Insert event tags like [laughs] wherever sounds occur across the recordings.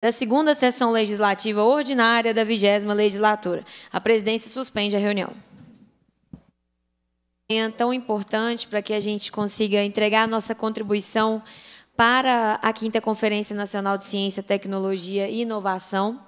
da segunda sessão legislativa ordinária da vigésima legislatura. A presidência suspende a reunião. É tão importante para que a gente consiga entregar a nossa contribuição para a quinta Conferência Nacional de Ciência, Tecnologia e Inovação.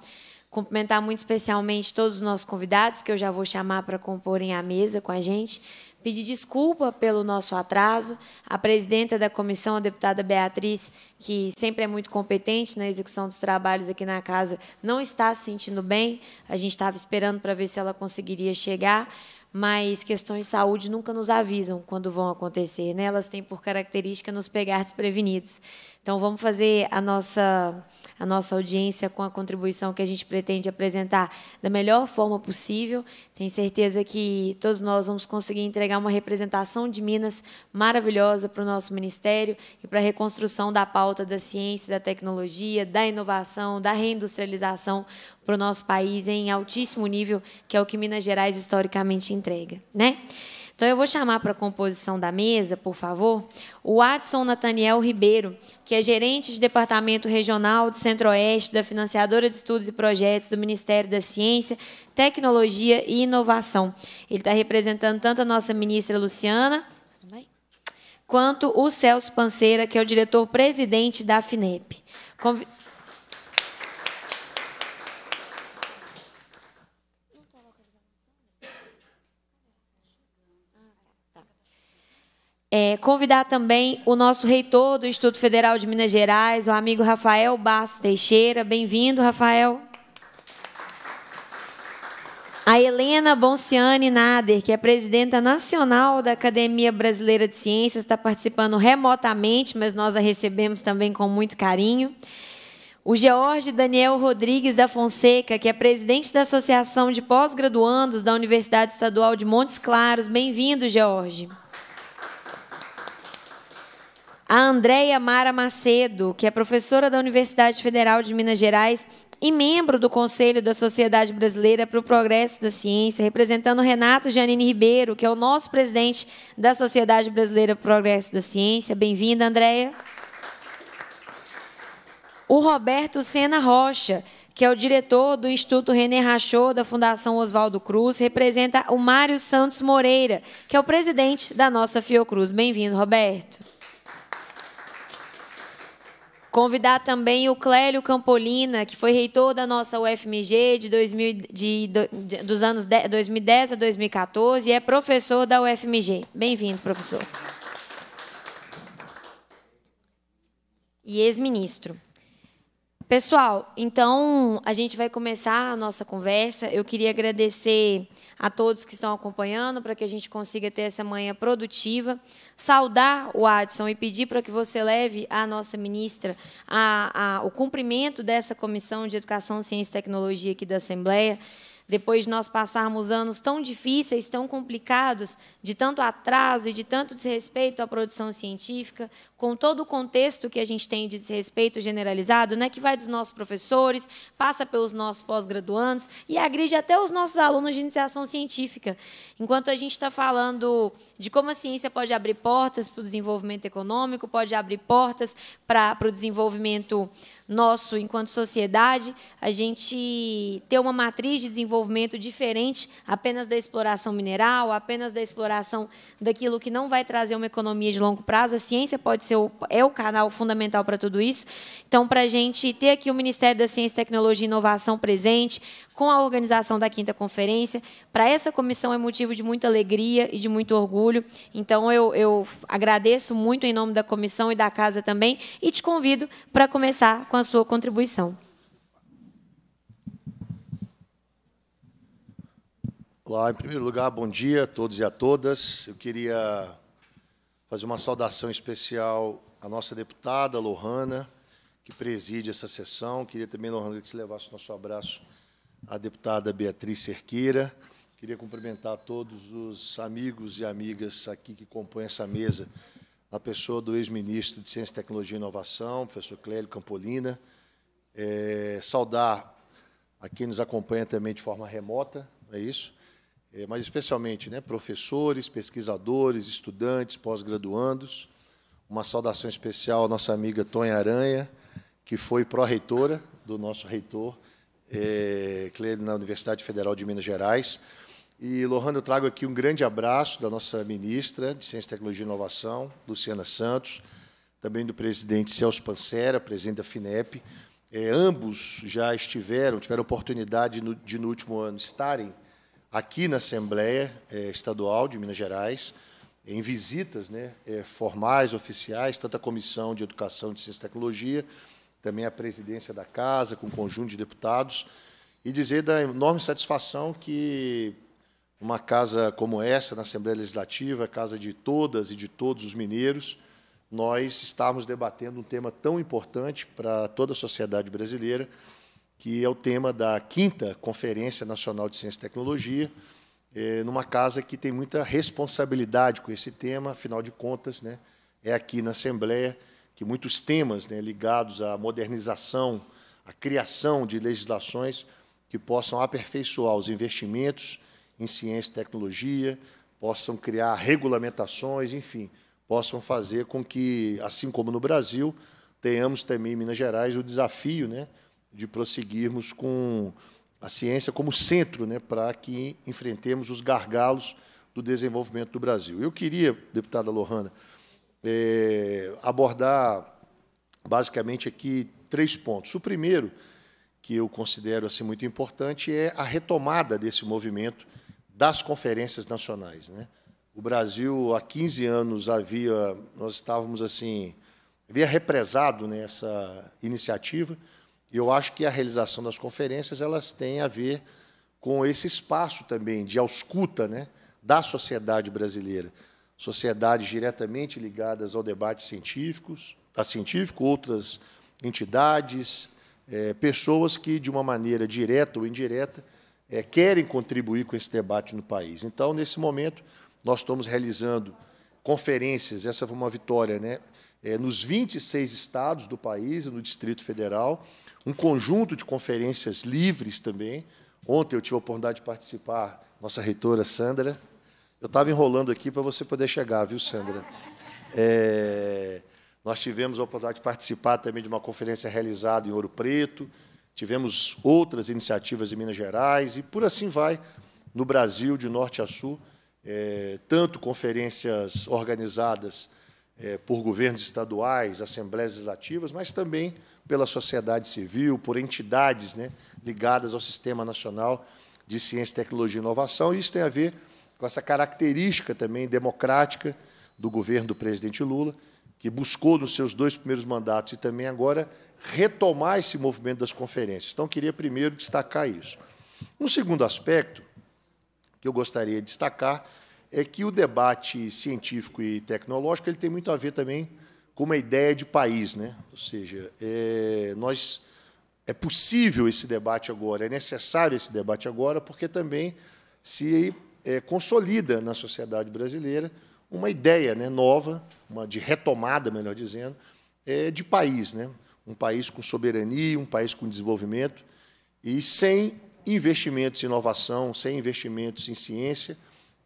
Cumprimentar muito especialmente todos os nossos convidados, que eu já vou chamar para comporem a mesa com a gente, pedir desculpa pelo nosso atraso, a presidenta da comissão, a deputada Beatriz, que sempre é muito competente na execução dos trabalhos aqui na casa, não está se sentindo bem, a gente estava esperando para ver se ela conseguiria chegar, mas questões de saúde nunca nos avisam quando vão acontecer, né? Elas têm por característica nos pegar desprevenidos. Então vamos fazer a nossa a nossa audiência com a contribuição que a gente pretende apresentar da melhor forma possível. Tenho certeza que todos nós vamos conseguir entregar uma representação de Minas maravilhosa para o nosso ministério e para a reconstrução da pauta da ciência, da tecnologia, da inovação, da reindustrialização, para o nosso país em altíssimo nível, que é o que Minas Gerais historicamente entrega, né? Então eu vou chamar para a composição da mesa, por favor, o Adson Nathaniel Ribeiro, que é gerente de departamento regional do Centro-Oeste da financiadora de estudos e projetos do Ministério da Ciência, Tecnologia e Inovação. Ele está representando tanto a nossa ministra Luciana quanto o Celso Panceira, que é o diretor-presidente da FINEP. Convi É, convidar também o nosso reitor do Instituto Federal de Minas Gerais, o amigo Rafael Basso Teixeira. Bem-vindo, Rafael. A Helena Bonciani Nader, que é presidenta nacional da Academia Brasileira de Ciências, está participando remotamente, mas nós a recebemos também com muito carinho. O George Daniel Rodrigues da Fonseca, que é presidente da Associação de Pós-Graduandos da Universidade Estadual de Montes Claros. Bem-vindo, George a Andréia Mara Macedo, que é professora da Universidade Federal de Minas Gerais e membro do Conselho da Sociedade Brasileira para o Progresso da Ciência, representando Renato Janine Ribeiro, que é o nosso presidente da Sociedade Brasileira para o Progresso da Ciência. Bem-vinda, Andréia. O Roberto Sena Rocha, que é o diretor do Instituto René Rachou, da Fundação Oswaldo Cruz, representa o Mário Santos Moreira, que é o presidente da nossa Fiocruz. Bem-vindo, Roberto. Convidar também o Clélio Campolina, que foi reitor da nossa UFMG de 2000, de, de, dos anos de, 2010 a 2014 e é professor da UFMG. Bem-vindo, professor. E ex-ministro. Pessoal, então a gente vai começar a nossa conversa. Eu queria agradecer a todos que estão acompanhando para que a gente consiga ter essa manhã produtiva. Saudar o Adson e pedir para que você leve à nossa ministra a, a, o cumprimento dessa comissão de Educação, Ciência e Tecnologia aqui da Assembleia depois de nós passarmos anos tão difíceis, tão complicados, de tanto atraso e de tanto desrespeito à produção científica, com todo o contexto que a gente tem de desrespeito generalizado, né, que vai dos nossos professores, passa pelos nossos pós-graduandos e agride até os nossos alunos de iniciação científica. Enquanto a gente está falando de como a ciência pode abrir portas para o desenvolvimento econômico, pode abrir portas para, para o desenvolvimento nosso enquanto sociedade, a gente ter uma matriz de desenvolvimento diferente apenas da exploração mineral, apenas da exploração daquilo que não vai trazer uma economia de longo prazo, a ciência pode ser é o canal fundamental para tudo isso. Então, para a gente ter aqui o Ministério da Ciência, Tecnologia e Inovação presente, com a organização da quinta conferência, para essa comissão é motivo de muita alegria e de muito orgulho. Então, eu, eu agradeço muito em nome da comissão e da casa também e te convido para começar com a sua contribuição. Olá, em primeiro lugar, bom dia a todos e a todas. Eu queria fazer uma saudação especial à nossa deputada Lohana, que preside essa sessão. Queria também, Lohana, que se levasse o nosso abraço à deputada Beatriz Cerqueira. Queria cumprimentar todos os amigos e amigas aqui que compõem essa mesa, na pessoa do ex-ministro de Ciência, Tecnologia e Inovação, professor Clélio Campolina. É, saudar a quem nos acompanha também de forma remota, é isso? É, mas especialmente né, professores, pesquisadores, estudantes, pós-graduandos. Uma saudação especial à nossa amiga Tonha Aranha, que foi pró-reitora do nosso reitor é, na Universidade Federal de Minas Gerais. E, Lohan, eu trago aqui um grande abraço da nossa ministra de Ciência, Tecnologia e Inovação, Luciana Santos, também do presidente Celso Pancera, presidente da FINEP. É, ambos já estiveram, tiveram oportunidade no, de, no último ano, estarem aqui na Assembleia eh, Estadual de Minas Gerais, em visitas né, eh, formais, oficiais, tanto a Comissão de Educação de Ciência e Tecnologia, também a presidência da Casa, com um conjunto de deputados, e dizer da enorme satisfação que uma casa como essa, na Assembleia Legislativa, casa de todas e de todos os mineiros, nós estamos debatendo um tema tão importante para toda a sociedade brasileira, que é o tema da quinta Conferência Nacional de Ciência e Tecnologia, é, numa casa que tem muita responsabilidade com esse tema, afinal de contas, né, é aqui na Assembleia que muitos temas né, ligados à modernização, à criação de legislações que possam aperfeiçoar os investimentos em ciência e tecnologia, possam criar regulamentações, enfim, possam fazer com que, assim como no Brasil, tenhamos também em Minas Gerais o desafio né, de prosseguirmos com a ciência como centro né, para que enfrentemos os gargalos do desenvolvimento do Brasil. Eu queria, deputada Lohana, é, abordar basicamente aqui três pontos. O primeiro, que eu considero assim muito importante, é a retomada desse movimento das conferências nacionais. Né? O Brasil, há 15 anos, havia, nós estávamos assim, havia represado nessa né, iniciativa, e eu acho que a realização das conferências elas têm a ver com esse espaço também de auscuta né, da sociedade brasileira. Sociedades diretamente ligadas ao debate científicos, a científico, outras entidades, é, pessoas que, de uma maneira direta ou indireta, é, querem contribuir com esse debate no país. Então, nesse momento, nós estamos realizando conferências, essa foi uma vitória, né, é, nos 26 estados do país, no Distrito Federal, um conjunto de conferências livres também. Ontem eu tive a oportunidade de participar, nossa reitora Sandra. Eu estava enrolando aqui para você poder chegar, viu, Sandra? É, nós tivemos a oportunidade de participar também de uma conferência realizada em Ouro Preto, tivemos outras iniciativas em Minas Gerais, e por assim vai, no Brasil, de norte a sul, é, tanto conferências organizadas é, por governos estaduais, assembleias legislativas, mas também pela sociedade civil, por entidades né, ligadas ao Sistema Nacional de Ciência, Tecnologia e Inovação. E isso tem a ver com essa característica também democrática do governo do presidente Lula, que buscou nos seus dois primeiros mandatos e também agora retomar esse movimento das conferências. Então, queria primeiro destacar isso. Um segundo aspecto que eu gostaria de destacar é que o debate científico e tecnológico ele tem muito a ver também com uma ideia de país, né? Ou seja, é, nós é possível esse debate agora, é necessário esse debate agora, porque também se é, consolida na sociedade brasileira uma ideia né, nova, uma de retomada, melhor dizendo, é, de país, né? Um país com soberania, um país com desenvolvimento e sem investimentos em inovação, sem investimentos em ciência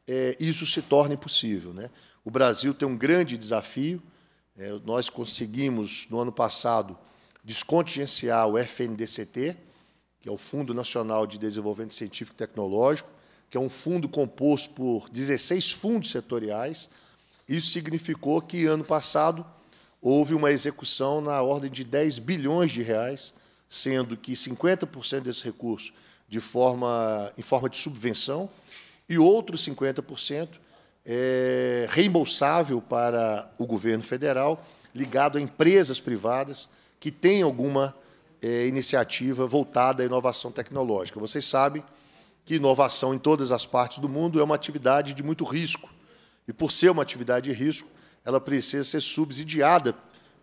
é, isso se torne possível. Né? O Brasil tem um grande desafio. É, nós conseguimos, no ano passado, descontingenciar o FNDCT, que é o Fundo Nacional de Desenvolvimento Científico e Tecnológico, que é um fundo composto por 16 fundos setoriais. Isso significou que, ano passado, houve uma execução na ordem de 10 bilhões de reais, sendo que 50% desse recurso de forma, em forma de subvenção, e outros 50% é reembolsável para o governo federal, ligado a empresas privadas que têm alguma é, iniciativa voltada à inovação tecnológica. Vocês sabem que inovação em todas as partes do mundo é uma atividade de muito risco. E, por ser uma atividade de risco, ela precisa ser subsidiada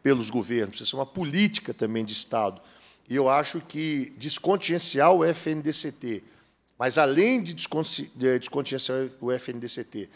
pelos governos, precisa ser uma política também de Estado. E eu acho que descontingenciar o FNDCT mas, além de descontinuar o FNDCT,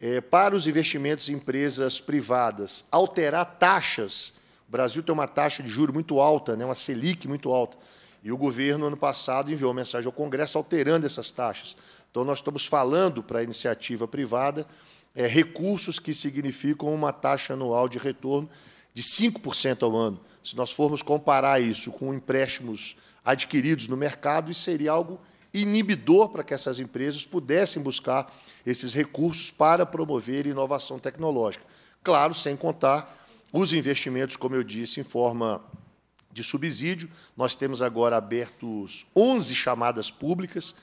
é, eh, para os investimentos em empresas privadas, alterar taxas. O Brasil tem uma taxa de juro muito alta, né, uma Selic muito alta. E o governo, ano passado, enviou uma mensagem ao Congresso alterando essas taxas. Então, nós estamos falando para a iniciativa privada é, recursos que significam uma taxa anual de retorno de 5% ao ano. Se nós formos comparar isso com empréstimos adquiridos no mercado, isso seria algo inibidor para que essas empresas pudessem buscar esses recursos para promover inovação tecnológica. Claro, sem contar os investimentos, como eu disse, em forma de subsídio. Nós temos agora abertos 11 chamadas públicas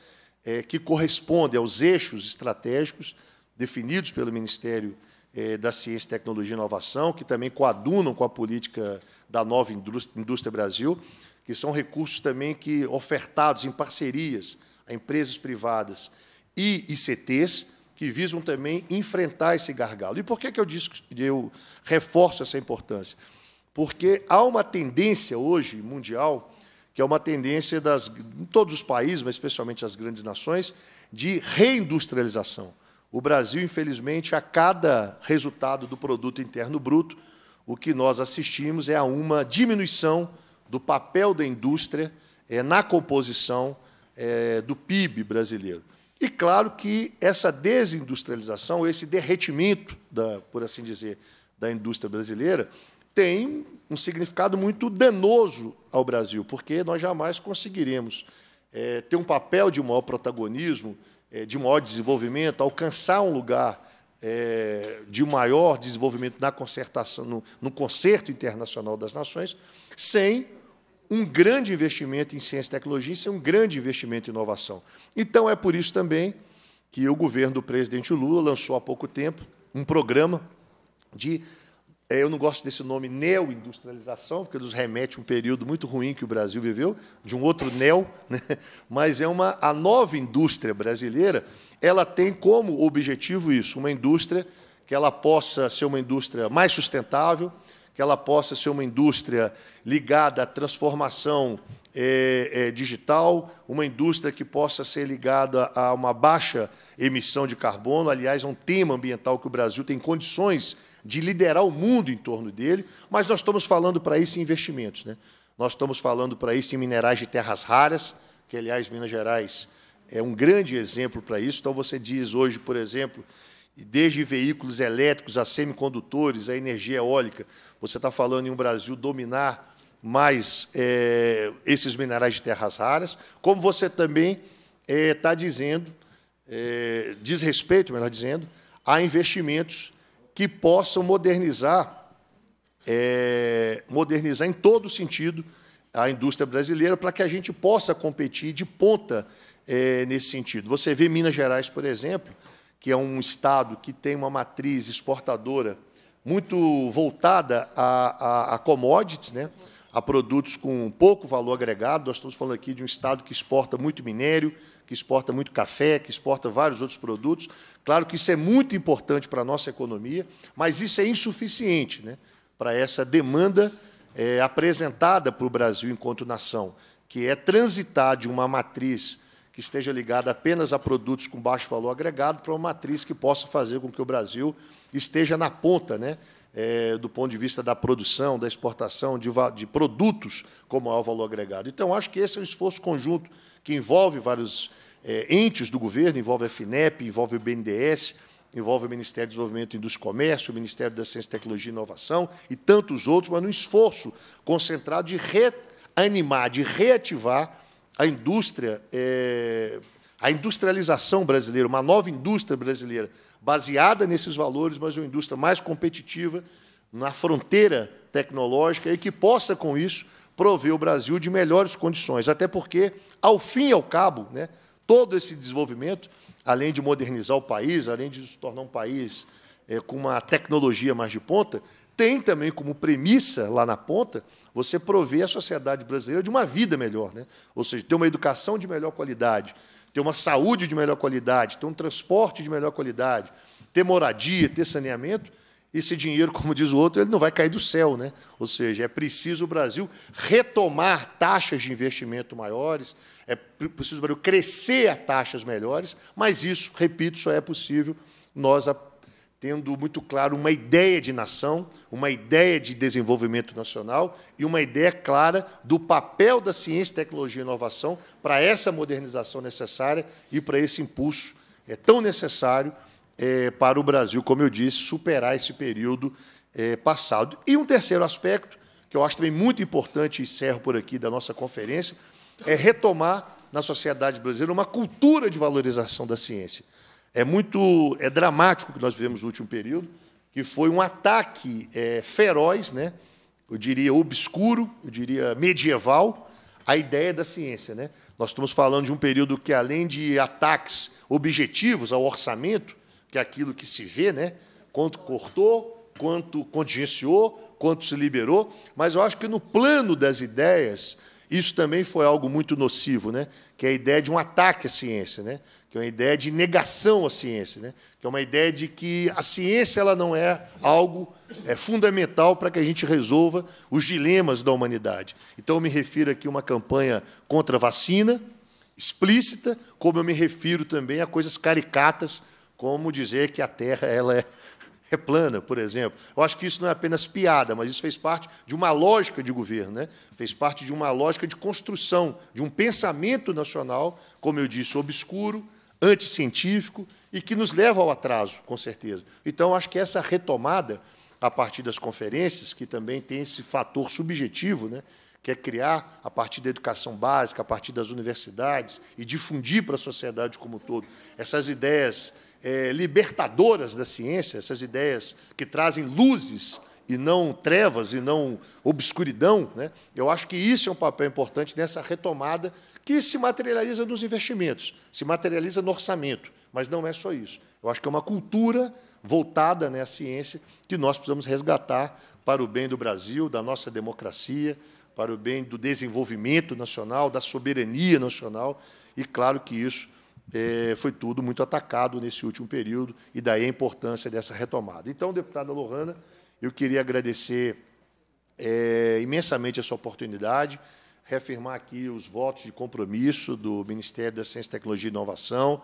é, que correspondem aos eixos estratégicos definidos pelo Ministério é, da Ciência, Tecnologia e Inovação, que também coadunam com a política da nova indústria Brasil que são recursos também que ofertados em parcerias a empresas privadas e ICTs, que visam também enfrentar esse gargalo. E por que, que eu, disse, eu reforço essa importância? Porque há uma tendência hoje mundial, que é uma tendência das, em todos os países, mas especialmente as grandes nações, de reindustrialização. O Brasil, infelizmente, a cada resultado do produto interno bruto, o que nós assistimos é a uma diminuição do papel da indústria é, na composição é, do PIB brasileiro. E claro que essa desindustrialização, esse derretimento, da, por assim dizer, da indústria brasileira, tem um significado muito danoso ao Brasil, porque nós jamais conseguiremos é, ter um papel de maior protagonismo, é, de maior desenvolvimento, alcançar um lugar é, de maior desenvolvimento na concertação, no, no concerto internacional das nações, sem um grande investimento em ciência e tecnologia, isso é um grande investimento em inovação. Então, é por isso também que o governo do presidente Lula lançou há pouco tempo um programa de. Eh, eu não gosto desse nome neo-industrialização, porque nos remete a um período muito ruim que o Brasil viveu, de um outro neo, [laughs] né? mas é uma a nova indústria brasileira, ela tem como objetivo isso, uma indústria que ela possa ser uma indústria mais sustentável, que ela possa ser uma indústria ligada à transformação é, é, digital, uma indústria que possa ser ligada a uma baixa emissão de carbono, aliás, é um tema ambiental que o Brasil tem condições de liderar o mundo em torno dele, mas nós estamos falando para isso em investimentos. Né? Nós estamos falando para isso em minerais de terras raras, que, aliás, Minas Gerais é um grande exemplo para isso. Então, você diz hoje, por exemplo, desde veículos elétricos a semicondutores, a energia eólica, você está falando em um Brasil dominar mais é, esses minerais de terras raras, como você também é, está dizendo, é, diz respeito, melhor dizendo, a investimentos que possam modernizar, é, modernizar em todo sentido a indústria brasileira para que a gente possa competir de ponta é, nesse sentido. Você vê Minas Gerais, por exemplo, que é um estado que tem uma matriz exportadora muito voltada a, a, a commodities, né? a produtos com pouco valor agregado. Nós estamos falando aqui de um estado que exporta muito minério, que exporta muito café, que exporta vários outros produtos. Claro que isso é muito importante para a nossa economia, mas isso é insuficiente né, para essa demanda é, apresentada para o Brasil enquanto nação, que é transitar de uma matriz que esteja ligada apenas a produtos com baixo valor agregado para uma matriz que possa fazer com que o Brasil esteja na ponta, né? É, do ponto de vista da produção, da exportação de, de produtos com maior valor agregado. Então, acho que esse é um esforço conjunto que envolve vários é, entes do governo, envolve a FINEP, envolve o BNDES, envolve o Ministério do Desenvolvimento, Indústria e Comércio, o Ministério da Ciência, Tecnologia e Inovação e tantos outros, mas num esforço concentrado de reanimar, de reativar a indústria, é, a industrialização brasileira, uma nova indústria brasileira, baseada nesses valores, mas uma indústria mais competitiva na fronteira tecnológica e que possa, com isso, prover o Brasil de melhores condições. Até porque, ao fim e ao cabo, né, todo esse desenvolvimento, além de modernizar o país, além de se tornar um país é, com uma tecnologia mais de ponta, tem também como premissa, lá na ponta, você prover à sociedade brasileira de uma vida melhor. Né? Ou seja, ter uma educação de melhor qualidade, ter uma saúde de melhor qualidade, ter um transporte de melhor qualidade, ter moradia, ter saneamento. Esse dinheiro, como diz o outro, ele não vai cair do céu. Né? Ou seja, é preciso o Brasil retomar taxas de investimento maiores, é preciso o Brasil crescer a taxas melhores, mas isso, repito, só é possível nós tendo muito claro uma ideia de nação, uma ideia de desenvolvimento nacional e uma ideia clara do papel da ciência, tecnologia e inovação para essa modernização necessária e para esse impulso é tão necessário é, para o Brasil, como eu disse, superar esse período é, passado. E um terceiro aspecto, que eu acho também muito importante, e encerro por aqui da nossa conferência, é retomar na sociedade brasileira uma cultura de valorização da ciência é muito é dramático o que nós vivemos no último período, que foi um ataque é, feroz, né? eu diria obscuro, eu diria medieval, à ideia da ciência. Né? Nós estamos falando de um período que, além de ataques objetivos ao orçamento, que é aquilo que se vê, né? quanto cortou, quanto contingenciou, quanto se liberou, mas eu acho que no plano das ideias, isso também foi algo muito nocivo, né? que é a ideia de um ataque à ciência, né? que é uma ideia de negação à ciência, né? que é uma ideia de que a ciência ela não é algo é, fundamental para que a gente resolva os dilemas da humanidade. Então, eu me refiro aqui a uma campanha contra a vacina, explícita, como eu me refiro também a coisas caricatas, como dizer que a Terra ela é, [laughs] é plana, por exemplo. Eu acho que isso não é apenas piada, mas isso fez parte de uma lógica de governo, né? fez parte de uma lógica de construção, de um pensamento nacional, como eu disse, obscuro, anticientífico e que nos leva ao atraso, com certeza. Então, acho que essa retomada, a partir das conferências, que também tem esse fator subjetivo, né, que é criar a partir da educação básica, a partir das universidades e difundir para a sociedade como um todo essas ideias é, libertadoras da ciência, essas ideias que trazem luzes e não trevas e não obscuridão, né? eu acho que isso é um papel importante nessa retomada que se materializa nos investimentos, se materializa no orçamento, mas não é só isso. Eu acho que é uma cultura voltada né, à ciência que nós precisamos resgatar para o bem do Brasil, da nossa democracia, para o bem do desenvolvimento nacional, da soberania nacional, e claro que isso é, foi tudo muito atacado nesse último período, e daí a importância dessa retomada. Então, deputada Lohana, eu queria agradecer é, imensamente essa oportunidade reafirmar aqui os votos de compromisso do Ministério da Ciência, Tecnologia e Inovação,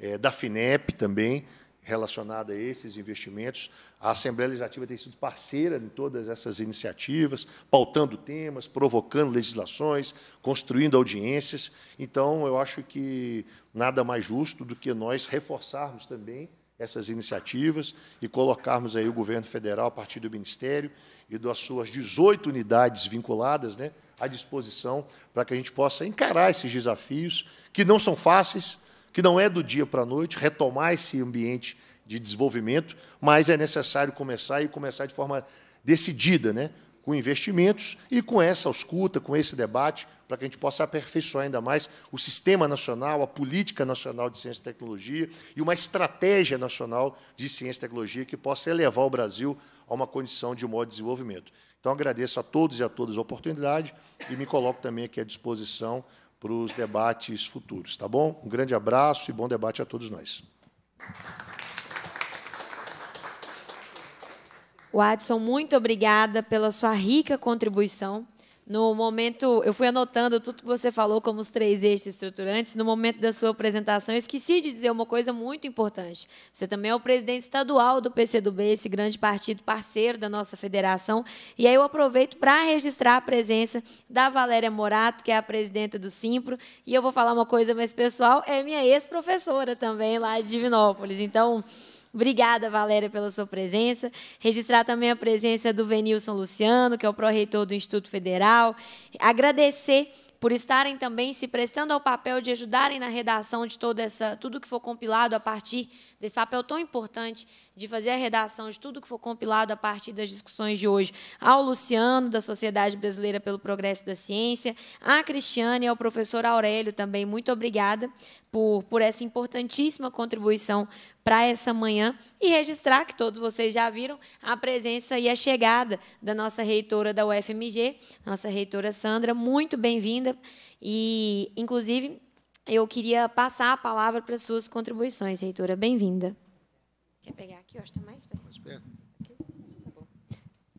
é, da FINEP também, relacionada a esses investimentos. A Assembleia Legislativa tem sido parceira em todas essas iniciativas, pautando temas, provocando legislações, construindo audiências. Então, eu acho que nada mais justo do que nós reforçarmos também essas iniciativas e colocarmos aí o governo federal a partir do Ministério e das suas 18 unidades vinculadas, né, à disposição para que a gente possa encarar esses desafios, que não são fáceis, que não é do dia para a noite, retomar esse ambiente de desenvolvimento, mas é necessário começar e começar de forma decidida, né? com investimentos e com essa ausculta, com esse debate, para que a gente possa aperfeiçoar ainda mais o sistema nacional, a política nacional de ciência e tecnologia e uma estratégia nacional de ciência e tecnologia que possa elevar o Brasil a uma condição de maior desenvolvimento. Então, agradeço a todos e a todas a oportunidade e me coloco também aqui à disposição para os debates futuros, tá bom? Um grande abraço e bom debate a todos nós. Watson, muito obrigada pela sua rica contribuição. No momento, eu fui anotando tudo que você falou como os três eixos estruturantes. No momento da sua apresentação, eu esqueci de dizer uma coisa muito importante. Você também é o presidente estadual do PCdoB, esse grande partido parceiro da nossa federação. E aí eu aproveito para registrar a presença da Valéria Morato, que é a presidenta do Simpro. E eu vou falar uma coisa mais pessoal, é minha ex-professora também lá de Divinópolis. Então, Obrigada, Valéria, pela sua presença. Registrar também a presença do Venilson Luciano, que é o pró-reitor do Instituto Federal. Agradecer por estarem também se prestando ao papel de ajudarem na redação de toda essa, tudo que for compilado a partir desse papel tão importante de fazer a redação de tudo que for compilado a partir das discussões de hoje. Ao Luciano, da Sociedade Brasileira pelo Progresso da Ciência, à Cristiane e ao professor Aurélio também, muito obrigada por, por essa importantíssima contribuição para essa manhã e registrar que todos vocês já viram a presença e a chegada da nossa reitora da UFMG, nossa reitora Sandra, muito bem-vinda ainda. E, inclusive, eu queria passar a palavra para as suas contribuições, reitora. Bem-vinda. Quer pegar aqui? Eu acho que está mais perto. Mais perto.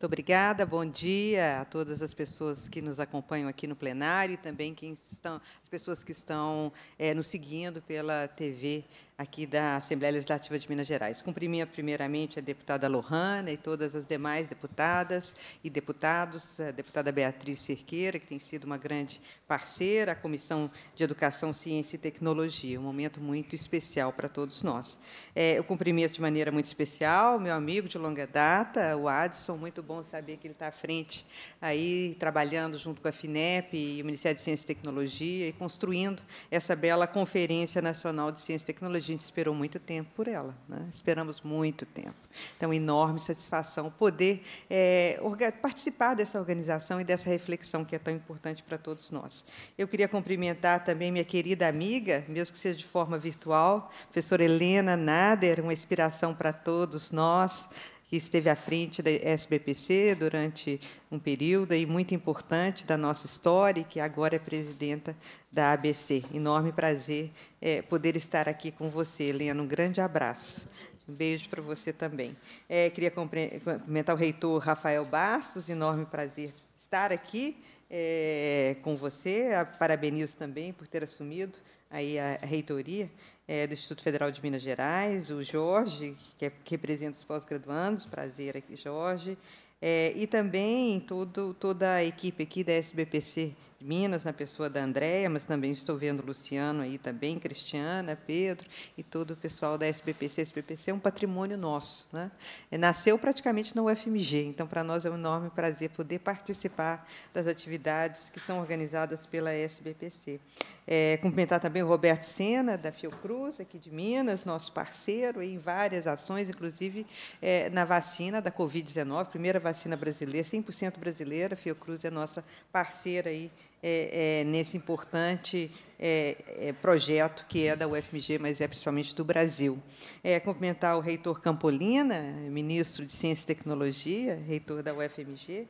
Muito obrigada, bom dia a todas as pessoas que nos acompanham aqui no plenário e também quem estão, as pessoas que estão é, nos seguindo pela TV aqui da Assembleia Legislativa de Minas Gerais. Cumprimento primeiramente a deputada Lohana e todas as demais deputadas e deputados, a deputada Beatriz Cerqueira, que tem sido uma grande parceira, a Comissão de Educação, Ciência e Tecnologia, um momento muito especial para todos nós. É, eu cumprimento de maneira muito especial meu amigo de longa data, o Adson, muito bom saber que ele está à frente aí, trabalhando junto com a FINEP e o Ministério de Ciência e Tecnologia e construindo essa bela Conferência Nacional de Ciência e Tecnologia gente esperou muito tempo por ela, né? esperamos muito tempo. Então, enorme satisfação poder é, participar dessa organização e dessa reflexão que é tão importante para todos nós. Eu queria cumprimentar também minha querida amiga, mesmo que seja de forma virtual, professora Helena Nader, uma inspiração para todos nós que esteve à frente da SBPC durante um período aí muito importante da nossa história e que agora é presidenta da ABC. Enorme prazer é, poder estar aqui com você, Helena. Um grande abraço. Um beijo para você também. É, queria cumprimentar o reitor Rafael Bastos, enorme prazer estar aqui é, com você. Parabenizo também por ter assumido aí a reitoria é, do Instituto Federal de Minas Gerais, o Jorge, que, é, que representa os pós-graduandos, prazer aqui, Jorge, é, e também todo, toda a equipe aqui da SBPC Minas, na pessoa da Andréia, mas também estou vendo Luciano aí também, Cristiana, Pedro e todo o pessoal da SBPC. A SBPC é um patrimônio nosso. Né? É, nasceu praticamente na UFMG, então para nós é um enorme prazer poder participar das atividades que são organizadas pela SBPC. É, cumprimentar também o Roberto Sena, da Fiocruz, aqui de Minas, nosso parceiro em várias ações, inclusive é, na vacina da Covid-19, primeira vacina brasileira, 100% brasileira, a Fiocruz é nossa parceira aí é, é, nesse importante é, é projeto que é da UFMG, mas é principalmente do Brasil. É, cumprimentar o reitor Campolina, ministro de Ciência e Tecnologia, reitor da UFMG,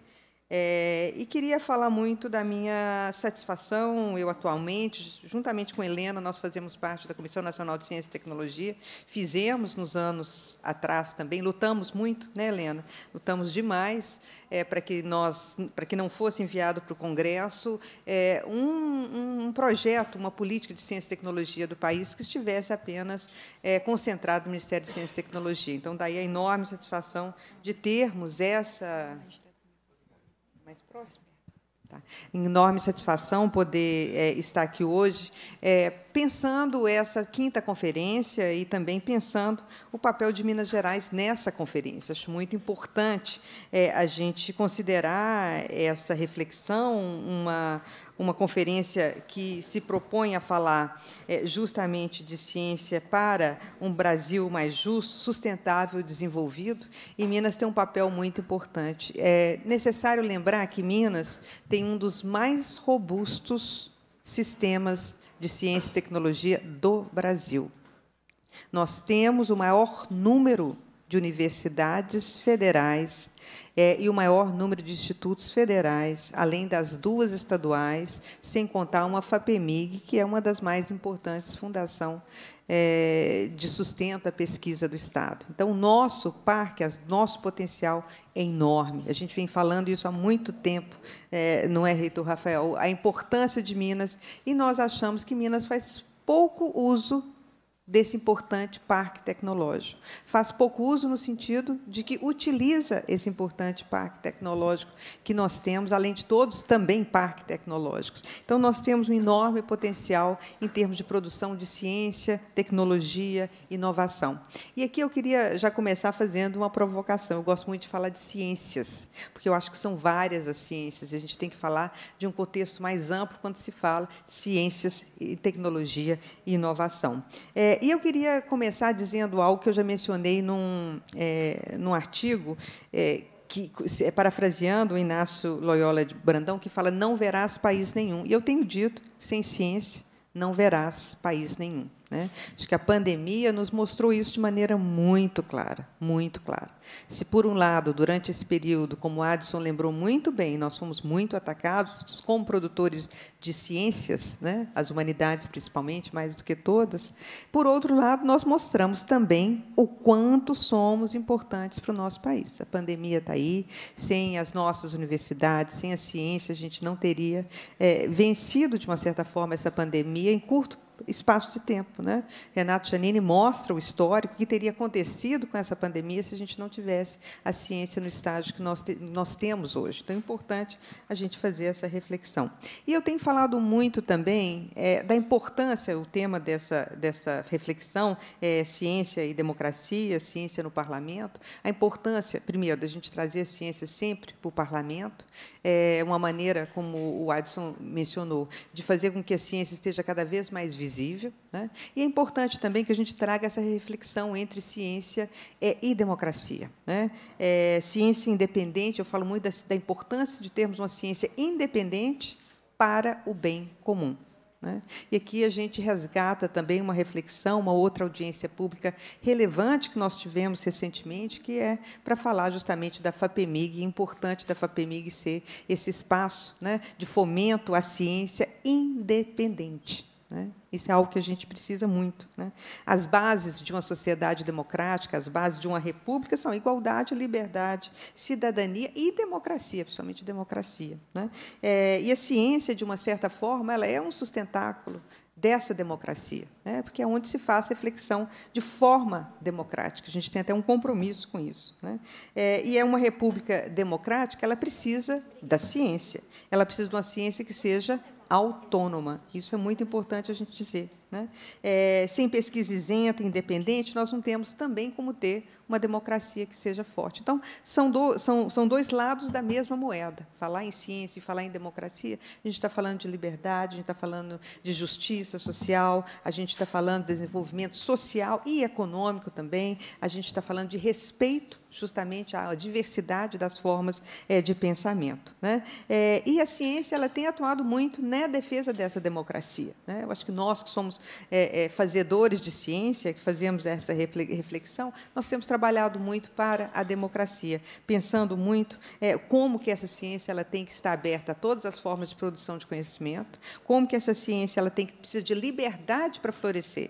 é, e queria falar muito da minha satisfação, eu atualmente, juntamente com Helena, nós fazemos parte da Comissão Nacional de Ciência e Tecnologia, fizemos nos anos atrás também, lutamos muito, né, Helena? Lutamos demais é, para que nós, para que não fosse enviado para o Congresso é, um, um, projeto, uma política de ciência e tecnologia do país que estivesse apenas concentrado no Ministério de Ciência e Tecnologia. Então, daí a enorme satisfação de termos essa mais próxima. Tá. Enorme satisfação poder é, estar aqui hoje, é, pensando essa quinta conferência e também pensando o papel de Minas Gerais nessa conferência. Acho muito importante é, a gente considerar essa reflexão uma uma conferência que se propõe a falar é, justamente de ciência para um Brasil mais justo, sustentável, desenvolvido. E Minas tem um papel muito importante. É necessário lembrar que Minas tem um dos mais robustos sistemas de ciência e tecnologia do Brasil. Nós temos o maior número de universidades federais é, e o maior número de institutos federais, além das duas estaduais, sem contar uma FAPEMIG, que é uma das mais importantes fundação é, de sustento à pesquisa do Estado. Então, o nosso parque, o nosso potencial é enorme. A gente vem falando isso há muito tempo, é, não é, Reitor Rafael? A importância de Minas, e nós achamos que Minas faz pouco uso desse importante parque tecnológico. Faz pouco uso no sentido de que utiliza esse importante parque tecnológico que nós temos, além de todos, também parques tecnológicos. Então, nós temos um enorme potencial em termos de produção de ciência, tecnologia, inovação. E aqui eu queria já começar fazendo uma provocação. Eu gosto muito de falar de ciências, porque eu acho que são várias as ciências, e a gente tem que falar de um contexto mais amplo quando se fala de ciências, tecnologia e inovação. É, e eu queria começar dizendo algo que eu já mencionei num, é, num artigo, é, que, é parafraseando o Inácio Loyola de Brandão, que fala: não verás país nenhum. E eu tenho dito: sem ciência, não verás país nenhum. Né? Acho que a pandemia nos mostrou isso de maneira muito clara, muito clara. Se, por um lado, durante esse período, como o Adson lembrou muito bem, nós fomos muito atacados como produtores de ciências, né? as humanidades principalmente, mais do que todas, por outro lado, nós mostramos também o quanto somos importantes para o nosso país. A pandemia está aí, sem as nossas universidades, sem a ciência, a gente não teria é, vencido, de uma certa forma, essa pandemia em curto espaço de tempo. Né? Renato Janine mostra o histórico que teria acontecido com essa pandemia se a gente não tivesse a ciência no estágio que nós, te, nós temos hoje. Então, é importante a gente fazer essa reflexão. E eu tenho falado muito também é, da importância, o tema dessa, dessa reflexão é ciência e democracia, ciência no parlamento, a importância, primeiro, da gente trazer a ciência sempre para o parlamento, é uma maneira, como o Adson mencionou, de fazer com que a ciência esteja cada vez mais visível né? E é importante também que a gente traga essa reflexão entre ciência é, e democracia. Né? É, ciência independente, eu falo muito da, da importância de termos uma ciência independente para o bem comum. Né? E aqui a gente resgata também uma reflexão, uma outra audiência pública relevante que nós tivemos recentemente, que é para falar justamente da FAPEMIG, importante da FAPEMIG ser esse espaço né, de fomento à ciência independente. Né? Isso é algo que a gente precisa muito. Né? As bases de uma sociedade democrática, as bases de uma república são igualdade, liberdade, cidadania e democracia, principalmente democracia. Né? É, e a ciência, de uma certa forma, ela é um sustentáculo dessa democracia, né? porque é onde se faz reflexão de forma democrática. A gente tem até um compromisso com isso. Né? É, e é uma república democrática, ela precisa da ciência. Ela precisa de uma ciência que seja autônoma. Isso é muito importante a gente dizer. Né? É, sem pesquisa isenta, independente, nós não temos também como ter uma democracia que seja forte. Então, são, do, são, são dois lados da mesma moeda. Falar em ciência e falar em democracia, a gente está falando de liberdade, a gente está falando de justiça social, a gente está falando de desenvolvimento social e econômico também, a gente está falando de respeito justamente à diversidade das formas é, de pensamento. Né? É, e a ciência ela tem atuado muito na defesa dessa democracia. Né? Eu acho que nós que somos é, fazedores de ciência, que fazemos essa reflexão, nós temos trabalhado trabalhado muito para a democracia, pensando muito é, como que essa ciência ela tem que estar aberta a todas as formas de produção de conhecimento, como que essa ciência ela tem que precisa de liberdade para florescer.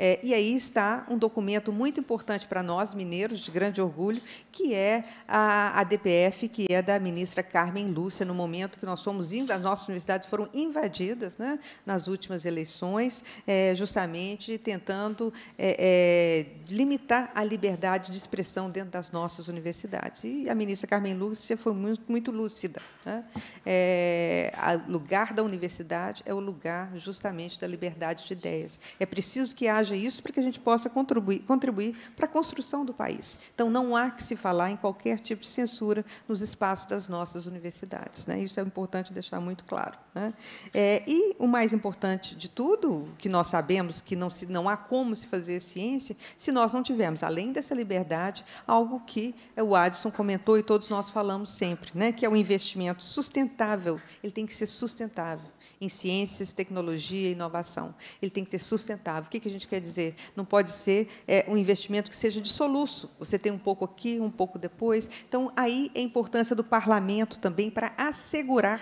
É, e aí está um documento muito importante para nós, mineiros, de grande orgulho, que é a, a DPF, que é da ministra Carmen Lúcia, no momento que nós fomos, as nossas universidades foram invadidas né, nas últimas eleições, é, justamente tentando é, é, limitar a liberdade de expressão dentro das nossas universidades. E a ministra Carmen Lúcia foi muito, muito lúcida. Né? É, o lugar da universidade é o lugar justamente da liberdade de ideias. É preciso que haja isso para que a gente possa contribuir, contribuir para a construção do país. Então, não há que se falar em qualquer tipo de censura nos espaços das nossas universidades. Né? Isso é importante deixar muito claro. Né? É, e o mais importante de tudo, que nós sabemos que não, se, não há como se fazer ciência se nós não tivermos, além dessa liberdade, algo que é o Adson comentou e todos nós falamos sempre, né? que é o investimento sustentável, ele tem que ser sustentável em ciências, tecnologia, inovação. Ele tem que ser sustentável. O que, que a gente quer dizer? Não pode ser é, um investimento que seja de soluço. Você tem um pouco aqui, um pouco depois. Então, aí é a importância do parlamento também para assegurar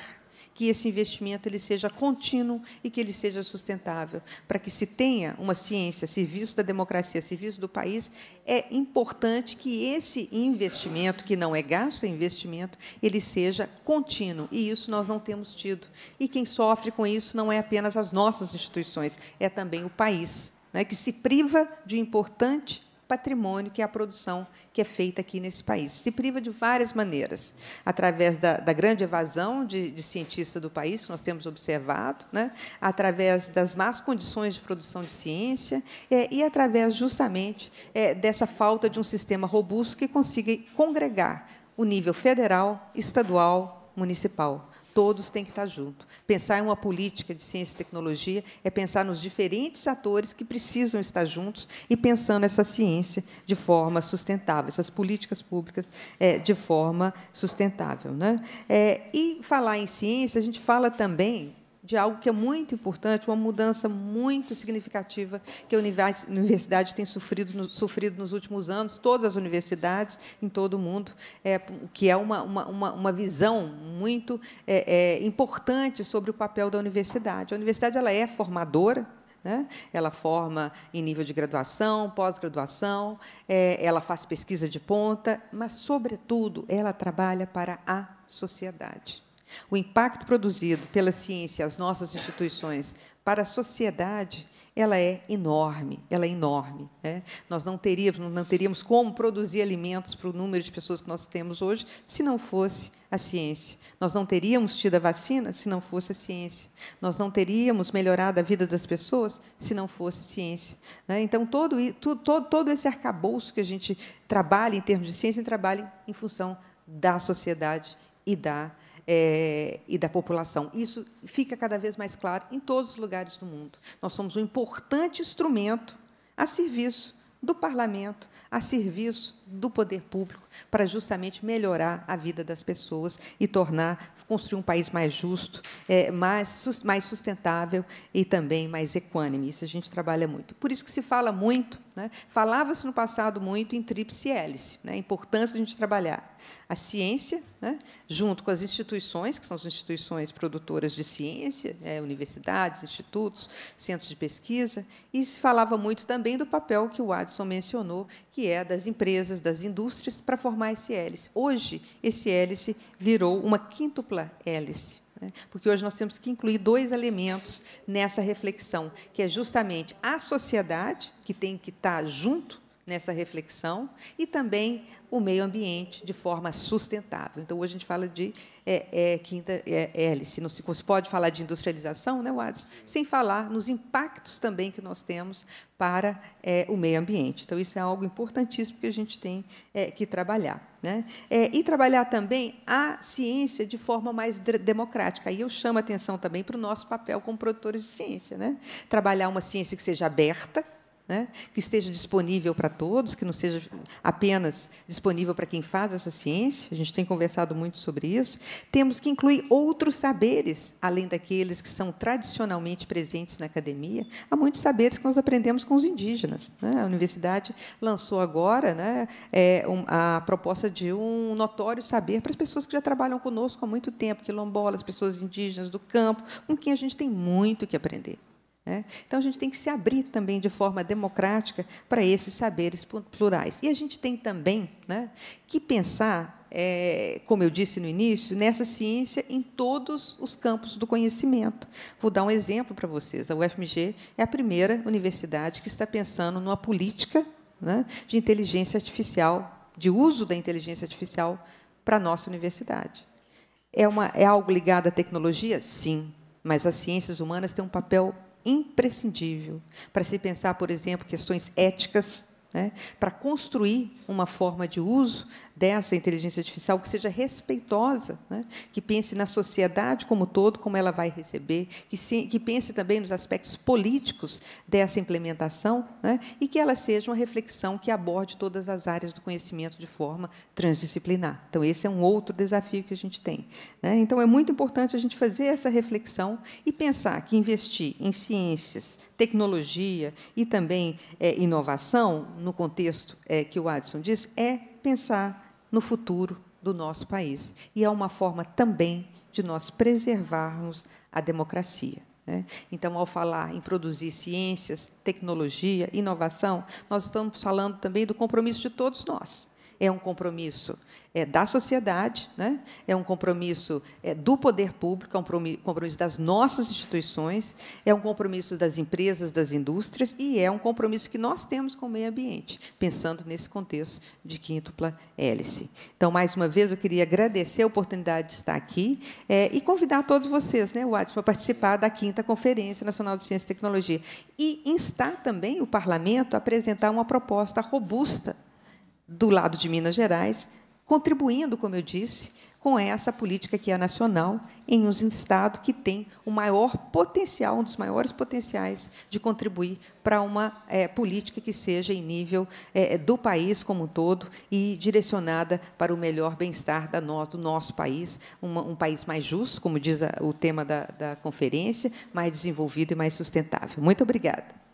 que esse investimento ele seja contínuo e que ele seja sustentável, para que se tenha uma ciência, serviço da democracia, serviço do país, é importante que esse investimento, que não é gasto, é investimento, ele seja contínuo, e isso nós não temos tido. E quem sofre com isso não é apenas as nossas instituições, é também o país, né, que se priva de importante patrimônio, que é a produção que é feita aqui nesse país. Se priva de várias maneiras, através da, da grande evasão de, de cientistas do país, que nós temos observado, né? através das más condições de produção de ciência é, e através, justamente, é, dessa falta de um sistema robusto que consiga congregar o nível federal, estadual, municipal todos têm que estar junto. Pensar em uma política de ciência e tecnologia é pensar nos diferentes atores que precisam estar juntos e pensando essa ciência de forma sustentável, essas políticas públicas é, de forma sustentável. Né? É, e falar em ciência, a gente fala também, de algo que é muito importante, uma mudança muito significativa que a universidade tem sofrido, sofrido nos últimos anos, todas as universidades em todo o mundo, é, que é uma, uma, uma visão muito é, é, importante sobre o papel da universidade. A universidade ela é formadora, né? ela forma em nível de graduação, pós-graduação, é, ela faz pesquisa de ponta, mas, sobretudo, ela trabalha para a sociedade. O impacto produzido pela ciência às nossas instituições para a sociedade, ela é enorme, ela é enorme. Né? Nós não teríamos, não teríamos como produzir alimentos para o número de pessoas que nós temos hoje se não fosse a ciência. Nós não teríamos tido a vacina se não fosse a ciência. Nós não teríamos melhorado a vida das pessoas se não fosse ciência. Né? Então, todo, todo, todo esse arcabouço que a gente trabalha em termos de ciência, a gente trabalha em função da sociedade e da é, e da população. Isso fica cada vez mais claro em todos os lugares do mundo. Nós somos um importante instrumento a serviço do parlamento, a serviço do poder público, para justamente melhorar a vida das pessoas e tornar, construir um país mais justo, é, mais, mais sustentável e também mais equânime. Isso a gente trabalha muito. Por isso que se fala muito né? Falava-se no passado muito em tríplice hélice, né? a importância de a gente trabalhar a ciência, né? junto com as instituições, que são as instituições produtoras de ciência, é, universidades, institutos, centros de pesquisa, e se falava muito também do papel que o Adson mencionou, que é das empresas, das indústrias, para formar esse hélice. Hoje, esse hélice virou uma quíntupla hélice. Né? Porque hoje nós temos que incluir dois elementos nessa reflexão, que é justamente a sociedade, que tem que estar junto nessa reflexão, e também o meio ambiente de forma sustentável. Então, hoje a gente fala de é, é, quinta é, é hélice, não se pode falar de industrialização, né, Watson? Sem falar nos impactos também que nós temos para é, o meio ambiente. Então, isso é algo importantíssimo que a gente tem é, que trabalhar. Né? É, e trabalhar também a ciência de forma mais democrática. Aí eu chamo a atenção também para o nosso papel como produtores de ciência. Né? Trabalhar uma ciência que seja aberta, né? que esteja disponível para todos, que não seja apenas disponível para quem faz essa ciência, a gente tem conversado muito sobre isso. Temos que incluir outros saberes, além daqueles que são tradicionalmente presentes na academia. Há muitos saberes que nós aprendemos com os indígenas. Né? A universidade lançou agora né, é, um, a proposta de um notório saber para as pessoas que já trabalham conosco há muito tempo quilombolas, pessoas indígenas do campo, com quem a gente tem muito que aprender. Né? Então, a gente tem que se abrir também de forma democrática para esses saberes plurais. E a gente tem também né, que pensar, é, como eu disse no início, nessa ciência em todos os campos do conhecimento. Vou dar um exemplo para vocês. A UFMG é a primeira universidade que está pensando numa política né, de inteligência artificial, de uso da inteligência artificial para a nossa universidade. É, uma, é algo ligado à tecnologia? Sim. Mas as ciências humanas têm um papel imprescindível para se pensar, por exemplo, questões éticas né, para construir uma forma de uso dessa inteligência artificial que seja respeitosa, né, que pense na sociedade como todo, como ela vai receber, que, se, que pense também nos aspectos políticos dessa implementação né, e que ela seja uma reflexão que aborde todas as áreas do conhecimento de forma transdisciplinar. Então, esse é um outro desafio que a gente tem. Né. Então, é muito importante a gente fazer essa reflexão e pensar que investir em ciências tecnologia e também é, inovação, no contexto é, que o Adson diz, é pensar no futuro do nosso país. E é uma forma também de nós preservarmos a democracia. Né? Então, ao falar em produzir ciências, tecnologia, inovação, nós estamos falando também do compromisso de todos nós é um compromisso é, da sociedade, né? é um compromisso é, do poder público, é um compromisso das nossas instituições, é um compromisso das empresas, das indústrias e é um compromisso que nós temos com o meio ambiente, pensando nesse contexto de quíntupla hélice. Então, mais uma vez, eu queria agradecer a oportunidade de estar aqui é, e convidar todos vocês, né, Watson, para participar da quinta Conferência Nacional de Ciência e Tecnologia e instar também o Parlamento a apresentar uma proposta robusta do lado de Minas Gerais, contribuindo, como eu disse, com essa política que é nacional em um estado que tem o maior potencial, um dos maiores potenciais de contribuir para uma é, política que seja em nível é, do país como um todo e direcionada para o melhor bem-estar do nosso país, uma, um país mais justo, como diz a, o tema da, da conferência, mais desenvolvido e mais sustentável. Muito obrigada.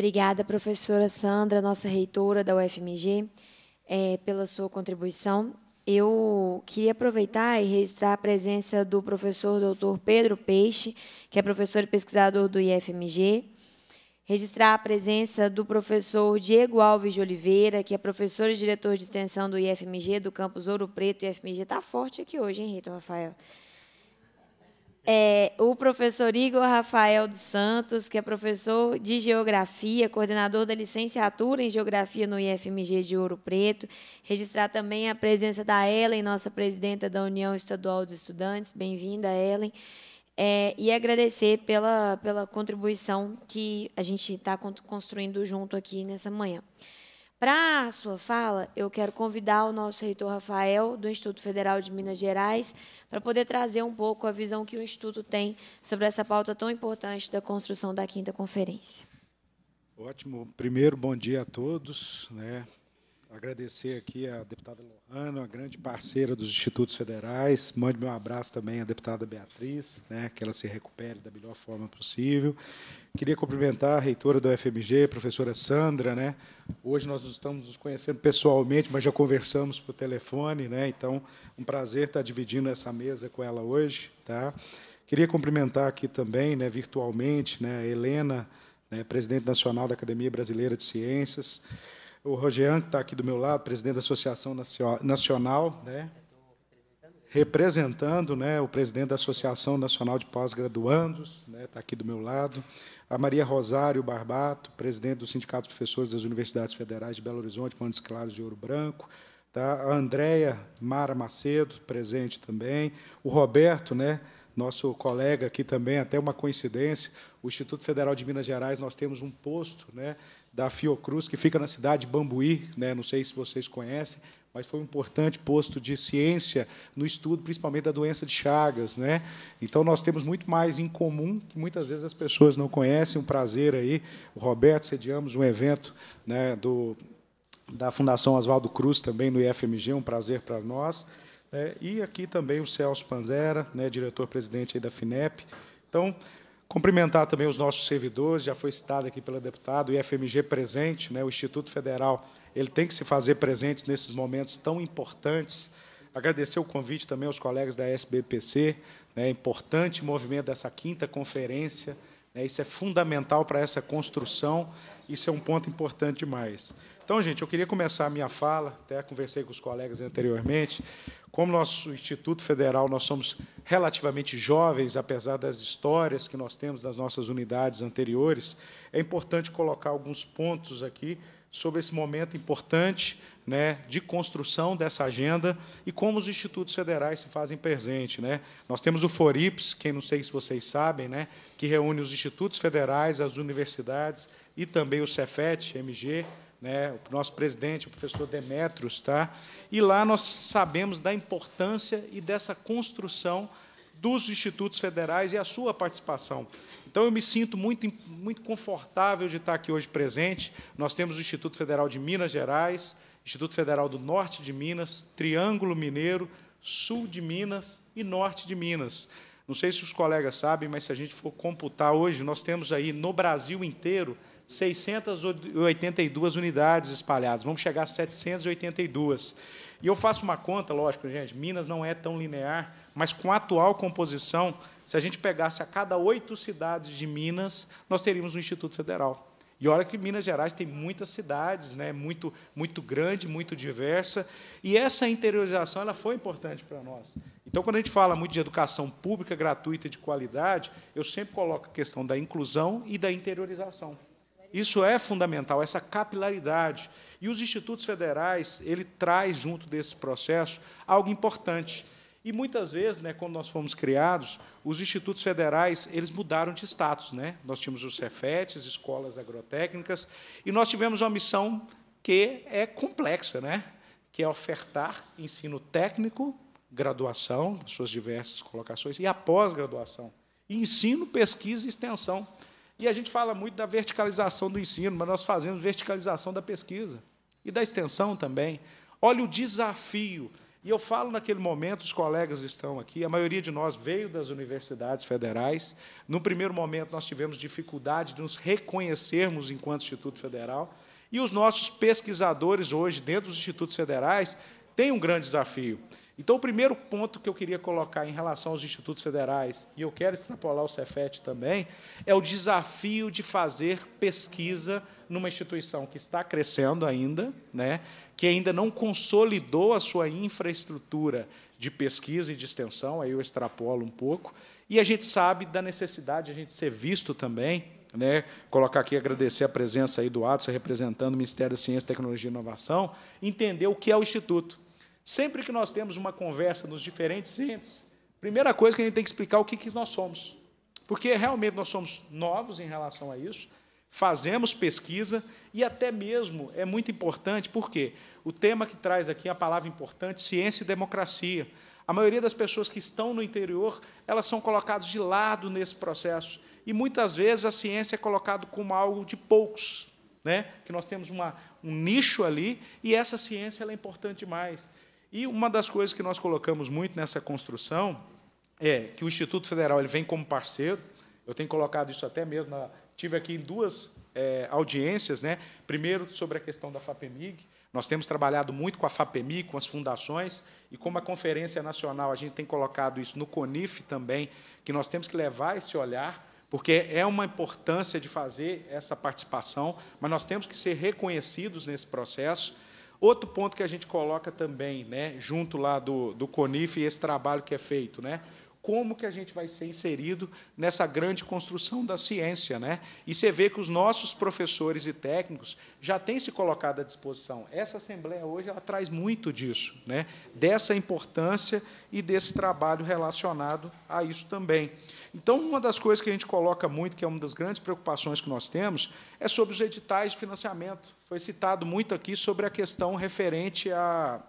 Obrigada, professora Sandra, nossa reitora da UFMG, é, pela sua contribuição. Eu queria aproveitar e registrar a presença do professor doutor Pedro Peixe, que é professor e pesquisador do IFMG, registrar a presença do professor Diego Alves de Oliveira, que é professor e diretor de extensão do IFMG, do campus Ouro Preto. IFMG está forte aqui hoje, hein, Reitor Rafael? É, o professor Igor Rafael dos Santos, que é professor de Geografia, coordenador da licenciatura em Geografia no IFMG de Ouro Preto. Registrar também a presença da Ellen, nossa presidenta da União Estadual dos Estudantes. Bem-vinda, Ellen. É, e agradecer pela, pela contribuição que a gente está construindo junto aqui nessa manhã. Para a sua fala, eu quero convidar o nosso reitor Rafael, do Instituto Federal de Minas Gerais, para poder trazer um pouco a visão que o Instituto tem sobre essa pauta tão importante da construção da quinta conferência. Ótimo. Primeiro, bom dia a todos. Né? agradecer aqui a deputada Lohana, a grande parceira dos institutos federais. Mande meu abraço também à deputada Beatriz, né, que ela se recupere da melhor forma possível. Queria cumprimentar a reitora da UFMG, professora Sandra. Né? Hoje nós estamos nos conhecendo pessoalmente, mas já conversamos por telefone, né? então um prazer estar dividindo essa mesa com ela hoje. Tá? Queria cumprimentar aqui também, né, virtualmente, né, a Helena, né, presidente nacional da Academia Brasileira de Ciências o que está aqui do meu lado, presidente da Associação Nacional, né? representando né, o presidente da Associação Nacional de Pós-Graduandos, está né, aqui do meu lado, a Maria Rosário Barbato, presidente do Sindicato de Professores das Universidades Federais de Belo Horizonte, Montes Claros de Ouro Branco, tá? a Andréia Mara Macedo, presente também, o Roberto, né, nosso colega aqui também, até uma coincidência, o Instituto Federal de Minas Gerais, nós temos um posto né, da Fiocruz, que fica na cidade de Bambuí, né? não sei se vocês conhecem, mas foi um importante posto de ciência no estudo, principalmente da doença de Chagas. Né? Então, nós temos muito mais em comum, que muitas vezes as pessoas não conhecem. Um prazer aí, o Roberto, sediamos um evento né, do, da Fundação Oswaldo Cruz, também no IFMG, um prazer para nós. É, e aqui também o Celso Panzera, né, diretor-presidente da FINEP. Então, Cumprimentar também os nossos servidores, já foi citado aqui pela deputada, o IFMG presente, né, o Instituto Federal, ele tem que se fazer presente nesses momentos tão importantes. Agradecer o convite também aos colegas da SBPC, né, é importante movimento dessa quinta conferência, né, isso é fundamental para essa construção, isso é um ponto importante demais. Então, gente, eu queria começar a minha fala, até conversei com os colegas anteriormente. Como nosso Instituto Federal, nós somos relativamente jovens, apesar das histórias que nós temos das nossas unidades anteriores, é importante colocar alguns pontos aqui sobre esse momento importante né, de construção dessa agenda e como os institutos federais se fazem presente. Né? Nós temos o FORIPS, quem não sei se vocês sabem, né, que reúne os institutos federais, as universidades e também o Cefet, MG, né, o nosso presidente, o professor Demetrios, tá? E lá nós sabemos da importância e dessa construção dos institutos federais e a sua participação. Então, eu me sinto muito, muito confortável de estar aqui hoje presente. Nós temos o Instituto Federal de Minas Gerais, Instituto Federal do Norte de Minas, Triângulo Mineiro, Sul de Minas e Norte de Minas. Não sei se os colegas sabem, mas se a gente for computar hoje, nós temos aí no Brasil inteiro 682 unidades espalhadas, vamos chegar a 782. E eu faço uma conta, lógico, gente, Minas não é tão linear, mas com a atual composição, se a gente pegasse a cada oito cidades de Minas, nós teríamos um Instituto Federal. E olha que Minas Gerais tem muitas cidades, né, muito, muito grande, muito diversa, e essa interiorização ela foi importante para nós. Então, quando a gente fala muito de educação pública, gratuita e de qualidade, eu sempre coloco a questão da inclusão e da interiorização. Isso é fundamental, essa capilaridade. E os institutos federais, ele traz junto desse processo algo importante. E muitas vezes, né, quando nós fomos criados, os institutos federais eles mudaram de status. Né? Nós tínhamos os CEFETs, escolas agrotécnicas, e nós tivemos uma missão que é complexa, né? que é ofertar ensino técnico, graduação, suas diversas colocações, e após pós-graduação, ensino, pesquisa e extensão. E a gente fala muito da verticalização do ensino, mas nós fazemos verticalização da pesquisa e da extensão também. Olha o desafio. E eu falo naquele momento, os colegas estão aqui, a maioria de nós veio das universidades federais. No primeiro momento, nós tivemos dificuldade de nos reconhecermos enquanto Instituto Federal. E os nossos pesquisadores hoje, dentro dos institutos federais, têm um grande desafio então, o primeiro ponto que eu queria colocar em relação aos institutos federais, e eu quero extrapolar o Cefet também, é o desafio de fazer pesquisa numa instituição que está crescendo ainda, né, que ainda não consolidou a sua infraestrutura de pesquisa e de extensão, aí eu extrapolo um pouco, e a gente sabe da necessidade de a gente ser visto também, né, colocar aqui, agradecer a presença aí do Adson, representando o Ministério da Ciência, Tecnologia e Inovação, entender o que é o Instituto. Sempre que nós temos uma conversa nos diferentes entes, primeira coisa que a gente tem que explicar o que, que nós somos. Porque realmente nós somos novos em relação a isso, fazemos pesquisa e até mesmo é muito importante, porque o tema que traz aqui é a palavra importante, ciência e democracia. A maioria das pessoas que estão no interior, elas são colocadas de lado nesse processo. E muitas vezes a ciência é colocada como algo de poucos, né? que nós temos uma, um nicho ali, e essa ciência ela é importante demais. E uma das coisas que nós colocamos muito nessa construção é que o Instituto Federal ele vem como parceiro. Eu tenho colocado isso até mesmo. Na, tive aqui em duas é, audiências, né? Primeiro sobre a questão da FAPEMIG. Nós temos trabalhado muito com a FAPEMIG, com as fundações e como a conferência nacional a gente tem colocado isso no CONIF também, que nós temos que levar esse olhar porque é uma importância de fazer essa participação, mas nós temos que ser reconhecidos nesse processo. Outro ponto que a gente coloca também, né, junto lá do, do CONIF e esse trabalho que é feito, né, como que a gente vai ser inserido nessa grande construção da ciência. Né? E você vê que os nossos professores e técnicos já têm se colocado à disposição. Essa Assembleia hoje ela traz muito disso, né? dessa importância e desse trabalho relacionado a isso também. Então, uma das coisas que a gente coloca muito, que é uma das grandes preocupações que nós temos, é sobre os editais de financiamento. Foi citado muito aqui sobre a questão referente a,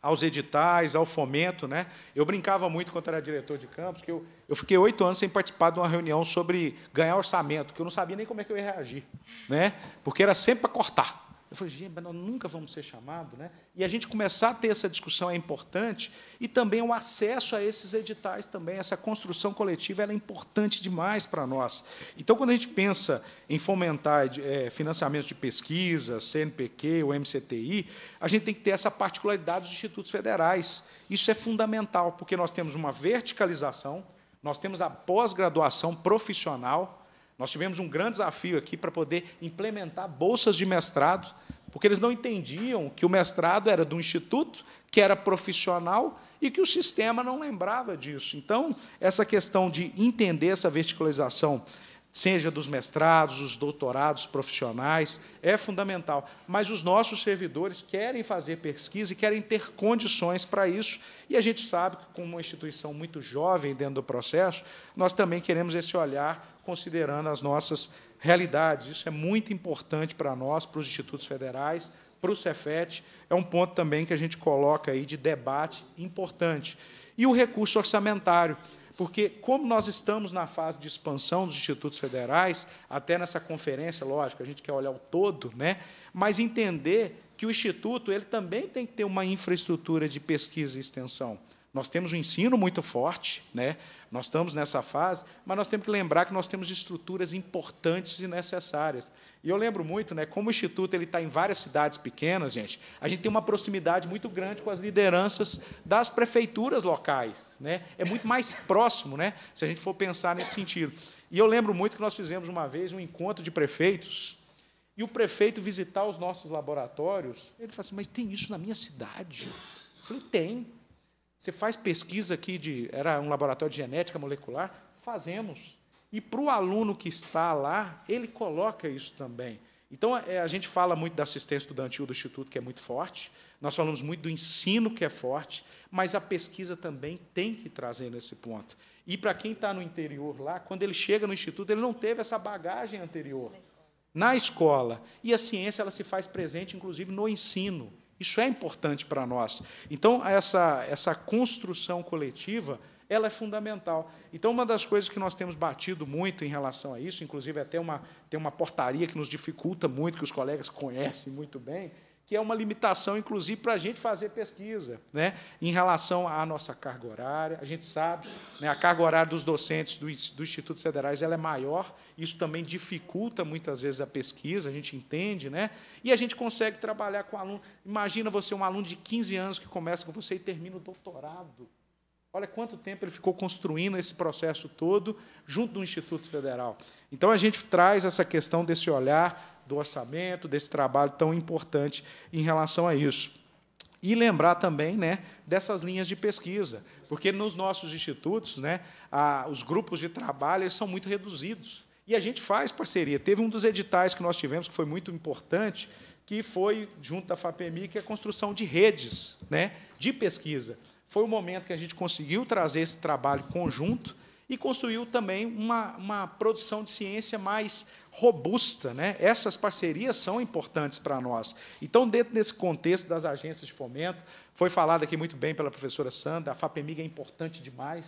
aos editais, ao fomento. Né? Eu brincava muito quando era diretor de campos, que eu, eu fiquei oito anos sem participar de uma reunião sobre ganhar orçamento, que eu não sabia nem como é que eu ia reagir, né? porque era sempre para cortar. Eu falei, gente, mas nós nunca vamos ser chamados. Né? E a gente começar a ter essa discussão é importante, e também o acesso a esses editais também, essa construção coletiva ela é importante demais para nós. Então, quando a gente pensa em fomentar é, financiamento de pesquisa, CNPq, o MCTI, a gente tem que ter essa particularidade dos institutos federais. Isso é fundamental, porque nós temos uma verticalização, nós temos a pós-graduação profissional, nós tivemos um grande desafio aqui para poder implementar bolsas de mestrado, porque eles não entendiam que o mestrado era do instituto, que era profissional e que o sistema não lembrava disso. Então, essa questão de entender essa verticalização, seja dos mestrados, os doutorados profissionais, é fundamental. Mas os nossos servidores querem fazer pesquisa e querem ter condições para isso, e a gente sabe que, como uma instituição muito jovem dentro do processo, nós também queremos esse olhar considerando as nossas realidades. Isso é muito importante para nós, para os institutos federais, para o Cefet. É um ponto também que a gente coloca aí de debate importante. E o recurso orçamentário, porque como nós estamos na fase de expansão dos institutos federais, até nessa conferência, lógico, a gente quer olhar o todo, né? Mas entender que o instituto ele também tem que ter uma infraestrutura de pesquisa e extensão. Nós temos um ensino muito forte, né? Nós estamos nessa fase, mas nós temos que lembrar que nós temos estruturas importantes e necessárias. E eu lembro muito, né, como o Instituto ele está em várias cidades pequenas, gente, a gente tem uma proximidade muito grande com as lideranças das prefeituras locais. Né? É muito mais próximo, né, se a gente for pensar nesse sentido. E eu lembro muito que nós fizemos uma vez um encontro de prefeitos, e o prefeito visitar os nossos laboratórios, ele falou assim, mas tem isso na minha cidade? Eu falei, tem. Você faz pesquisa aqui de. Era um laboratório de genética molecular? Fazemos. E para o aluno que está lá, ele coloca isso também. Então, é, a gente fala muito da assistência estudantil do Instituto, que é muito forte, nós falamos muito do ensino, que é forte, mas a pesquisa também tem que trazer nesse ponto. E para quem está no interior lá, quando ele chega no Instituto, ele não teve essa bagagem anterior. Na escola. Na escola. E a ciência ela se faz presente, inclusive, no ensino. Isso é importante para nós. Então, essa, essa construção coletiva ela é fundamental. Então, uma das coisas que nós temos batido muito em relação a isso, inclusive até uma, tem uma portaria que nos dificulta muito, que os colegas conhecem muito bem, que é uma limitação, inclusive, para a gente fazer pesquisa né, em relação à nossa carga horária. A gente sabe, né, a carga horária dos docentes do, do Instituto Federais ela é maior, isso também dificulta muitas vezes a pesquisa, a gente entende, né? e a gente consegue trabalhar com aluno. Imagina você, um aluno de 15 anos que começa com você e termina o doutorado. Olha quanto tempo ele ficou construindo esse processo todo junto do Instituto Federal. Então, a gente traz essa questão desse olhar do orçamento, desse trabalho tão importante em relação a isso. E lembrar também né, dessas linhas de pesquisa, porque nos nossos institutos, né, a, os grupos de trabalho são muito reduzidos. E a gente faz parceria. Teve um dos editais que nós tivemos, que foi muito importante, que foi, junto à FAPEMI, que é a construção de redes né, de pesquisa. Foi o momento que a gente conseguiu trazer esse trabalho conjunto e construiu também uma, uma produção de ciência mais robusta. Né? Essas parcerias são importantes para nós. Então, dentro desse contexto das agências de fomento, foi falado aqui muito bem pela professora Sandra, a FAPEMIG é importante demais.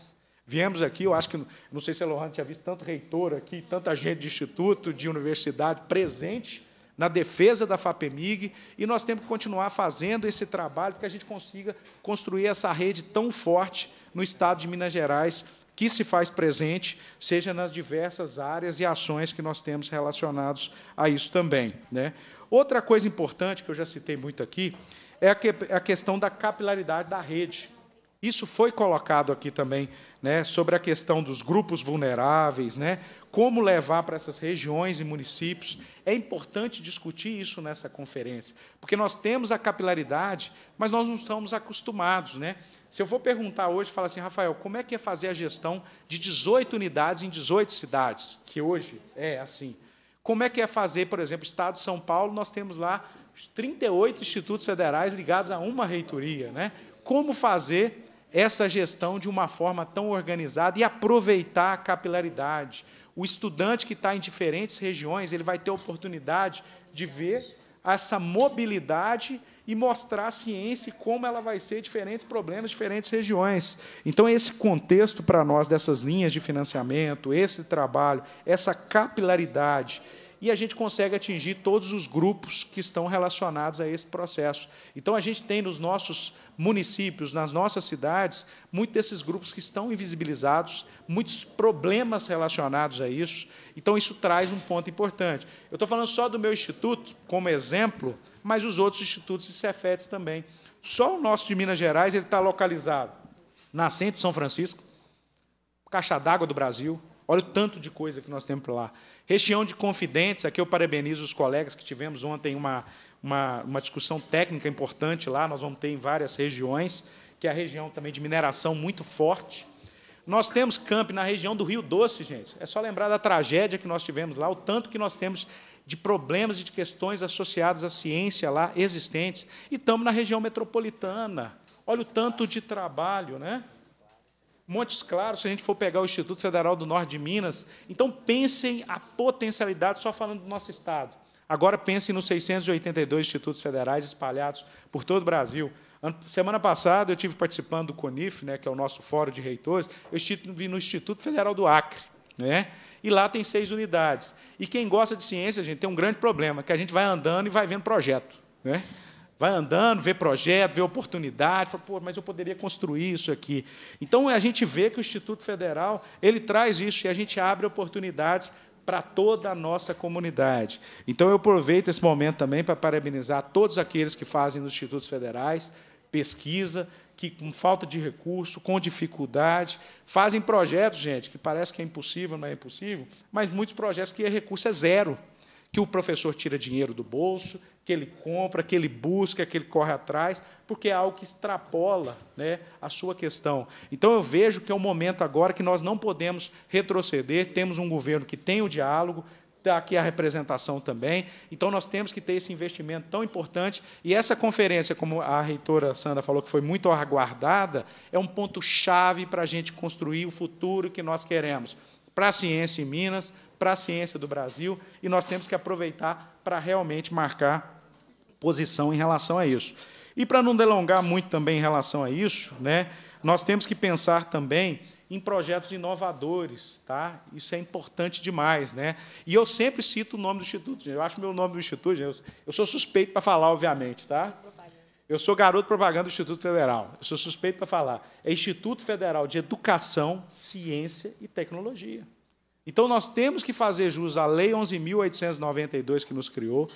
Viemos aqui, eu acho que, não sei se a Lohan tinha visto tanto reitor aqui, tanta gente de instituto, de universidade presente na defesa da FAPEMIG, e nós temos que continuar fazendo esse trabalho para que a gente consiga construir essa rede tão forte no estado de Minas Gerais que se faz presente, seja nas diversas áreas e ações que nós temos relacionados a isso também. Né? Outra coisa importante, que eu já citei muito aqui, é a, questão da capilaridade da rede. Isso foi colocado aqui também, né, sobre a questão dos grupos vulneráveis, né, como levar para essas regiões e municípios. É importante discutir isso nessa conferência, porque nós temos a capilaridade, mas nós não estamos acostumados. Né? Se eu for perguntar hoje, falar assim, Rafael, como é que é fazer a gestão de 18 unidades em 18 cidades? Que hoje é assim. Como é que é fazer, por exemplo, Estado de São Paulo, nós temos lá 38 institutos federais ligados a uma reitoria. Né? Como fazer essa gestão de uma forma tão organizada e aproveitar a capilaridade? O estudante que está em diferentes regiões, ele vai ter oportunidade de ver essa mobilidade e mostrar a ciência e como ela vai ser diferentes problemas, diferentes regiões. Então, esse contexto para nós dessas linhas de financiamento, esse trabalho, essa capilaridade, e a gente consegue atingir todos os grupos que estão relacionados a esse processo. Então, a gente tem nos nossos municípios, nas nossas cidades, muitos desses grupos que estão invisibilizados, muitos problemas relacionados a isso. Então, isso traz um ponto importante. Eu estou falando só do meu instituto como exemplo, mas os outros institutos e Cefetes também. Só o nosso de Minas Gerais ele está localizado na Centro São Francisco, Caixa d'Água do Brasil. Olha o tanto de coisa que nós temos lá. Região de Confidentes, aqui eu parabenizo os colegas que tivemos ontem uma, uma, uma discussão técnica importante lá, nós vamos ter em várias regiões, que é a região também de mineração muito forte. Nós temos camp na região do Rio Doce, gente. É só lembrar da tragédia que nós tivemos lá, o tanto que nós temos de problemas e de questões associadas à ciência lá existentes. E estamos na região metropolitana. Olha o tanto de trabalho, né? Montes Claros, se a gente for pegar o Instituto Federal do Norte de Minas, então pensem a potencialidade, só falando do nosso estado. Agora pensem nos 682 institutos federais espalhados por todo o Brasil. Semana passada eu tive participando do CONIF, né, que é o nosso fórum de reitores, eu estive no Instituto Federal do Acre. Né? E lá tem seis unidades. E quem gosta de ciência, gente, tem um grande problema, que a gente vai andando e vai vendo projeto. Né? Vai andando, vê projeto, vê oportunidade, fala, pô, mas eu poderia construir isso aqui. Então a gente vê que o Instituto Federal ele traz isso e a gente abre oportunidades para toda a nossa comunidade. Então eu aproveito esse momento também para parabenizar todos aqueles que fazem nos institutos federais, pesquisa, que com falta de recurso, com dificuldade, fazem projetos, gente, que parece que é impossível, não é impossível, mas muitos projetos que o é recurso é zero, que o professor tira dinheiro do bolso, que ele compra, que ele busca, que ele corre atrás, porque é algo que extrapola né, a sua questão. Então, eu vejo que é um momento agora que nós não podemos retroceder, temos um governo que tem o diálogo, está aqui a representação também. Então, nós temos que ter esse investimento tão importante. E essa conferência, como a reitora Sandra falou, que foi muito aguardada, é um ponto-chave para a gente construir o futuro que nós queremos para a ciência em Minas, para a ciência do Brasil, e nós temos que aproveitar para realmente marcar posição em relação a isso. E para não delongar muito também em relação a isso, né, nós temos que pensar também em projetos inovadores, tá? Isso é importante demais, né? E eu sempre cito o nome do instituto, eu acho meu nome do instituto, gente. eu sou suspeito para falar, obviamente, tá? Eu sou garoto propaganda do Instituto Federal. Eu sou suspeito para falar. É Instituto Federal de Educação, Ciência e Tecnologia. Então nós temos que fazer jus à Lei 11.892 que nos criou.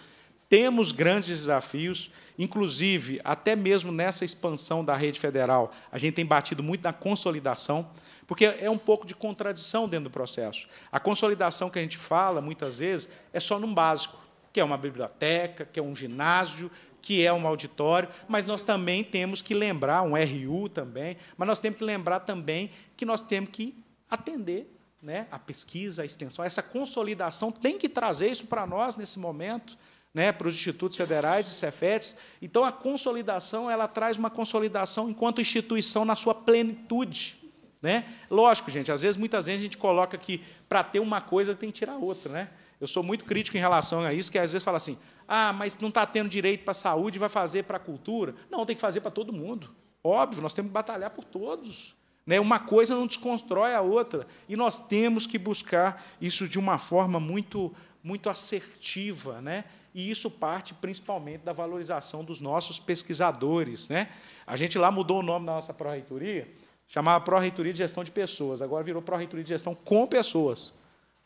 Temos grandes desafios, inclusive até mesmo nessa expansão da rede federal. A gente tem batido muito na consolidação. Porque é um pouco de contradição dentro do processo. A consolidação que a gente fala, muitas vezes, é só num básico, que é uma biblioteca, que é um ginásio, que é um auditório, mas nós também temos que lembrar, um RU também, mas nós temos que lembrar também que nós temos que atender né, a pesquisa, a extensão. Essa consolidação tem que trazer isso para nós nesse momento, né, para os institutos federais e Cefetes. Então, a consolidação ela traz uma consolidação enquanto instituição na sua plenitude. Né? Lógico, gente, às vezes, muitas vezes a gente coloca que para ter uma coisa tem que tirar outra. Né? Eu sou muito crítico em relação a isso, que às vezes fala assim: ah, mas não está tendo direito para a saúde, vai fazer para a cultura. Não, tem que fazer para todo mundo. Óbvio, nós temos que batalhar por todos. Né? Uma coisa não desconstrói a outra. E nós temos que buscar isso de uma forma muito, muito assertiva. Né? E isso parte principalmente da valorização dos nossos pesquisadores. Né? A gente lá mudou o nome da nossa pró-reitoria Chamava Pró-Reitoria de Gestão de Pessoas, agora virou Pró-Reitoria de Gestão com Pessoas.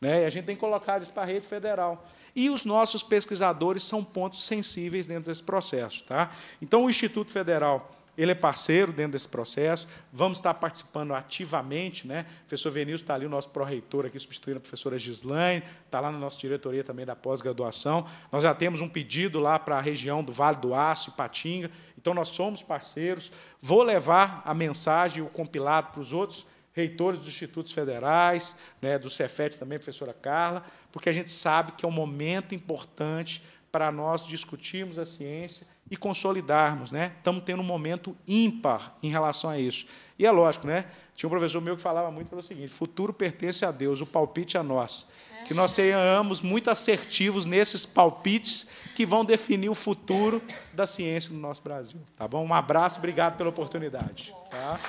Né? E a gente tem colocado isso para a rede federal. E os nossos pesquisadores são pontos sensíveis dentro desse processo. Tá? Então, o Instituto Federal ele é parceiro dentro desse processo, vamos estar participando ativamente. Né? O professor Venil está ali, o nosso pró-reitor aqui, substituindo a professora Gislaine, está lá na nossa diretoria também da pós-graduação. Nós já temos um pedido lá para a região do Vale do Aço e Patinga, então nós somos parceiros. Vou levar a mensagem, o compilado para os outros reitores dos institutos federais, né, do Cefet também, professora Carla, porque a gente sabe que é um momento importante para nós discutirmos a ciência e consolidarmos, né? Estamos tendo um momento ímpar em relação a isso. E é lógico, né? Tinha um professor meu que falava muito pelo seguinte: futuro pertence a Deus, o palpite a é nós que nós sejamos muito assertivos nesses palpites que vão definir o futuro da ciência no nosso Brasil. Tá bom? Um abraço, obrigado pela oportunidade. Tá?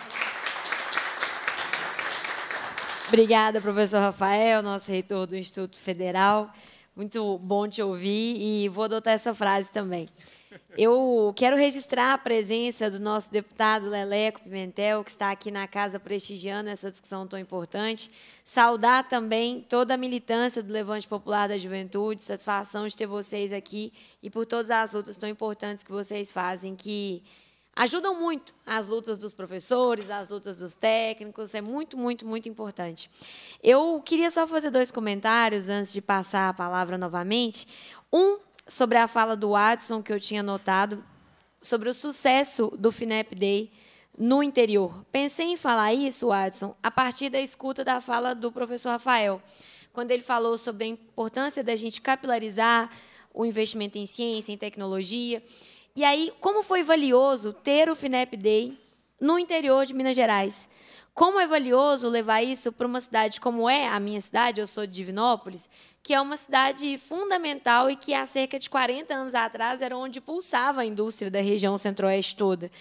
Obrigada, professor Rafael, nosso reitor do Instituto Federal. Muito bom te ouvir e vou adotar essa frase também. Eu quero registrar a presença do nosso deputado Leleco Pimentel, que está aqui na casa prestigiando essa discussão tão importante. Saudar também toda a militância do Levante Popular da Juventude, satisfação de ter vocês aqui e por todas as lutas tão importantes que vocês fazem, que ajudam muito as lutas dos professores, as lutas dos técnicos, é muito, muito, muito importante. Eu queria só fazer dois comentários antes de passar a palavra novamente. Um sobre a fala do Watson, que eu tinha notado, sobre o sucesso do FINEP Day no interior. Pensei em falar isso, Watson, a partir da escuta da fala do professor Rafael, quando ele falou sobre a importância da gente capilarizar o investimento em ciência, em tecnologia. E aí, como foi valioso ter o FINEP Day no interior de Minas Gerais? Como é valioso levar isso para uma cidade como é a minha cidade, eu sou de Divinópolis, que é uma cidade fundamental e que há cerca de 40 anos atrás era onde pulsava a indústria da região centro-oeste toda.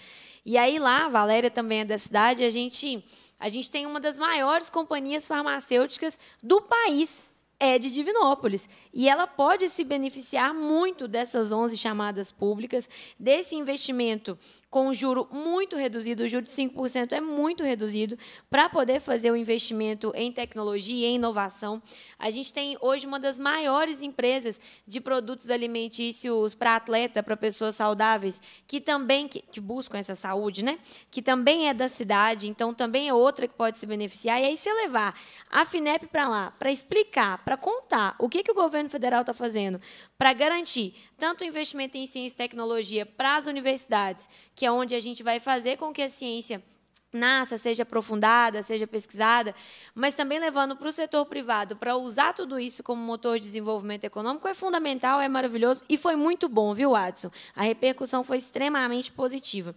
E aí lá, a Valéria também é da cidade, a gente, a gente tem uma das maiores companhias farmacêuticas do país, é de Divinópolis. E ela pode se beneficiar muito dessas 11 chamadas públicas, desse investimento com um juro muito reduzido, o juro de 5% é muito reduzido, para poder fazer o investimento em tecnologia e inovação. A gente tem hoje uma das maiores empresas de produtos alimentícios para atleta, para pessoas saudáveis, que também que, que buscam essa saúde, né? que também é da cidade, então também é outra que pode se beneficiar. E aí, se levar a FINEP para lá, para explicar, para contar o que, que o governo federal está fazendo para garantir tanto o investimento em ciência e tecnologia para as universidades, que que é onde a gente vai fazer com que a ciência nasça, seja aprofundada, seja pesquisada, mas também levando para o setor privado, para usar tudo isso como motor de desenvolvimento econômico, é fundamental, é maravilhoso e foi muito bom, viu, Watson? A repercussão foi extremamente positiva.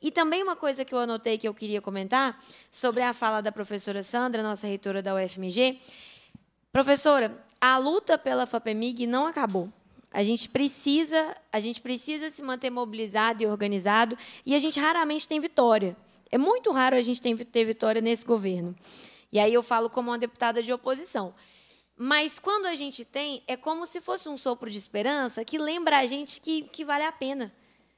E também uma coisa que eu anotei que eu queria comentar sobre a fala da professora Sandra, nossa reitora da UFMG. Professora, a luta pela FAPEMIG não acabou. A gente precisa, a gente precisa se manter mobilizado e organizado e a gente raramente tem vitória. É muito raro a gente ter vitória nesse governo. E aí eu falo como uma deputada de oposição. Mas quando a gente tem, é como se fosse um sopro de esperança que lembra a gente que, que vale a pena.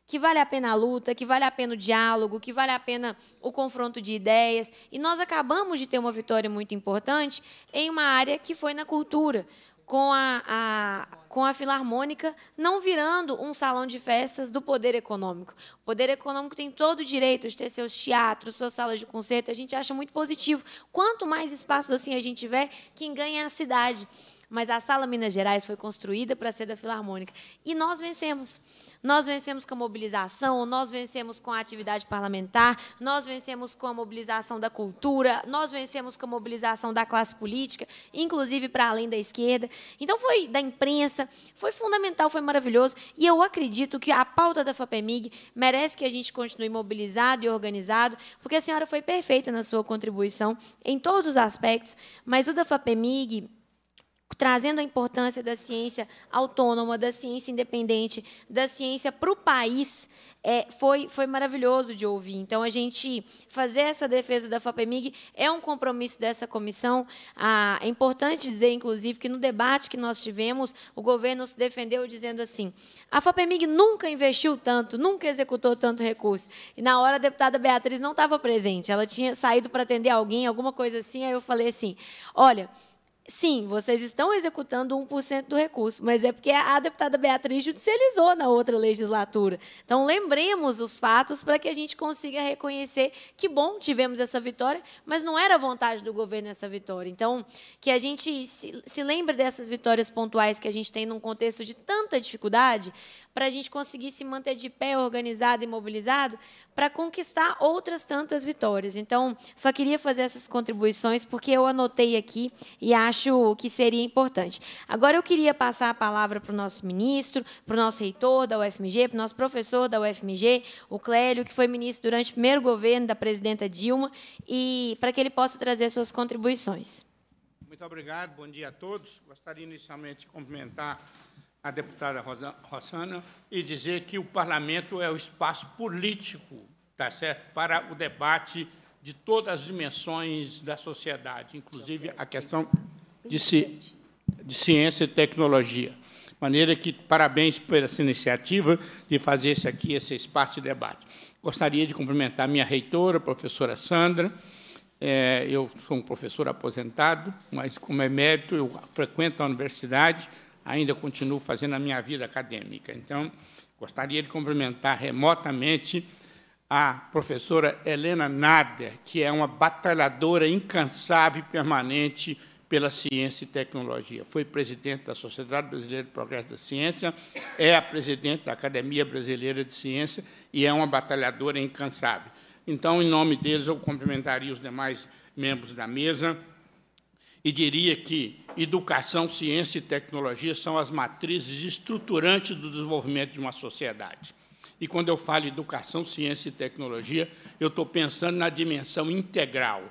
Que vale a pena a luta, que vale a pena o diálogo, que vale a pena o confronto de ideias. E nós acabamos de ter uma vitória muito importante em uma área que foi na cultura com a, a, com a Filarmônica, não virando um salão de festas do poder econômico. O poder econômico tem todo o direito de ter seus teatros, suas salas de concerto, a gente acha muito positivo. Quanto mais espaços assim a gente tiver, quem ganha é a cidade mas a Sala Minas Gerais foi construída para ser da Filarmônica. E nós vencemos. Nós vencemos com a mobilização, nós vencemos com a atividade parlamentar, nós vencemos com a mobilização da cultura, nós vencemos com a mobilização da classe política, inclusive para além da esquerda. Então, foi da imprensa, foi fundamental, foi maravilhoso. E eu acredito que a pauta da FAPEMIG merece que a gente continue mobilizado e organizado, porque a senhora foi perfeita na sua contribuição em todos os aspectos, mas o da FAPEMIG trazendo a importância da ciência autônoma, da ciência independente, da ciência para o país, é, foi, foi maravilhoso de ouvir. Então, a gente fazer essa defesa da FAPEMIG é um compromisso dessa comissão. Ah, é importante dizer, inclusive, que no debate que nós tivemos, o governo se defendeu dizendo assim, a FAPEMIG nunca investiu tanto, nunca executou tanto recurso. E, na hora, a deputada Beatriz não estava presente, ela tinha saído para atender alguém, alguma coisa assim, aí eu falei assim, olha sim, vocês estão executando 1% do recurso, mas é porque a deputada Beatriz judicializou na outra legislatura. Então, lembremos os fatos para que a gente consiga reconhecer que bom tivemos essa vitória, mas não era vontade do governo essa vitória. Então, que a gente se, se lembre dessas vitórias pontuais que a gente tem num contexto de tanta dificuldade, para a gente conseguir se manter de pé, organizado e mobilizado, para conquistar outras tantas vitórias. Então, só queria fazer essas contribuições porque eu anotei aqui e acho que seria importante. Agora eu queria passar a palavra para o nosso ministro, para o nosso reitor da UFMG, para o nosso professor da UFMG, o Clélio, que foi ministro durante o primeiro governo da presidenta Dilma, e para que ele possa trazer suas contribuições. Muito obrigado, bom dia a todos. Gostaria inicialmente de cumprimentar a deputada Rosana e dizer que o parlamento é o espaço político tá certo? para o debate de todas as dimensões da sociedade, inclusive a questão de, ci, de ciência e tecnologia. De maneira que, parabéns por essa iniciativa de fazer esse aqui, esse espaço de debate. Gostaria de cumprimentar minha reitora, professora Sandra, é, eu sou um professor aposentado, mas, como é mérito, eu frequento a universidade, ainda continuo fazendo a minha vida acadêmica. Então, gostaria de cumprimentar remotamente a professora Helena Nader, que é uma batalhadora incansável e permanente pela ciência e tecnologia. Foi presidente da Sociedade Brasileira de Progresso da Ciência, é a presidente da Academia Brasileira de Ciência e é uma batalhadora incansável. Então, em nome deles, eu cumprimentaria os demais membros da mesa e diria que educação, ciência e tecnologia são as matrizes estruturantes do desenvolvimento de uma sociedade. E quando eu falo educação, ciência e tecnologia, eu estou pensando na dimensão integral.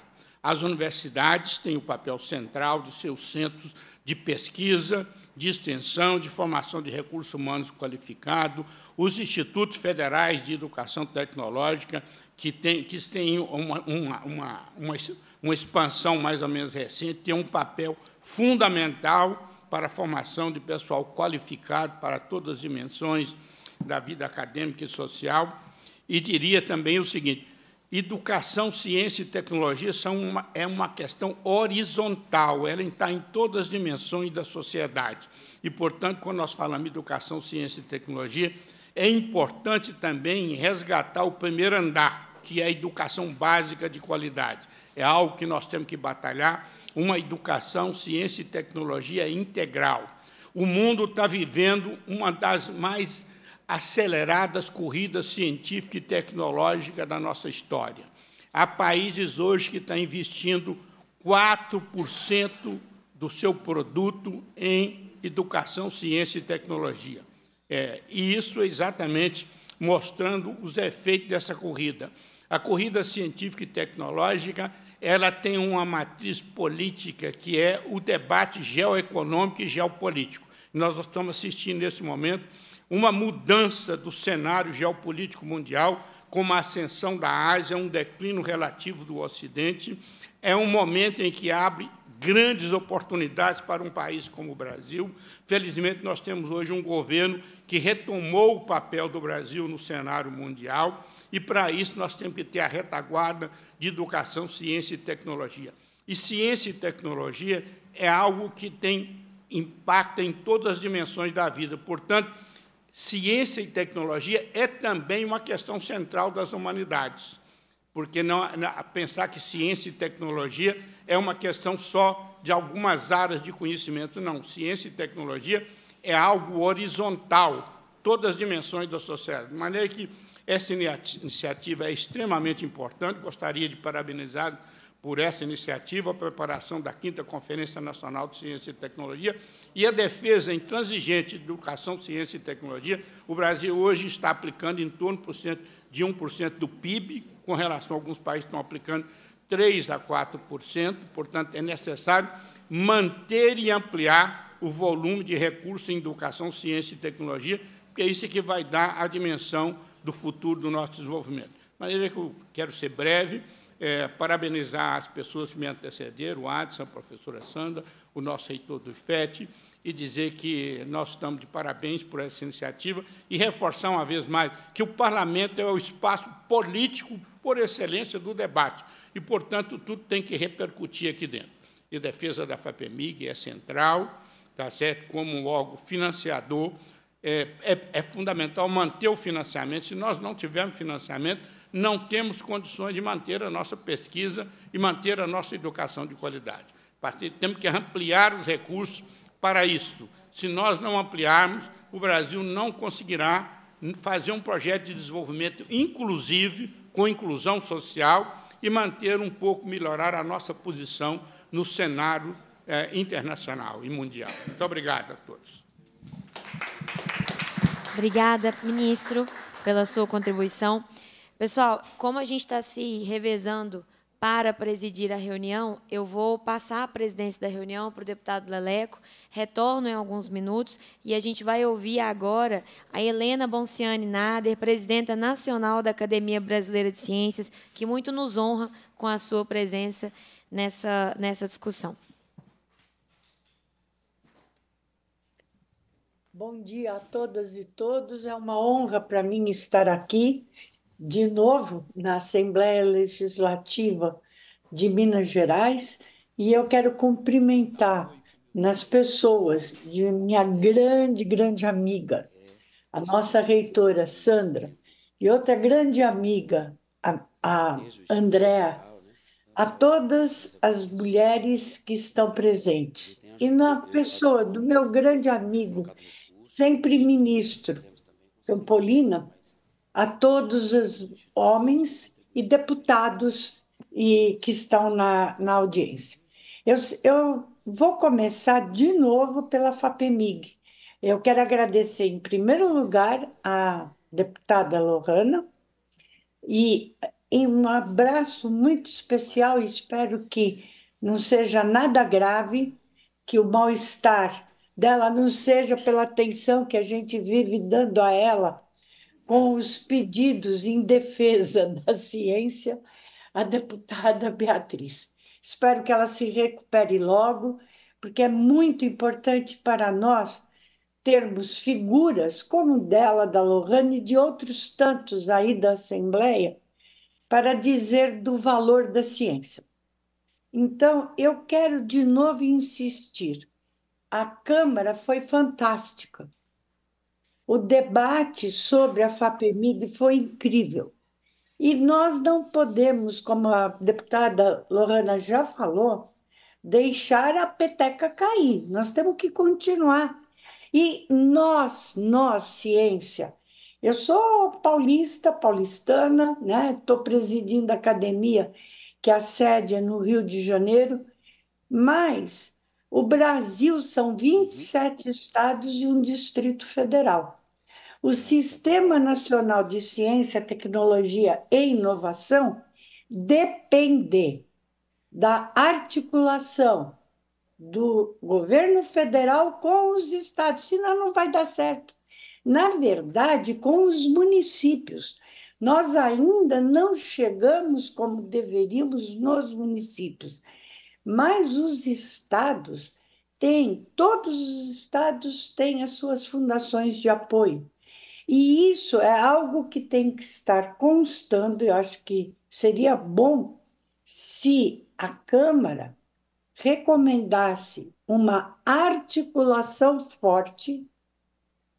As universidades têm o papel central de seus centros de pesquisa, de extensão, de formação de recursos humanos qualificados os institutos federais de educação tecnológica, que têm que têm uma, uma, uma, uma uma expansão mais ou menos recente, tem um papel fundamental para a formação de pessoal qualificado para todas as dimensões da vida acadêmica e social. E diria também o seguinte: educação, ciência e tecnologia são uma, é uma questão horizontal, ela está em todas as dimensões da sociedade. E, portanto, quando nós falamos de educação, ciência e tecnologia, é importante também resgatar o primeiro andar, que é a educação básica de qualidade é algo que nós temos que batalhar uma educação, ciência e tecnologia integral. O mundo está vivendo uma das mais aceleradas corridas científica e tecnológica da nossa história. Há países hoje que estão investindo 4% do seu produto em educação, ciência e tecnologia. É, e isso é exatamente mostrando os efeitos dessa corrida. A corrida científica e tecnológica ela tem uma matriz política que é o debate geoeconômico e geopolítico. Nós estamos assistindo nesse momento uma mudança do cenário geopolítico mundial, como a ascensão da Ásia, um declínio relativo do Ocidente. É um momento em que abre grandes oportunidades para um país como o Brasil. Felizmente, nós temos hoje um governo que retomou o papel do Brasil no cenário mundial e para isso nós temos que ter a retaguarda de educação, ciência e tecnologia. E ciência e tecnologia é algo que tem impacto em todas as dimensões da vida. Portanto, ciência e tecnologia é também uma questão central das humanidades, porque não pensar que ciência e tecnologia é uma questão só de algumas áreas de conhecimento, não. Ciência e tecnologia é algo horizontal, todas as dimensões da sociedade. De maneira que essa iniciativa é extremamente importante, gostaria de parabenizar por essa iniciativa, a preparação da 5 Conferência Nacional de Ciência e Tecnologia e a defesa intransigente de educação, ciência e tecnologia. O Brasil hoje está aplicando em torno de 1% do PIB, com relação a alguns países que estão aplicando 3% a 4%, portanto, é necessário manter e ampliar o volume de recursos em educação, ciência e tecnologia, porque é isso que vai dar a dimensão do futuro do nosso desenvolvimento. De maneira que eu quero ser breve, é, parabenizar as pessoas que me antecederam, o Adson, a professora Sandra, o nosso reitor do IFET, e dizer que nós estamos de parabéns por essa iniciativa e reforçar uma vez mais que o parlamento é o espaço político por excelência do debate e, portanto, tudo tem que repercutir aqui dentro. E a defesa da FAPEMIG é central, tá certo? como um órgão financiador é, é, é, fundamental manter o financiamento. Se nós não tivermos financiamento, não temos condições de manter a nossa pesquisa e manter a nossa educação de qualidade. Temos que ampliar os recursos para isso. Se nós não ampliarmos, o Brasil não conseguirá fazer um projeto de desenvolvimento inclusive, com inclusão social, e manter um pouco, melhorar a nossa posição no cenário eh, internacional e mundial. Muito obrigado a todos. Obrigada, ministro, pela sua contribuição. Pessoal, como a gente está se revezando para presidir a reunião, eu vou passar a presidência da reunião para o deputado Leleco, retorno em alguns minutos, e a gente vai ouvir agora a Helena Bonciani Nader, presidenta nacional da Academia Brasileira de Ciências, que muito nos honra com a sua presença nessa, nessa discussão. Bom dia a todas e todos. É uma honra para mim estar aqui de novo na Assembleia Legislativa de Minas Gerais e eu quero cumprimentar nas pessoas de minha grande, grande amiga, a nossa reitora Sandra, e outra grande amiga, a, a Andréa, a todas as mulheres que estão presentes. E na pessoa do meu grande amigo sempre ministro, Campolina, a todos os homens e deputados e que estão na, na audiência. Eu, eu vou começar de novo pela FAPEMIG. Eu quero agradecer, em primeiro lugar, a deputada Lorana e, e um abraço muito especial. Espero que não seja nada grave, que o mal-estar dela não seja pela atenção que a gente vive dando a ela com os pedidos em defesa [laughs] da ciência, a deputada Beatriz. Espero que ela se recupere logo, porque é muito importante para nós termos figuras como dela, da Lohane e de outros tantos aí da Assembleia para dizer do valor da ciência. Então, eu quero de novo insistir a Câmara foi fantástica. O debate sobre a FAPEMIG foi incrível. E nós não podemos, como a deputada Lorana já falou, deixar a peteca cair. Nós temos que continuar. E nós, nós, ciência, eu sou paulista, paulistana, né? Estou presidindo a academia, que é a sede é no Rio de Janeiro, mas o Brasil são 27 uhum. estados e um distrito federal. O Sistema Nacional de Ciência, Tecnologia e Inovação depende da articulação do governo federal com os estados, senão não vai dar certo. Na verdade, com os municípios. Nós ainda não chegamos como deveríamos nos municípios mas os estados têm, todos os estados têm as suas fundações de apoio. E isso é algo que tem que estar constando, eu acho que seria bom se a Câmara recomendasse uma articulação forte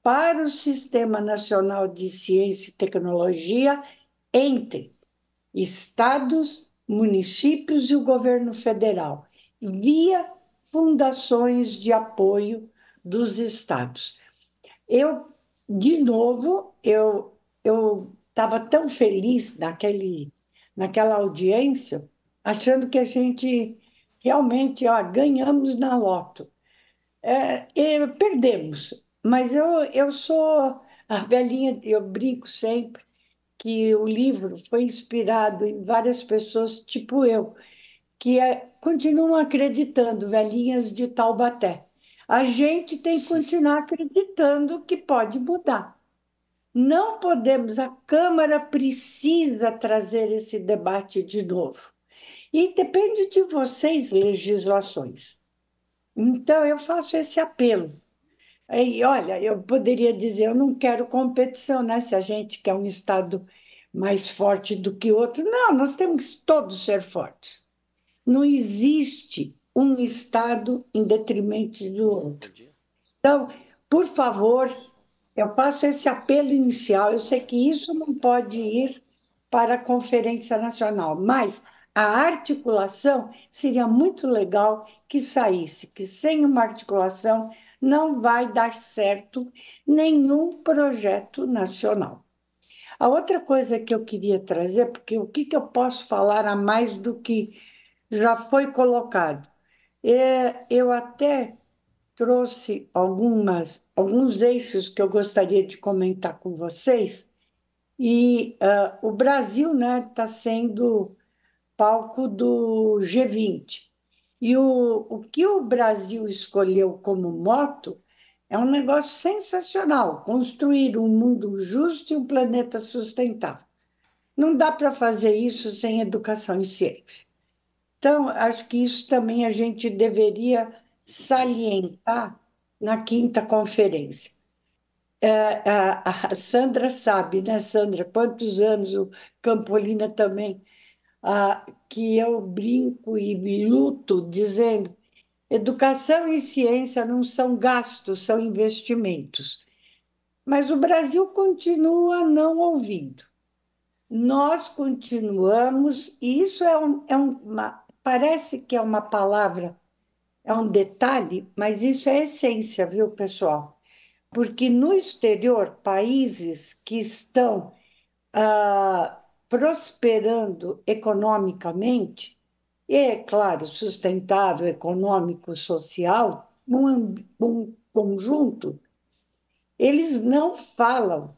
para o Sistema Nacional de Ciência e Tecnologia entre estados municípios e o governo federal, via fundações de apoio dos estados. Eu, de novo, eu eu estava tão feliz naquele naquela audiência, achando que a gente realmente ó, ganhamos na loto. É, perdemos, mas eu, eu sou a velhinha, eu brinco sempre, que o livro foi inspirado em várias pessoas, tipo eu, que é, continuam acreditando, velhinhas de Taubaté. A gente tem que continuar acreditando que pode mudar. Não podemos, a Câmara precisa trazer esse debate de novo. E depende de vocês, legislações. Então, eu faço esse apelo. E olha, eu poderia dizer, eu não quero competição, né? Se a gente quer um Estado mais forte do que outro. Não, nós temos que todos ser fortes. Não existe um Estado em detrimento do outro. Então, por favor, eu faço esse apelo inicial. Eu sei que isso não pode ir para a Conferência Nacional, mas a articulação seria muito legal que saísse, que sem uma articulação não vai dar certo nenhum projeto nacional. A outra coisa que eu queria trazer, porque o que, que eu posso falar a mais do que já foi colocado? É, eu até trouxe algumas, alguns eixos que eu gostaria de comentar com vocês. E uh, o Brasil está né, tá sendo palco do G20. E o, o que o Brasil escolheu como moto é um negócio sensacional construir um mundo justo e um planeta sustentável. Não dá para fazer isso sem educação e ciência. Então, acho que isso também a gente deveria salientar na quinta conferência. É, a, a Sandra sabe, né, Sandra? Quantos anos o Campolina também ah, que eu brinco e luto dizendo: educação e ciência não são gastos, são investimentos. Mas o Brasil continua não ouvindo. Nós continuamos, e isso é, um, é uma, parece que é uma palavra, é um detalhe, mas isso é essência, viu, pessoal? Porque no exterior, países que estão ah, prosperando economicamente, e, é claro, sustentável, econômico, social, num, num conjunto, eles não falam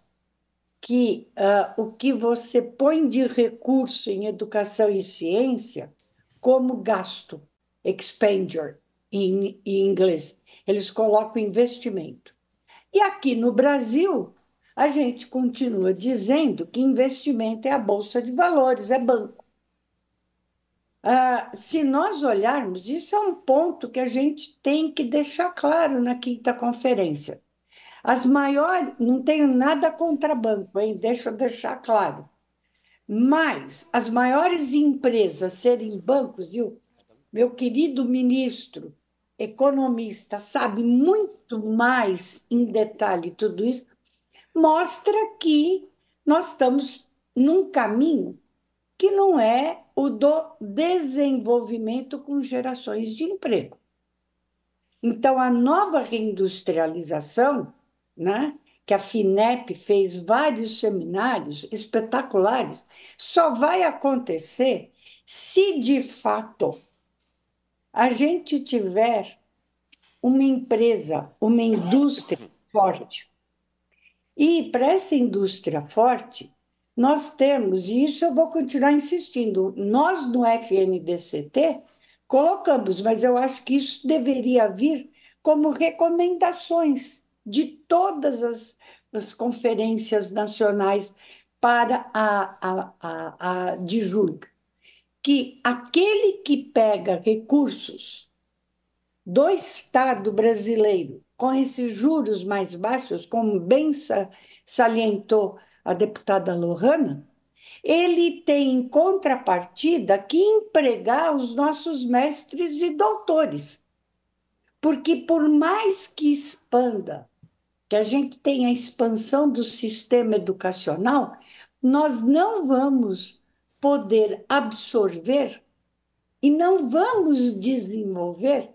que uh, o que você põe de recurso em educação e ciência como gasto, expenditure em, em inglês, eles colocam investimento. E aqui no Brasil, a gente continua dizendo que investimento é a bolsa de valores, é banco. Ah, se nós olharmos, isso é um ponto que a gente tem que deixar claro na quinta conferência. As maiores, não tenho nada contra banco, hein? Deixa eu deixar claro. Mas as maiores empresas serem bancos, viu, meu querido ministro, economista, sabe muito mais em detalhe tudo isso, mostra que nós estamos num caminho que não é o do desenvolvimento com gerações de emprego. Então, a nova reindustrialização, né, que a FINEP fez vários seminários espetaculares, só vai acontecer se de fato a gente tiver uma empresa, uma indústria forte. E para essa indústria forte, nós temos, e isso eu vou continuar insistindo, nós no FNDCT colocamos, mas eu acho que isso deveria vir como recomendações de todas as, as conferências nacionais para a, a, a, a de julho, que aquele que pega recursos do Estado brasileiro com esses juros mais baixos, como bem salientou a deputada Lohana, ele tem em contrapartida que empregar os nossos mestres e doutores. Porque por mais que expanda, que a gente tenha a expansão do sistema educacional, nós não vamos poder absorver e não vamos desenvolver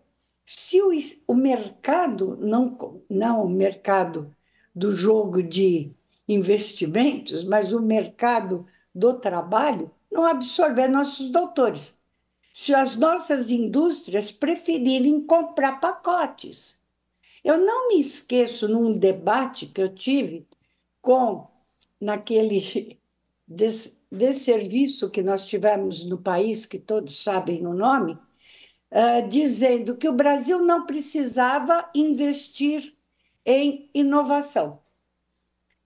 se o, o mercado, não, não o mercado do jogo de investimentos, mas o mercado do trabalho, não absorver é nossos doutores. Se as nossas indústrias preferirem comprar pacotes. Eu não me esqueço num debate que eu tive com naquele desse, [laughs] desse serviço que nós tivemos no país, que todos sabem o nome, ah, dizendo que o Brasil não precisava investir em inovação.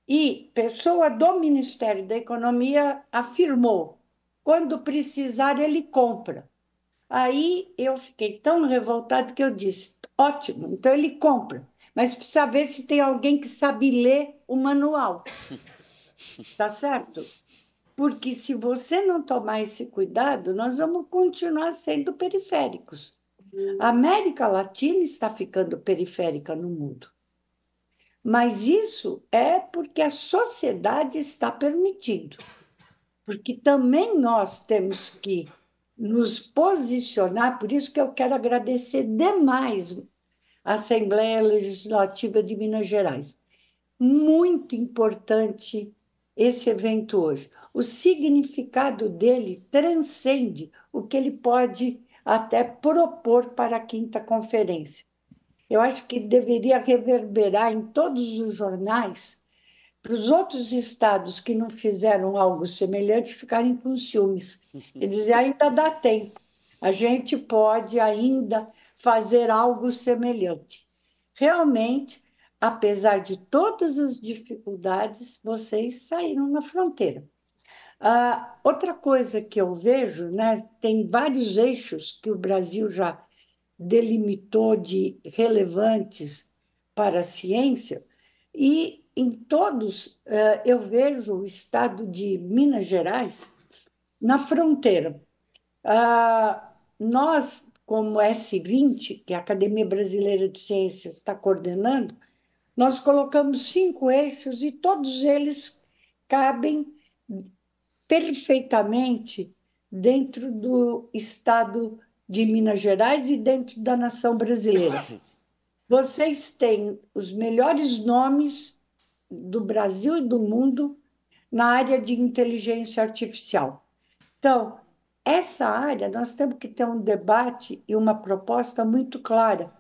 E pessoa do Ministério da Economia afirmou: quando precisar, ele compra. Aí eu fiquei tão revoltado que eu disse: ótimo, então ele compra, mas precisa ver se tem alguém que sabe ler o manual. [laughs] Tá certo? Porque se você não tomar esse cuidado, nós vamos continuar sendo periféricos. A América Latina está ficando periférica no mundo. Mas isso é porque a sociedade está permitindo. Porque também nós temos que nos posicionar, por isso que eu quero agradecer demais a Assembleia Legislativa de Minas Gerais. Muito importante esse evento hoje. O significado dele transcende o que ele pode até propor para a quinta conferência. Eu acho que deveria reverberar em todos os jornais para os outros estados que não fizeram algo semelhante ficarem com ciúmes e dizer ainda dá tempo, a gente pode ainda fazer algo semelhante. Realmente, apesar de todas as dificuldades, vocês saíram na fronteira. Uh, outra coisa que eu vejo, né, tem vários eixos que o Brasil já delimitou de relevantes para a ciência, e em todos uh, eu vejo o estado de Minas Gerais na fronteira. Uh, nós, como S20, que é a Academia Brasileira de Ciências está coordenando, nós colocamos cinco eixos e todos eles cabem perfeitamente dentro do estado de Minas Gerais e dentro da nação brasileira. Vocês têm os melhores nomes do Brasil e do mundo na área de inteligência artificial. Então, essa área nós temos que ter um debate e uma proposta muito clara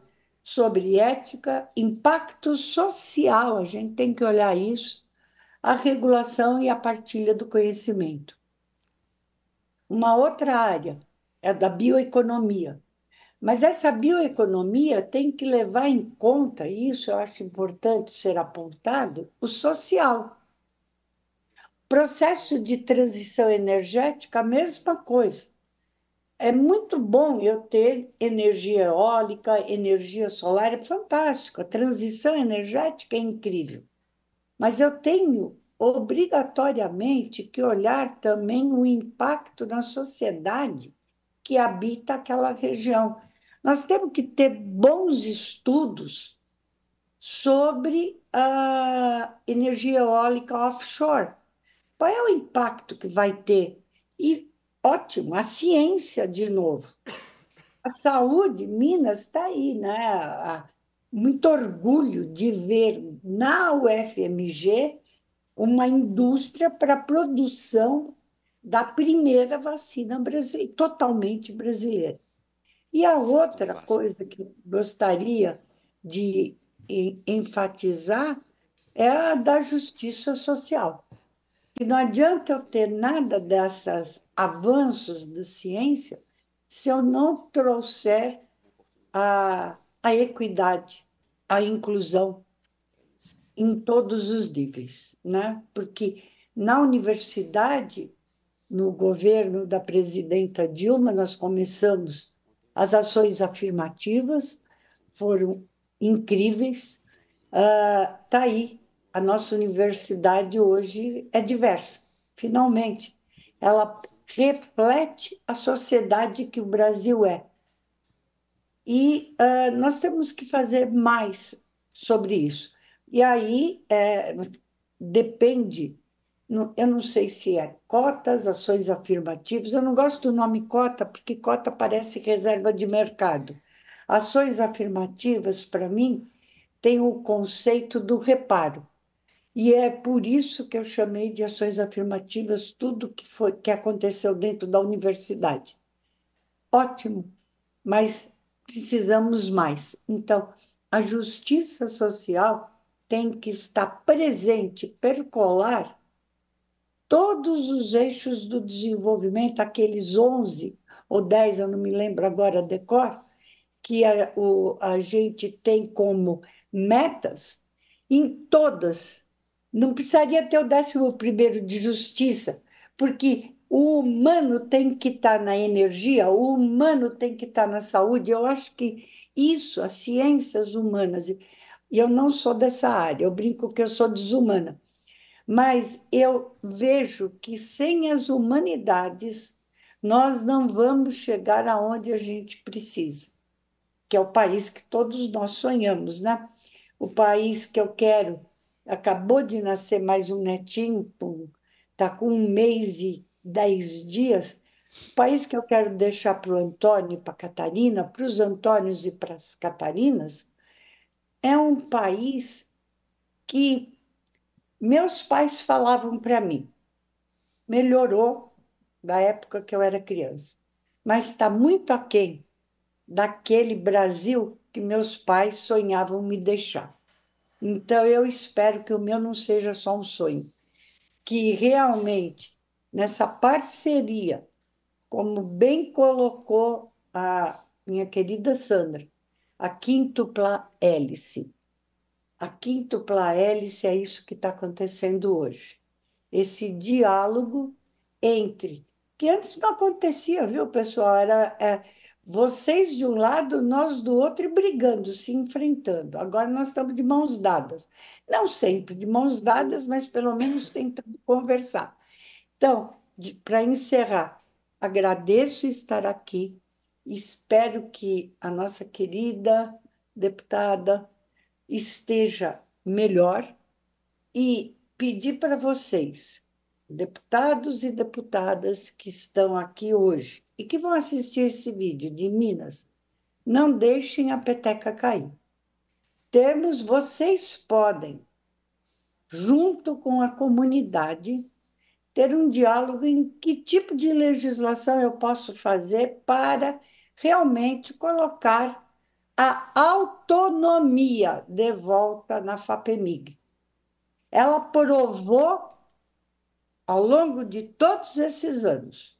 sobre ética, impacto social, a gente tem que olhar isso, a regulação e a partilha do conhecimento. Uma outra área é da bioeconomia. Mas essa bioeconomia tem que levar em conta, e isso eu acho importante ser apontado, o social. Processo de transição energética, a mesma coisa é muito bom eu ter energia eólica, energia solar, é fantástico. A transição energética é incrível. Mas eu tenho obrigatoriamente que olhar também o impacto na sociedade que habita aquela região. Nós temos que ter bons estudos sobre a energia eólica offshore. Qual é o impacto que vai ter? E Ótimo, a ciência de novo. A saúde, Minas está aí, né? Muito orgulho de ver na UFMG uma indústria para a produção da primeira vacina brasileira, totalmente brasileira. E a é outra coisa que gostaria de enfatizar é a da justiça social. E não adianta eu ter nada desses avanços da de ciência se eu não trouxer a, a equidade, a inclusão em todos os níveis, né? Porque na universidade, no governo da presidenta Dilma, nós começamos as ações afirmativas, foram incríveis. Está ah, uh, aí a nossa universidade hoje é diversa, finalmente. Ela reflete a sociedade que o Brasil é. E uh, nós temos que fazer mais sobre isso. E aí é, depende, eu não sei se é cotas, ações afirmativas, eu não gosto do nome cota, porque cota parece reserva de mercado. Ações afirmativas, para mim, tem o conceito do reparo. E é por isso que eu chamei de ações afirmativas tudo que foi que aconteceu dentro da universidade. Ótimo, mas precisamos mais. Então, a justiça social tem que estar presente, percolar todos os eixos do desenvolvimento, aqueles 11 ou 10, eu não me lembro agora, decor, que a, o, a gente tem como metas em todas não precisaria ter o 11 de justiça, porque o humano tem que estar tá na energia, o humano tem que estar tá na saúde. Eu acho que isso, as ciências humanas, e eu não sou dessa área, eu brinco que eu sou desumana, mas eu vejo que sem as humanidades nós não vamos chegar aonde a gente precisa, que é o país que todos nós sonhamos, né? O país que eu quero acabou de nascer mais um netinho, está com um mês e dez dias. O país que eu quero deixar para o Antônio e para a Catarina, para os Antônios e para as Catarinas, é um país que meus pais falavam para mim. Melhorou da época que eu era criança, mas está muito aquém daquele Brasil que meus pais sonhavam me deixar. Então, eu espero que o meu não seja só um sonho, que realmente, nessa parceria, como bem colocou a minha querida Sandra, a quíntupla hélice. A quíntupla hélice é isso que está acontecendo hoje. Esse diálogo entre que antes não acontecia, viu, pessoal? Era, é, vocês de um lado, nós do outro, e brigando, se enfrentando. Agora nós estamos de mãos dadas. Não sempre de mãos dadas, mas pelo menos tentando conversar. Então, para encerrar, agradeço estar aqui. Espero que a nossa querida deputada esteja melhor e pedir para vocês deputados e deputadas que estão aqui hoje e que vão assistir esse vídeo de Minas, não deixem a peteca cair. Temos, vocês podem, junto com a comunidade, ter um diálogo em que tipo de legislação eu posso fazer para realmente colocar a autonomia de volta na FAPEMIG. Ela provou ao longo de todos esses anos,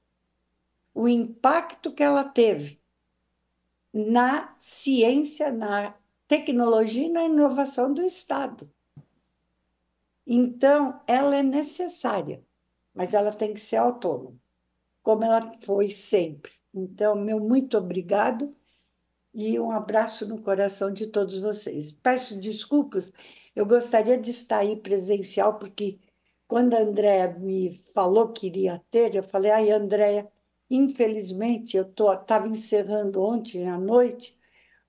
o impacto que ela teve na ciência, na tecnologia e na inovação do Estado. Então, ela é necessária, mas ela tem que ser autônoma, como ela foi sempre. Então, meu muito obrigado e um abraço no coração de todos vocês. Peço desculpas, eu gostaria de estar aí presencial, porque quando a Andréa me falou que iria ter, eu falei, ai, Andréa, infelizmente, eu estava encerrando ontem à noite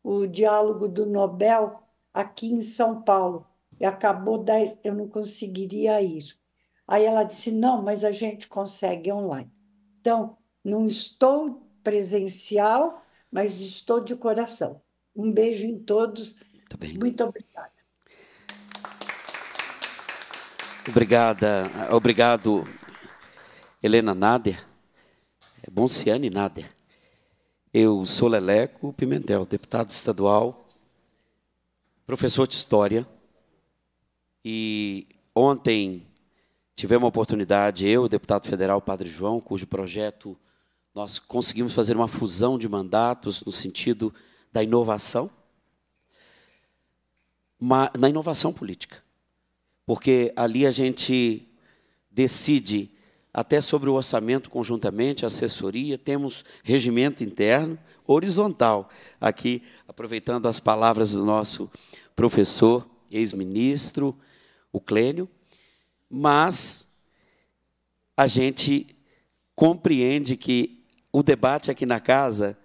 o diálogo do Nobel aqui em São Paulo. E acabou 10, eu não conseguiria ir. Aí ela disse: não, mas a gente consegue online. Então, não estou presencial, mas estou de coração. Um beijo em todos. Muito, Muito obrigada. Obrigada, obrigado, Helena Nader. É Bonciane Nader. Eu sou Leleco Pimentel, deputado estadual, professor de História. E ontem tivemos a oportunidade, eu, o deputado federal Padre João, cujo projeto nós conseguimos fazer uma fusão de mandatos no sentido da inovação, na inovação política porque ali a gente decide até sobre o orçamento conjuntamente, assessoria, temos regimento interno horizontal. Aqui, aproveitando as palavras do nosso professor, ex-ministro, o Clênio, mas a gente compreende que o debate aqui na casa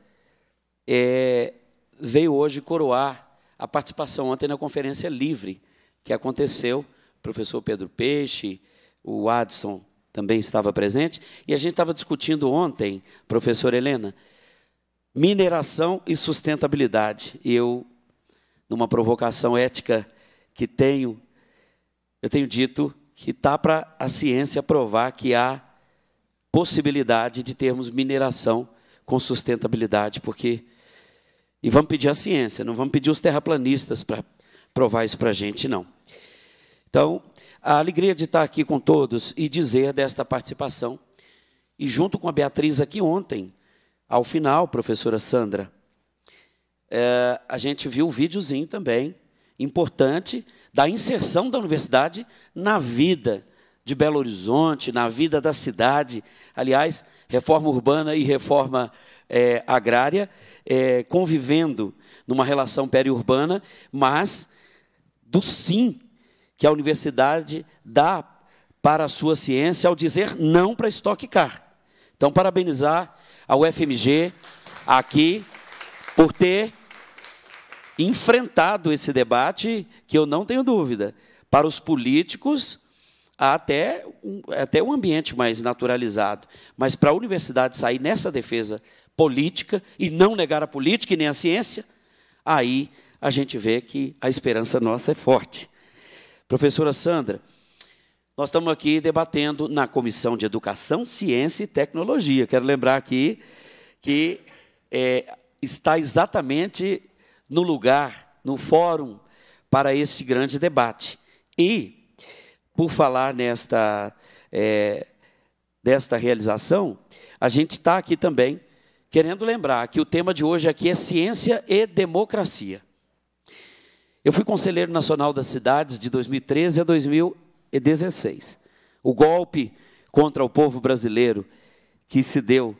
é, veio hoje coroar a participação ontem na Conferência Livre, que aconteceu professor Pedro Peixe, o Adson também estava presente, e a gente estava discutindo ontem, professor Helena, mineração e sustentabilidade. eu, numa provocação ética que tenho, eu tenho dito que está para a ciência provar que há possibilidade de termos mineração com sustentabilidade, porque. E vamos pedir a ciência, não vamos pedir os terraplanistas para provar isso para a gente, não. Então, a alegria de estar aqui com todos e dizer desta participação. E junto com a Beatriz aqui ontem, ao final, professora Sandra, é, a gente viu um videozinho também, importante, da inserção da universidade na vida de Belo Horizonte, na vida da cidade. Aliás, reforma urbana e reforma é, agrária é, convivendo numa relação periurbana, mas do sim que a universidade dá para a sua ciência ao dizer não para estoque car. Então, parabenizar a UFMG aqui por ter enfrentado esse debate, que eu não tenho dúvida. Para os políticos, há até um, até um ambiente mais naturalizado. Mas para a universidade sair nessa defesa política e não negar a política e nem a ciência, aí a gente vê que a esperança nossa é forte. Professora Sandra, nós estamos aqui debatendo na Comissão de Educação, Ciência e Tecnologia. Quero lembrar aqui que é, está exatamente no lugar, no fórum para esse grande debate. E, por falar nesta é, desta realização, a gente está aqui também querendo lembrar que o tema de hoje aqui é ciência e democracia. Eu fui conselheiro nacional das cidades de 2013 a 2016. O golpe contra o povo brasileiro que se deu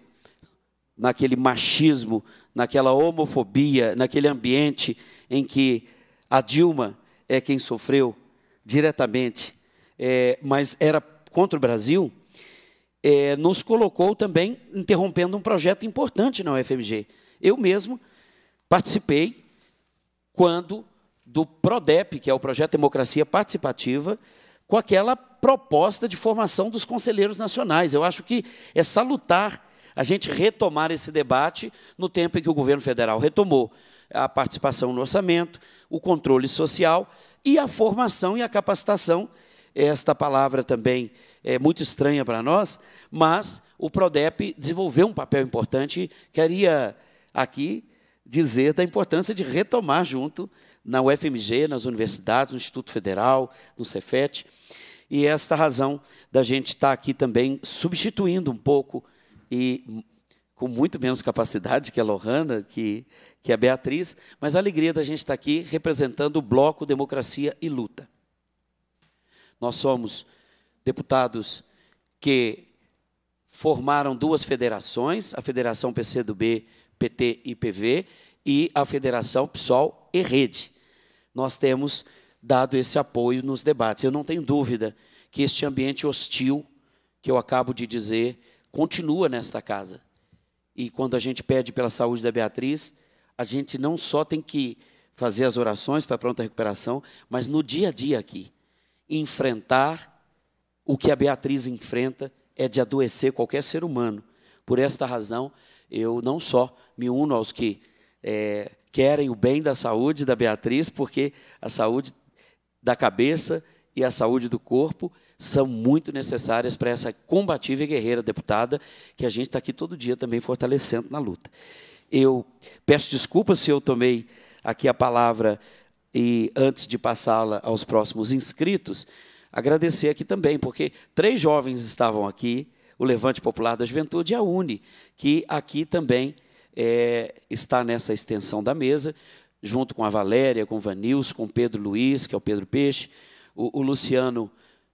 naquele machismo, naquela homofobia, naquele ambiente em que a Dilma é quem sofreu diretamente, é, mas era contra o Brasil, é, nos colocou também interrompendo um projeto importante na UFMG. Eu mesmo participei quando do PRODEP, que é o Projeto Democracia Participativa, com aquela proposta de formação dos conselheiros nacionais. Eu acho que é salutar a gente retomar esse debate no tempo em que o governo federal retomou a participação no orçamento, o controle social e a formação e a capacitação. Esta palavra também é muito estranha para nós, mas o PRODEP desenvolveu um papel importante. Queria aqui dizer da importância de retomar junto na UFMG, nas universidades, no Instituto Federal, no Cefet. E é esta razão da gente estar tá aqui também substituindo um pouco e com muito menos capacidade que a Lohana, que, que a Beatriz, mas a alegria da gente estar tá aqui representando o bloco Democracia e Luta. Nós somos deputados que formaram duas federações, a Federação PCdoB, PT e PV e a Federação PSOL e Rede nós temos dado esse apoio nos debates. Eu não tenho dúvida que este ambiente hostil que eu acabo de dizer continua nesta casa. E quando a gente pede pela saúde da Beatriz, a gente não só tem que fazer as orações para pronta recuperação, mas no dia a dia aqui, enfrentar o que a Beatriz enfrenta é de adoecer qualquer ser humano. Por esta razão, eu não só me uno aos que é, querem o bem da saúde da Beatriz, porque a saúde da cabeça e a saúde do corpo são muito necessárias para essa combativa e guerreira deputada que a gente está aqui todo dia também fortalecendo na luta. Eu peço desculpas se eu tomei aqui a palavra e antes de passá-la aos próximos inscritos, agradecer aqui também, porque três jovens estavam aqui, o Levante Popular da Juventude e a UNE, que aqui também é, está nessa extensão da mesa, junto com a Valéria, com o Vanils, com o Pedro Luiz, que é o Pedro Peixe, o, o Luciano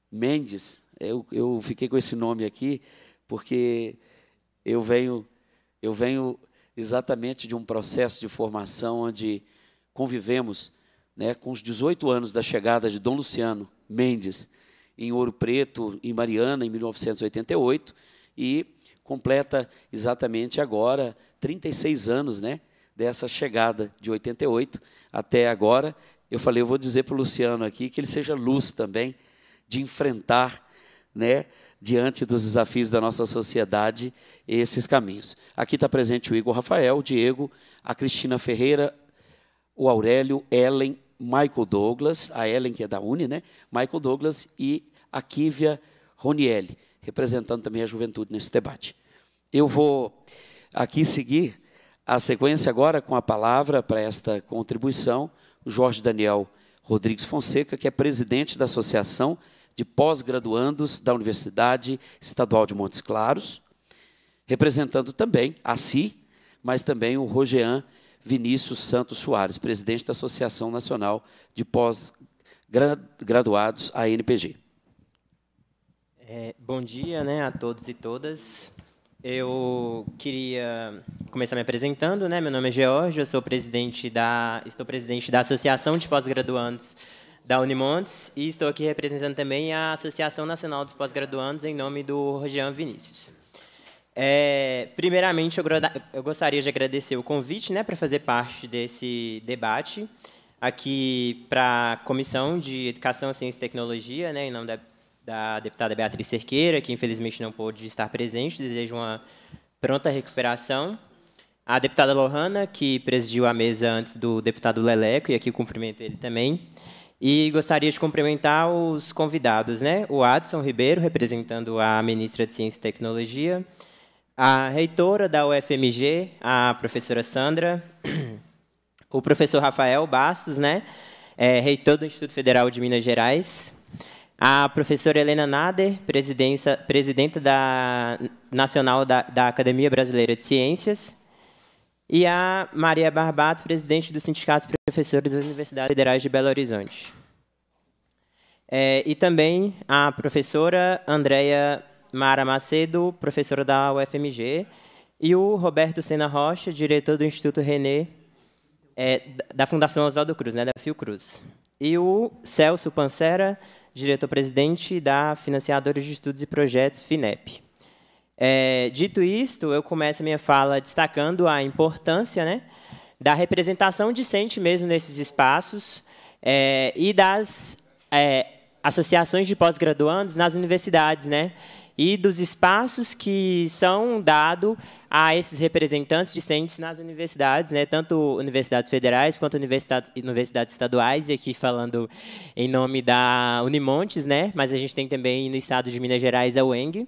Mendes, eu, eu fiquei com esse nome aqui, porque eu venho, eu venho exatamente de um processo de formação onde convivemos né, com os 18 anos da chegada de Dom Luciano Mendes em Ouro Preto, em Mariana, em 1988, e completa exatamente agora 36 anos, né? Dessa chegada de 88 até agora. Eu falei, eu vou dizer para o Luciano aqui que ele seja luz também de enfrentar, né? Diante dos desafios da nossa sociedade, esses caminhos. Aqui está presente o Igor Rafael, o Diego, a Cristina Ferreira, o Aurélio, Ellen, Michael Douglas, a Ellen que é da Uni, né? Michael Douglas e a Kívia Ronielli representando também a juventude nesse debate. Eu vou aqui seguir a sequência agora com a palavra para esta contribuição, o Jorge Daniel Rodrigues Fonseca, que é presidente da Associação de Pós-Graduandos da Universidade Estadual de Montes Claros, representando também a si, mas também o Rogean Vinícius Santos Soares, presidente da Associação Nacional de Pós-Graduados, ANPG. É, bom dia né, a todos e todas. Eu queria começar me apresentando. Né? Meu nome é George, eu sou presidente da, estou presidente da Associação de Pós-Graduandos da Unimontes e estou aqui representando também a Associação Nacional dos Pós-Graduandos em nome do Rogério Vinícius. É, primeiramente, eu, eu, gostaria de agradecer o convite né, para fazer parte desse debate aqui para a Comissão de Educação, Ciência e Tecnologia, né, em nome da da deputada Beatriz Cerqueira, que infelizmente não pôde estar presente. Desejo uma pronta recuperação. A deputada Lohana, que presidiu a mesa antes do deputado Leleco, e aqui cumprimento ele também. E gostaria de cumprimentar os convidados, né? O Adson Ribeiro, representando a ministra de Ciência e Tecnologia, a reitora da UFMG, a professora Sandra, o professor Rafael Bastos, né? É, reitor do Instituto Federal de Minas Gerais, a professora Helena Nader, presidenta da Nacional da, da, Academia Brasileira de Ciências, e a Maria Barbato, presidente do Sindicato de Professores das Universidades Federais de Belo Horizonte. É, e também a professora Andréia Mara Macedo, professora da UFMG, e o Roberto Sena Rocha, diretor do Instituto René, é, da Fundação Oswaldo Cruz, né, da Fiocruz. E o Celso Pancera, diretor-presidente da Financiadores de Estudos e Projetos, FINEP. É, dito isto, eu começo a minha fala destacando a importância né, da representação decente mesmo nesses espaços é, e das é, associações de pós-graduandos nas universidades, né, e dos espaços que são dado a esses representantes discentes nas universidades, né, tanto universidades federais quanto universidades, universidades estaduais, e aqui falando em nome da Unimontes, né, mas a gente tem também no estado de Minas Gerais a UENG.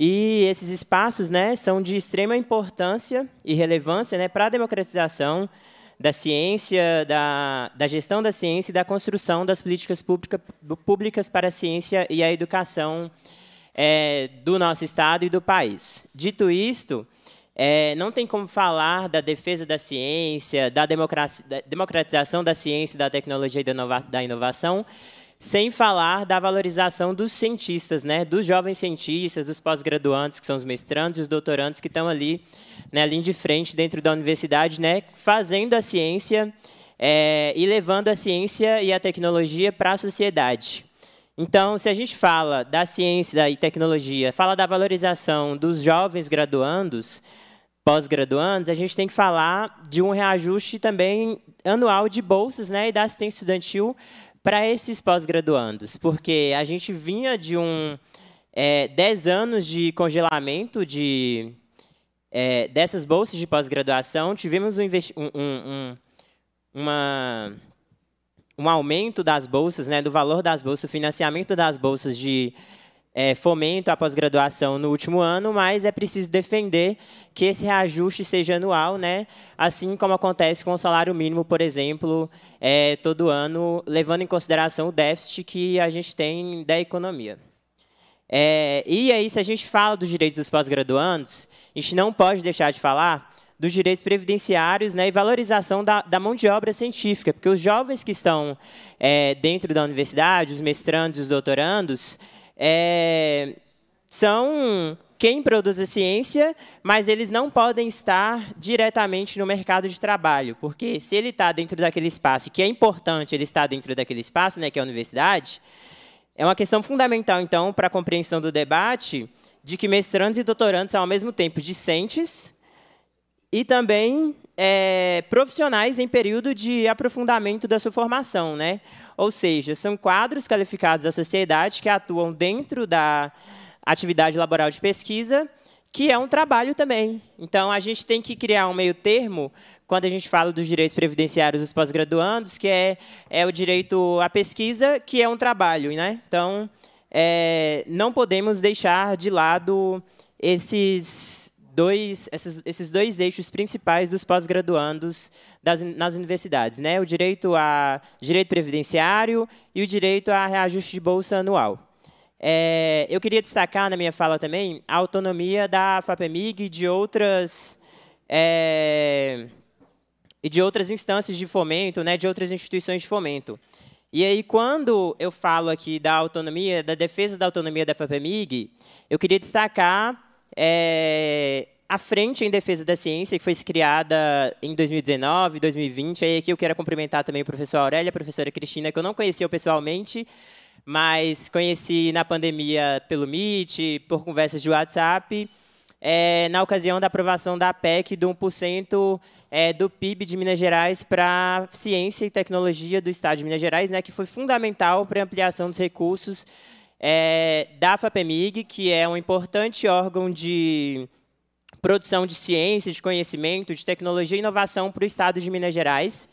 E esses espaços né, são de extrema importância e relevância né, para a democratização da ciência, da, da, gestão da ciência e da construção das políticas pública, públicas para a ciência e a educação é, do nosso Estado e do país. Dito isto, é, não tem como falar da defesa da ciência, da, da democratização da ciência, da tecnologia e da, inova da inovação, sem falar da valorização dos cientistas, né, dos jovens cientistas, dos pós-graduantes, que são os mestrandos e os doutorandos que estão ali, né, linha de frente dentro da universidade, né, fazendo a ciência é, e levando a ciência e a tecnologia para a sociedade. Então, se a gente fala da ciência e tecnologia, fala da valorização dos jovens graduandos, pós-graduandos, a gente tem que falar de um reajuste também anual de bolsas né, e da assistência estudantil para esses pós-graduandos, porque a gente vinha de um é, 10 anos de congelamento de, é, dessas bolsas de pós-graduação, tivemos um, um, um, uma um aumento das bolsas, né, do valor das bolsas, o financiamento das bolsas de é, fomento à pós-graduação no último ano, mas é preciso defender que esse reajuste seja anual, né, assim como acontece com o salário mínimo, por exemplo, é, todo ano, levando em consideração o déficit que a gente tem da economia. É, e aí, se a gente fala dos direitos dos pós-graduandos, a gente não pode deixar de falar dos direitos previdenciários né, e valorização da, da, mão de obra científica, porque os jovens que estão é, dentro da universidade, os mestrandos e os doutorandos, é, são quem produz a ciência, mas eles não podem estar diretamente no mercado de trabalho, porque se ele está dentro daquele espaço, que é importante ele estar dentro daquele espaço, né, que é a universidade, é uma questão fundamental, então, para a compreensão do debate de que mestrandos e doutorandos são, ao mesmo tempo, discentes e também é, profissionais em período de aprofundamento da sua formação, né? Ou seja, são quadros qualificados da sociedade que atuam dentro da atividade laboral de pesquisa, que é um trabalho também. Então, a gente tem que criar um meio termo quando a gente fala dos direitos previdenciários dos pós-graduandos, que é, é o direito à pesquisa, que é um trabalho, né? Então, é, não podemos deixar de lado esses dois, esses, esses dois eixos principais dos pós-graduandos nas universidades, né? o direito a direito previdenciário e o direito a reajuste de bolsa anual. É, eu queria destacar na minha fala também a autonomia da FAPEMIG e de outras é, e de outras instâncias de fomento, né, de outras instituições de fomento. E aí, quando eu falo aqui da autonomia, da defesa da autonomia da FAPEMIG, eu queria destacar é, a Frente em Defesa da Ciência, que foi criada em 2019, 2020, aí aqui eu quero cumprimentar também o professor Aurélia, a professora Cristina, que eu não conhecia pessoalmente, mas conheci na pandemia pelo Meet, por conversas de WhatsApp, é, na ocasião da aprovação da PEC do 1% é, do PIB de Minas Gerais para ciência e tecnologia do Estado de Minas Gerais, né, que foi fundamental para a ampliação dos recursos é, da FAPEMIG, que é um importante órgão de produção de ciência, de conhecimento, de tecnologia e inovação para o Estado de Minas Gerais.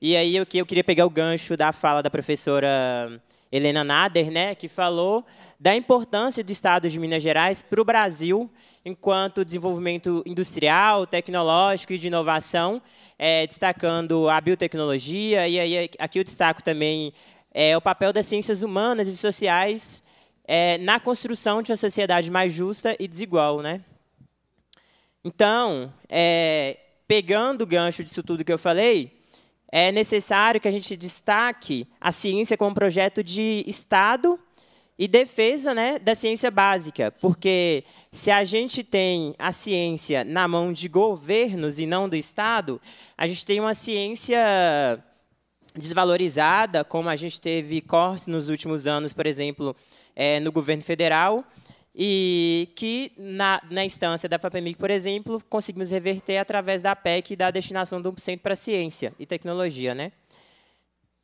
E aí eu, eu queria pegar o gancho da fala da professora Helena Nader, né, que falou da importância do Estado de Minas Gerais para o Brasil enquanto desenvolvimento industrial, tecnológico e de inovação, é, destacando a biotecnologia. E aí aqui eu destaco também é, o papel das ciências humanas e sociais é, na construção de uma sociedade mais justa e desigual. Né? Então, é, pegando o gancho disso tudo que eu falei, é necessário que a gente destaque a ciência como projeto de Estado e defesa né, da ciência básica, porque se a gente tem a ciência na mão de governos e não do Estado, a gente tem uma ciência desvalorizada, como a gente teve cortes nos últimos anos, por exemplo, é, no governo federal e que, na, na instância da FAPEMIG, por exemplo, conseguimos reverter através da PEC e da destinação de 1% para ciência e tecnologia. Né?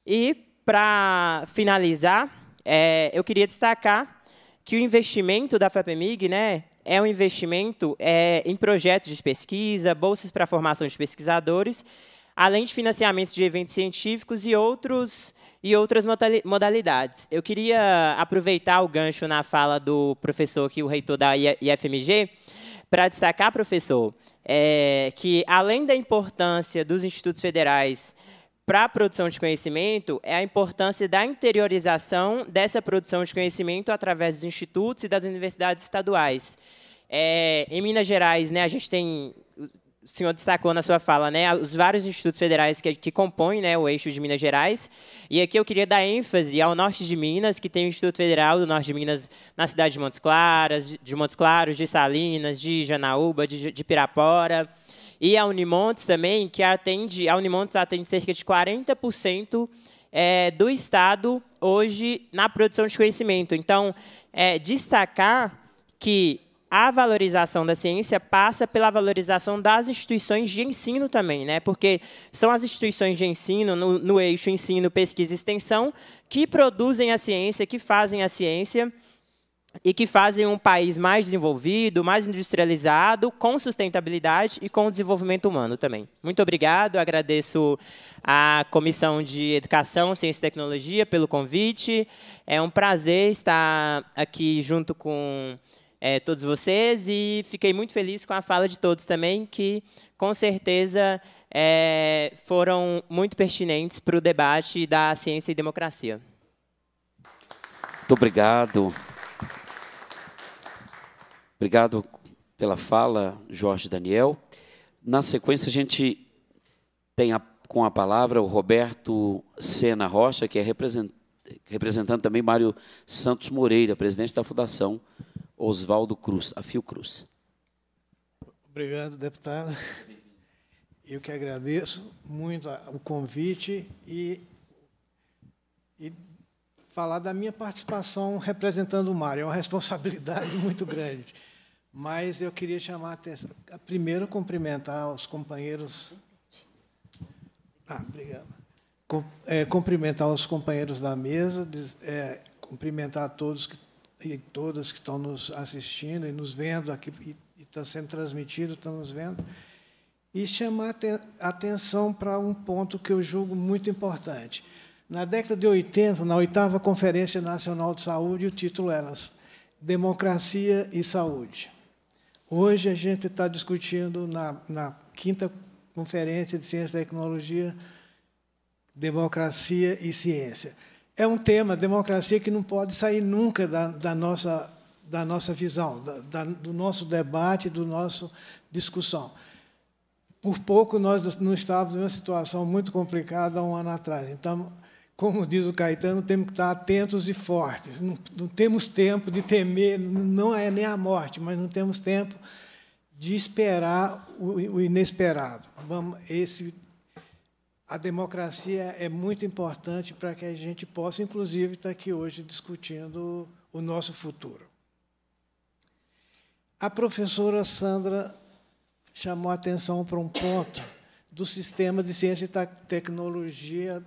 E, para finalizar, é, eu queria destacar que o investimento da FAPEMIG né, é um investimento é, em projetos de pesquisa, bolsas para formação de pesquisadores, além de financiamentos de eventos científicos e outros e outras modalidades. Eu queria aproveitar o gancho na fala do professor aqui, o reitor da IFMG, para destacar, professor, é, que além da importância dos institutos federais para a produção de conhecimento, é a importância da interiorização dessa produção de conhecimento através dos institutos e das universidades estaduais. É, em Minas Gerais, né, a gente tem o senhor destacou na sua fala né, os vários institutos federais que, que compõem né, o eixo de Minas Gerais. E aqui eu queria dar ênfase ao norte de Minas, que tem o Instituto Federal do Norte de Minas na cidade de Montes Claros, de, de Montes Claros, de Salinas, de Janaúba, de, de Pirapora. E a Unimontes também, que atende, a Unimontes atende cerca de 40% é, do Estado hoje na produção de conhecimento. Então, é, destacar que a valorização da ciência passa pela valorização das instituições de ensino também, né? porque são as instituições de ensino, no, no eixo ensino, pesquisa e extensão, que produzem a ciência, que fazem a ciência e que fazem um país mais desenvolvido, mais industrializado, com sustentabilidade e com desenvolvimento humano também. Muito obrigado, agradeço à Comissão de Educação, Ciência e Tecnologia pelo convite. É um prazer estar aqui junto com é, todos vocês e fiquei muito feliz com a fala de todos também, que com certeza é, foram muito pertinentes para o debate da ciência e democracia. Muito obrigado. Obrigado pela fala, Jorge Daniel. Na sequência, a gente tem a, com a palavra o Roberto Sena Rocha, que é representante, representando também Mário Santos Moreira, presidente da Fundação Oswaldo Cruz, a Fiocruz. Obrigado, deputado. Eu que agradeço muito o convite e, e falar da minha participação representando o mar. É uma responsabilidade [laughs] muito grande. Mas eu queria chamar a atenção. Primeiro, cumprimentar os companheiros. Ah, obrigado. É, cumprimentar os companheiros da mesa, é, cumprimentar todos que e todas que estão nos assistindo e nos vendo aqui, e está sendo transmitido, estão nos vendo, e chamar a atenção para um ponto que eu julgo muito importante. Na década de 80, na oitava Conferência Nacional de Saúde, o título era Democracia e Saúde. Hoje a gente está discutindo na, na quinta Conferência de Ciência e Tecnologia, Democracia e Ciência é um tema, democracia, que não pode sair nunca da, da nossa, da nossa visão, da, da, do nosso debate, do nosso discussão. Por pouco nós não estávamos em uma situação muito complicada há um ano atrás. Então, como diz o Caetano, temos que estar atentos e fortes. Não, não temos tempo de temer, não é nem a morte, mas não temos tempo de esperar o, o inesperado. Vamos, esse a democracia é muito importante para que a gente possa, inclusive, estar aqui hoje discutindo o nosso futuro. A professora Sandra chamou a atenção para um ponto do sistema de ciência e tecnologia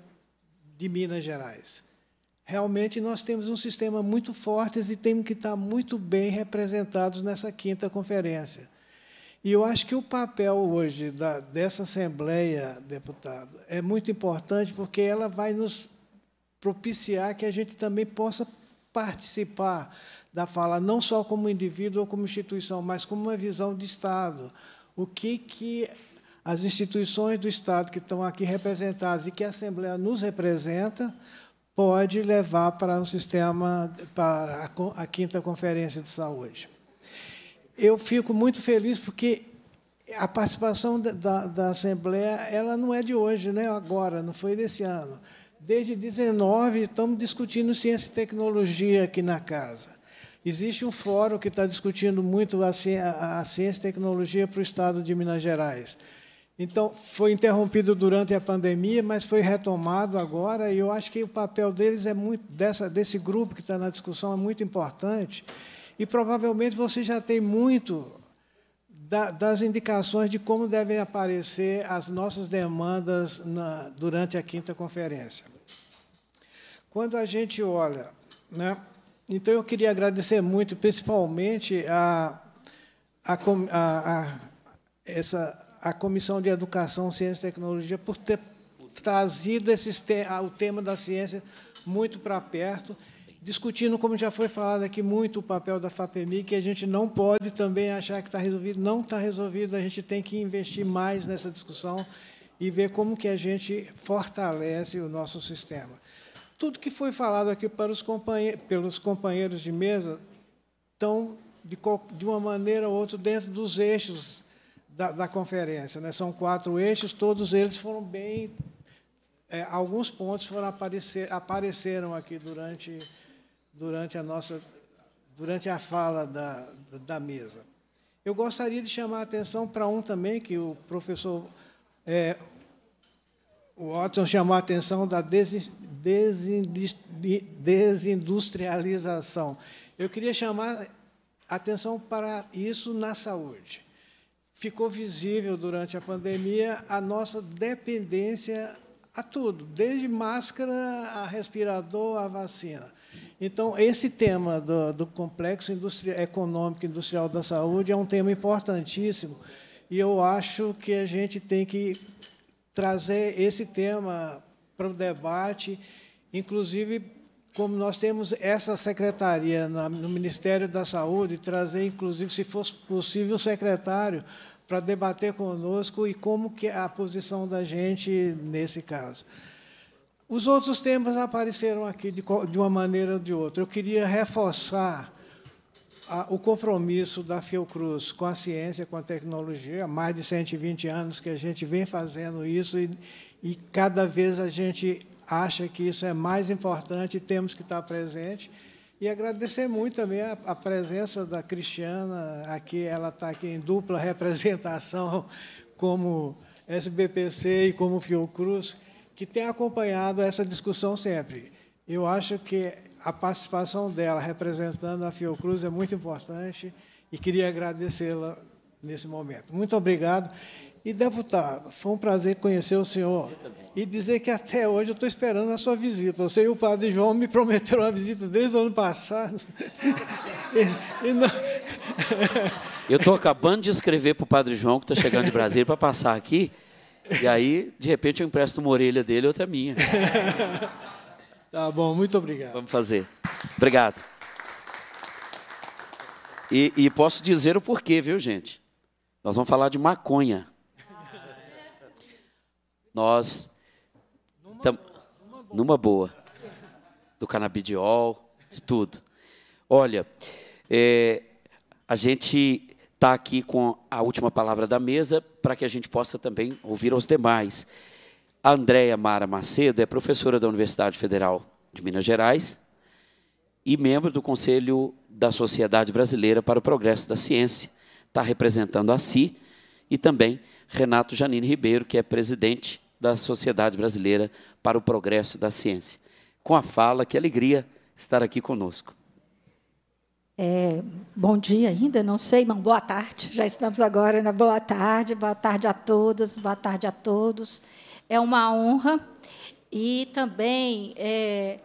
de Minas Gerais. Realmente, nós temos um sistema muito forte e temos que estar muito bem representados nessa quinta conferência. E eu acho que o papel hoje da, dessa Assembleia, deputado, é muito importante porque ela vai nos propiciar que a gente também possa participar da fala, não só como indivíduo ou como instituição, mas como uma visão de Estado. O que, que as instituições do Estado que estão aqui representadas e que a Assembleia nos representa pode levar para um sistema, para a quinta conferência de saúde eu fico muito feliz porque a participação da, da, Assembleia ela não é de hoje, né? agora, não foi desse ano. Desde 19 estamos discutindo ciência e tecnologia aqui na casa. Existe um fórum que está discutindo muito a, a, a ciência e tecnologia para o Estado de Minas Gerais. Então, foi interrompido durante a pandemia, mas foi retomado agora, e eu acho que o papel deles é muito, dessa, desse grupo que está na discussão é muito importante e provavelmente você já tem muito da, das indicações de como devem aparecer as nossas demandas na, durante a quinta conferência. Quando a gente olha, né? Então eu queria agradecer muito, principalmente a, a, a, a essa a comissão de educação, ciência e tecnologia por ter trazido esse o tema da ciência muito para perto discutindo, como já foi falado aqui muito, o papel da FAPEMI, que a gente não pode também achar que está resolvido. Não está resolvido, a gente tem que investir mais nessa discussão e ver como que a gente fortalece o nosso sistema. Tudo que foi falado aqui para os companhe pelos companheiros de mesa estão, de, de uma maneira ou outra, dentro dos eixos da, da conferência. Né? São quatro eixos, todos eles foram bem... É, alguns pontos foram aparecer, apareceram aqui durante durante a nossa durante a fala da, da mesa. Eu gostaria de chamar a atenção para um também que o professor é, Watson chamou a atenção da desindustrialização. Eu queria chamar atenção para isso na saúde. Ficou visível durante a pandemia a nossa dependência a tudo, desde máscara a respirador a vacina. Então, esse tema do, do complexo industrial, econômico industrial da saúde é um tema importantíssimo e eu acho que a gente tem que trazer esse tema para o debate, inclusive como nós temos essa secretaria no Ministério da Saúde, trazer, inclusive, se fosse possível, o secretário para debater conosco e como que é a posição da gente nesse caso. Os outros temas apareceram aqui de, de uma maneira ou de outra. Eu queria reforçar a, o compromisso da Fiocruz com a ciência, com a tecnologia. Há mais de 120 anos que a gente vem fazendo isso e, e cada vez a gente acha que isso é mais importante e temos que estar presente. E agradecer muito também a, a, presença da Cristiana aqui, ela está aqui em dupla [laughs] representação como SBPC e como Fiocruz, que tem acompanhado essa discussão sempre. Eu acho que a participação dela representando a Fiocruz é muito importante e queria agradecê-la nesse momento. Muito obrigado. E, deputado, foi um prazer conhecer o senhor e dizer que até hoje eu estou esperando a sua visita. Você e o padre João me prometeram uma visita desde o ano passado. [laughs] e, e não... eu estou acabando de escrever para o padre João, que está chegando de Brasília, para passar aqui. E aí, de repente, eu empresto uma orelha dele e outra minha. [laughs] tá bom, muito obrigado. Vamos fazer. Obrigado. E, e posso dizer o porquê, viu, gente? Nós vamos falar de maconha. Nós. Numa, tam, boa. numa boa. Do canabidiol, de tudo. Olha, é, a gente está aqui com a última palavra da mesa para que a gente possa também ouvir os demais. A Andréia Mara Macedo é professora da Universidade Federal de Minas Gerais e membro do Conselho da Sociedade Brasileira para o Progresso da Ciência. Está representando a si e também Renato Janine Ribeiro, que é presidente da Sociedade Brasileira para o Progresso da Ciência. Com a fala, que alegria estar aqui conosco. É, bom dia ainda, não sei, mas boa tarde. Já estamos agora na né? boa tarde, boa tarde a todas, boa tarde a todos. É uma honra e também é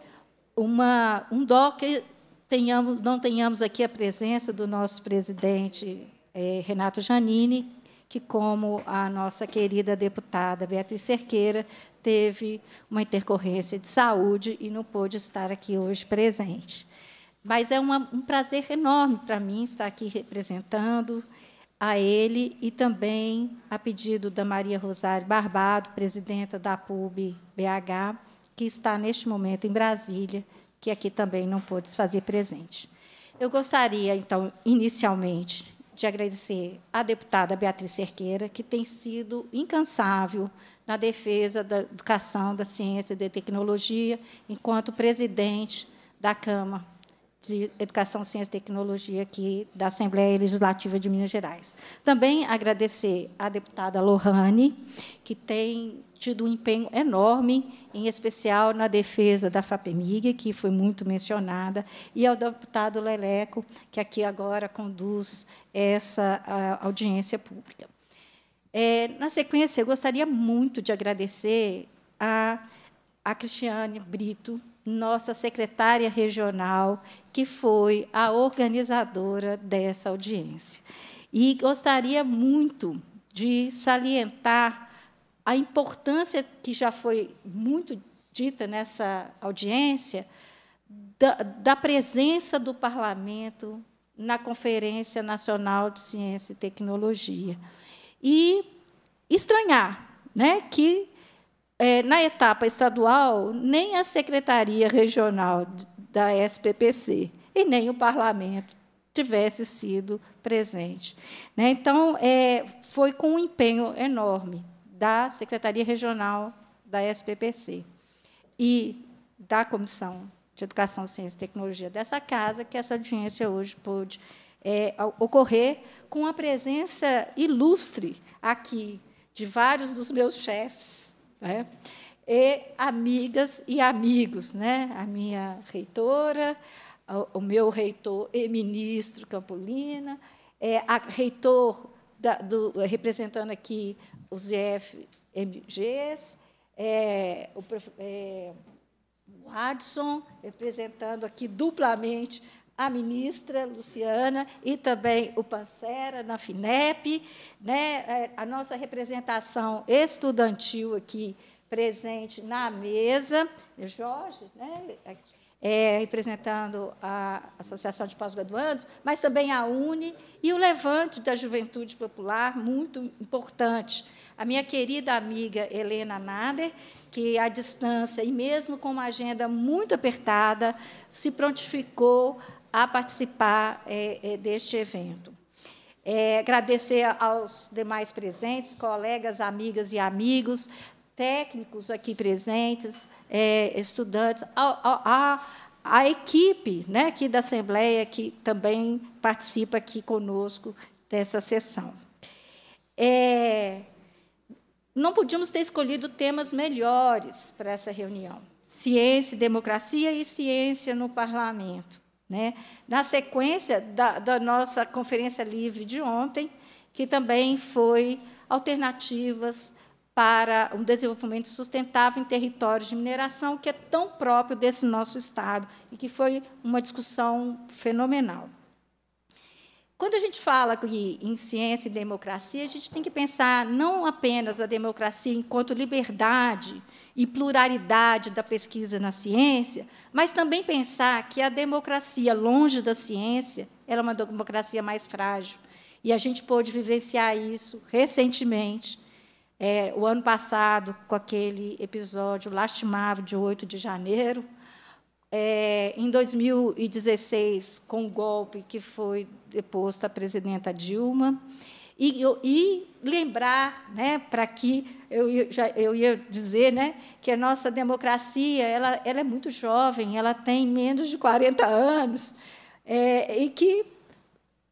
uma, um dó que tenhamos, não tenhamos aqui a presença do nosso presidente é, Renato Janini, que, como a nossa querida deputada Beatriz Cerqueira, teve uma intercorrência de saúde e não pôde estar aqui hoje presente. Mas é uma, um prazer enorme para mim estar aqui representando a ele e também a pedido da Maria Rosário Barbado, presidenta da PUB BH, que está neste momento em Brasília, que aqui também não pôde se fazer presente. Eu gostaria, então, inicialmente, de agradecer à deputada Beatriz Cerqueira, que tem sido incansável na defesa da educação, da ciência e da tecnologia, enquanto presidente da Câmara de Educação, Ciência e Tecnologia aqui da Assembleia Legislativa de Minas Gerais. Também agradecer à deputada Lohane, que tem tido um empenho enorme, em especial na defesa da FAPEMIG, que foi muito mencionada, e ao deputado Leleco, que aqui agora conduz essa audiência pública. É, na sequência, eu gostaria muito de agradecer a, a Cristiane Brito, nossa secretária regional, que foi a organizadora dessa audiência. E gostaria muito de salientar a importância que já foi muito dita nessa audiência da, da presença do parlamento na Conferência Nacional de Ciência e Tecnologia. E estranhar né, que é, na etapa estadual, nem a Secretaria Regional da SPPC e nem o Parlamento tivesse sido presente. Né? Então, é, foi com um empenho enorme da Secretaria Regional da SPPC e da Comissão de Educação, Ciência e Tecnologia dessa casa que essa audiência hoje pôde é, ocorrer com a presença ilustre aqui de vários dos meus chefes, né? E amigas e amigos, né? a minha reitora, o meu reitor e ministro Campolina, é, a reitor da, do, representando aqui os GFMGs, é, o, é, o Adson, representando aqui duplamente a ministra Luciana e também o Pancera na FINEP, né, é, a nossa representação estudantil aqui presente na mesa, é Jorge, né, é, representando a Associação de Pós-Graduandos, mas também a UNE e o Levante da Juventude Popular, muito importante. A minha querida amiga Helena Nader, que à distância e mesmo com uma agenda muito apertada, se prontificou a participar é, é, deste evento. É, agradecer aos demais presentes, colegas, amigas e amigos, técnicos aqui presentes, é, estudantes, a, a, a, equipe né, aqui da Assembleia que também participa aqui conosco dessa sessão. É, não podíamos ter escolhido temas melhores para essa reunião. Ciência, democracia e ciência no parlamento. Né? Na sequência da, da nossa conferência livre de ontem, que também foi alternativas para um desenvolvimento sustentável em territórios de mineração, que é tão próprio desse nosso Estado, e que foi uma discussão fenomenal. Quando a gente fala em ciência e democracia, a gente tem que pensar não apenas a democracia enquanto liberdade e pluralidade da pesquisa na ciência, mas também pensar que a democracia longe da ciência era é uma democracia mais frágil. E a gente pôde vivenciar isso recentemente, é, o ano passado, com aquele episódio lastimável de 8 de janeiro, é, em 2016, com o golpe que foi deposto à presidenta Dilma, e, e lembrar, né, para que eu, já, eu ia dizer né, que a nossa democracia ela, ela é muito jovem, ela tem menos de 40 anos, é, e que,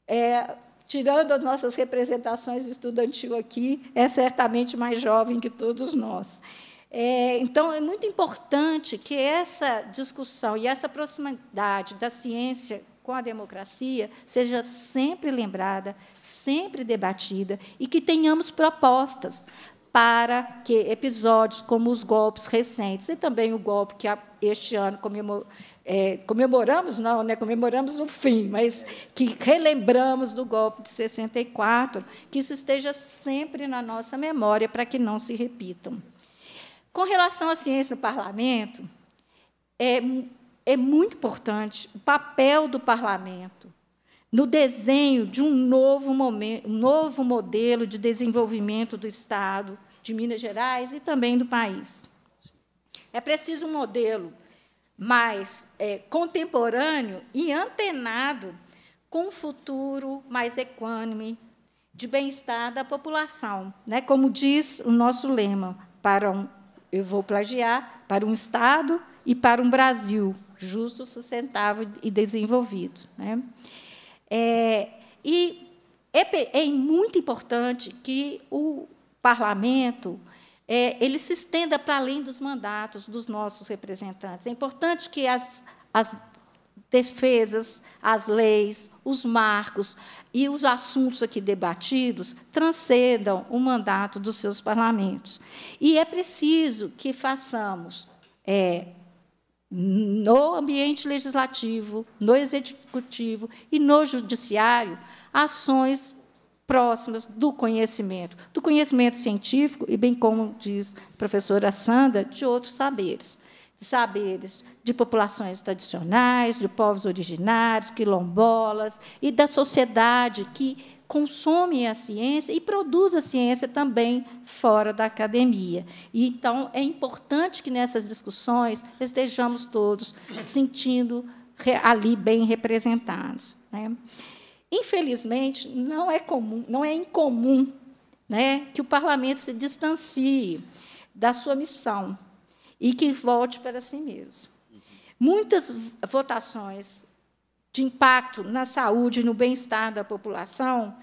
é, tirando as nossas representações estudantil aqui, é certamente mais jovem que todos nós. É, então, é muito importante que essa discussão e essa proximidade da ciência com a democracia seja sempre lembrada, sempre debatida e que tenhamos propostas para que episódios como os golpes recentes e também o golpe que este ano é, comemoramos, não, né, comemoramos o fim, mas que relembramos do golpe de 64, que isso esteja sempre na nossa memória para que não se repitam. Com relação à ciência no parlamento, é, é muito importante o papel do parlamento no desenho de um novo, momento, um novo modelo de desenvolvimento do Estado, de Minas Gerais e também do país. É preciso um modelo mais é, contemporâneo e antenado com um futuro mais equânime, de bem-estar da população. Né? Como diz o nosso lema, para um, eu vou plagiar, para um Estado e para um Brasil justo, sustentável e desenvolvido. Né? É, e é, é, muito importante que o parlamento é, ele se estenda para além dos mandatos dos nossos representantes. É importante que as, as defesas, as leis, os marcos e os assuntos aqui debatidos transcendam o mandato dos seus parlamentos. E é preciso que façamos é, no ambiente legislativo, no executivo e no judiciário, ações próximas do conhecimento, do conhecimento científico e, bem como diz a professora Sandra, de outros saberes. De saberes de populações tradicionais, de povos originários, quilombolas e da sociedade que consome a ciência e produz a ciência também fora da academia. E, então, é importante que nessas discussões estejamos todos sentindo ali bem representados. Né? Infelizmente, não é comum, não é incomum né, que o parlamento se distancie da sua missão e que volte para si mesmo. Muitas votações de impacto na saúde e no bem-estar da população,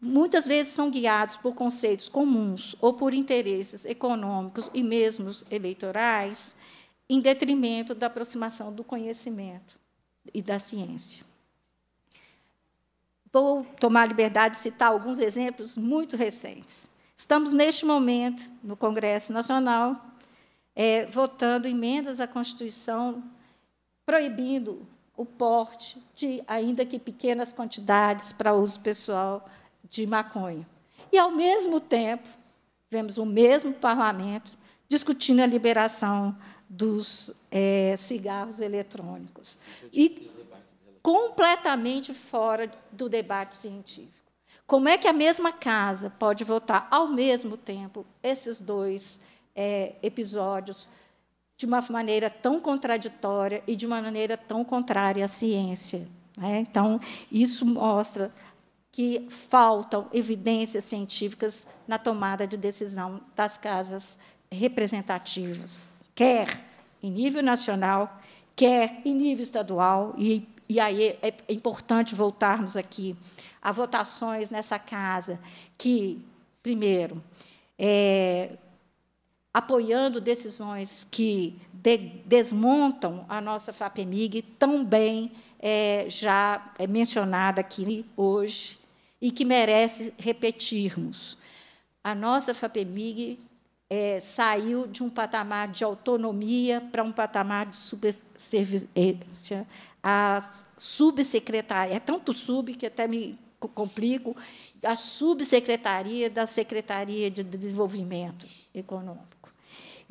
muitas vezes são guiados por conceitos comuns ou por interesses econômicos e mesmo eleitorais, em detrimento da aproximação do conhecimento e da ciência. Vou tomar liberdade de citar alguns exemplos muito recentes. Estamos, neste momento, no Congresso Nacional, é, votando emendas à Constituição proibindo o porte de, ainda que pequenas quantidades, para uso pessoal de maconha. E, ao mesmo tempo, vemos o mesmo parlamento discutindo a liberação dos é, cigarros eletrônicos. E completamente fora do debate científico. Como é que a mesma casa pode votar ao mesmo tempo esses dois é, episódios de uma maneira tão contraditória e de uma maneira tão contrária à ciência. Né? Então, isso mostra que faltam evidências científicas na tomada de decisão das casas representativas, quer em nível nacional, quer em nível estadual, e, e aí é, é importante voltarmos aqui a votações nessa casa que, primeiro, é, apoiando decisões que de, desmontam a nossa FAPEMIG, tão bem é, já é mencionada aqui hoje, e que merece repetirmos. A nossa FAPEMIG é, saiu de um patamar de autonomia para um patamar de subserviência. A subsecretaria, é tanto sub que até me complico, a subsecretaria da Secretaria de Desenvolvimento Econômico.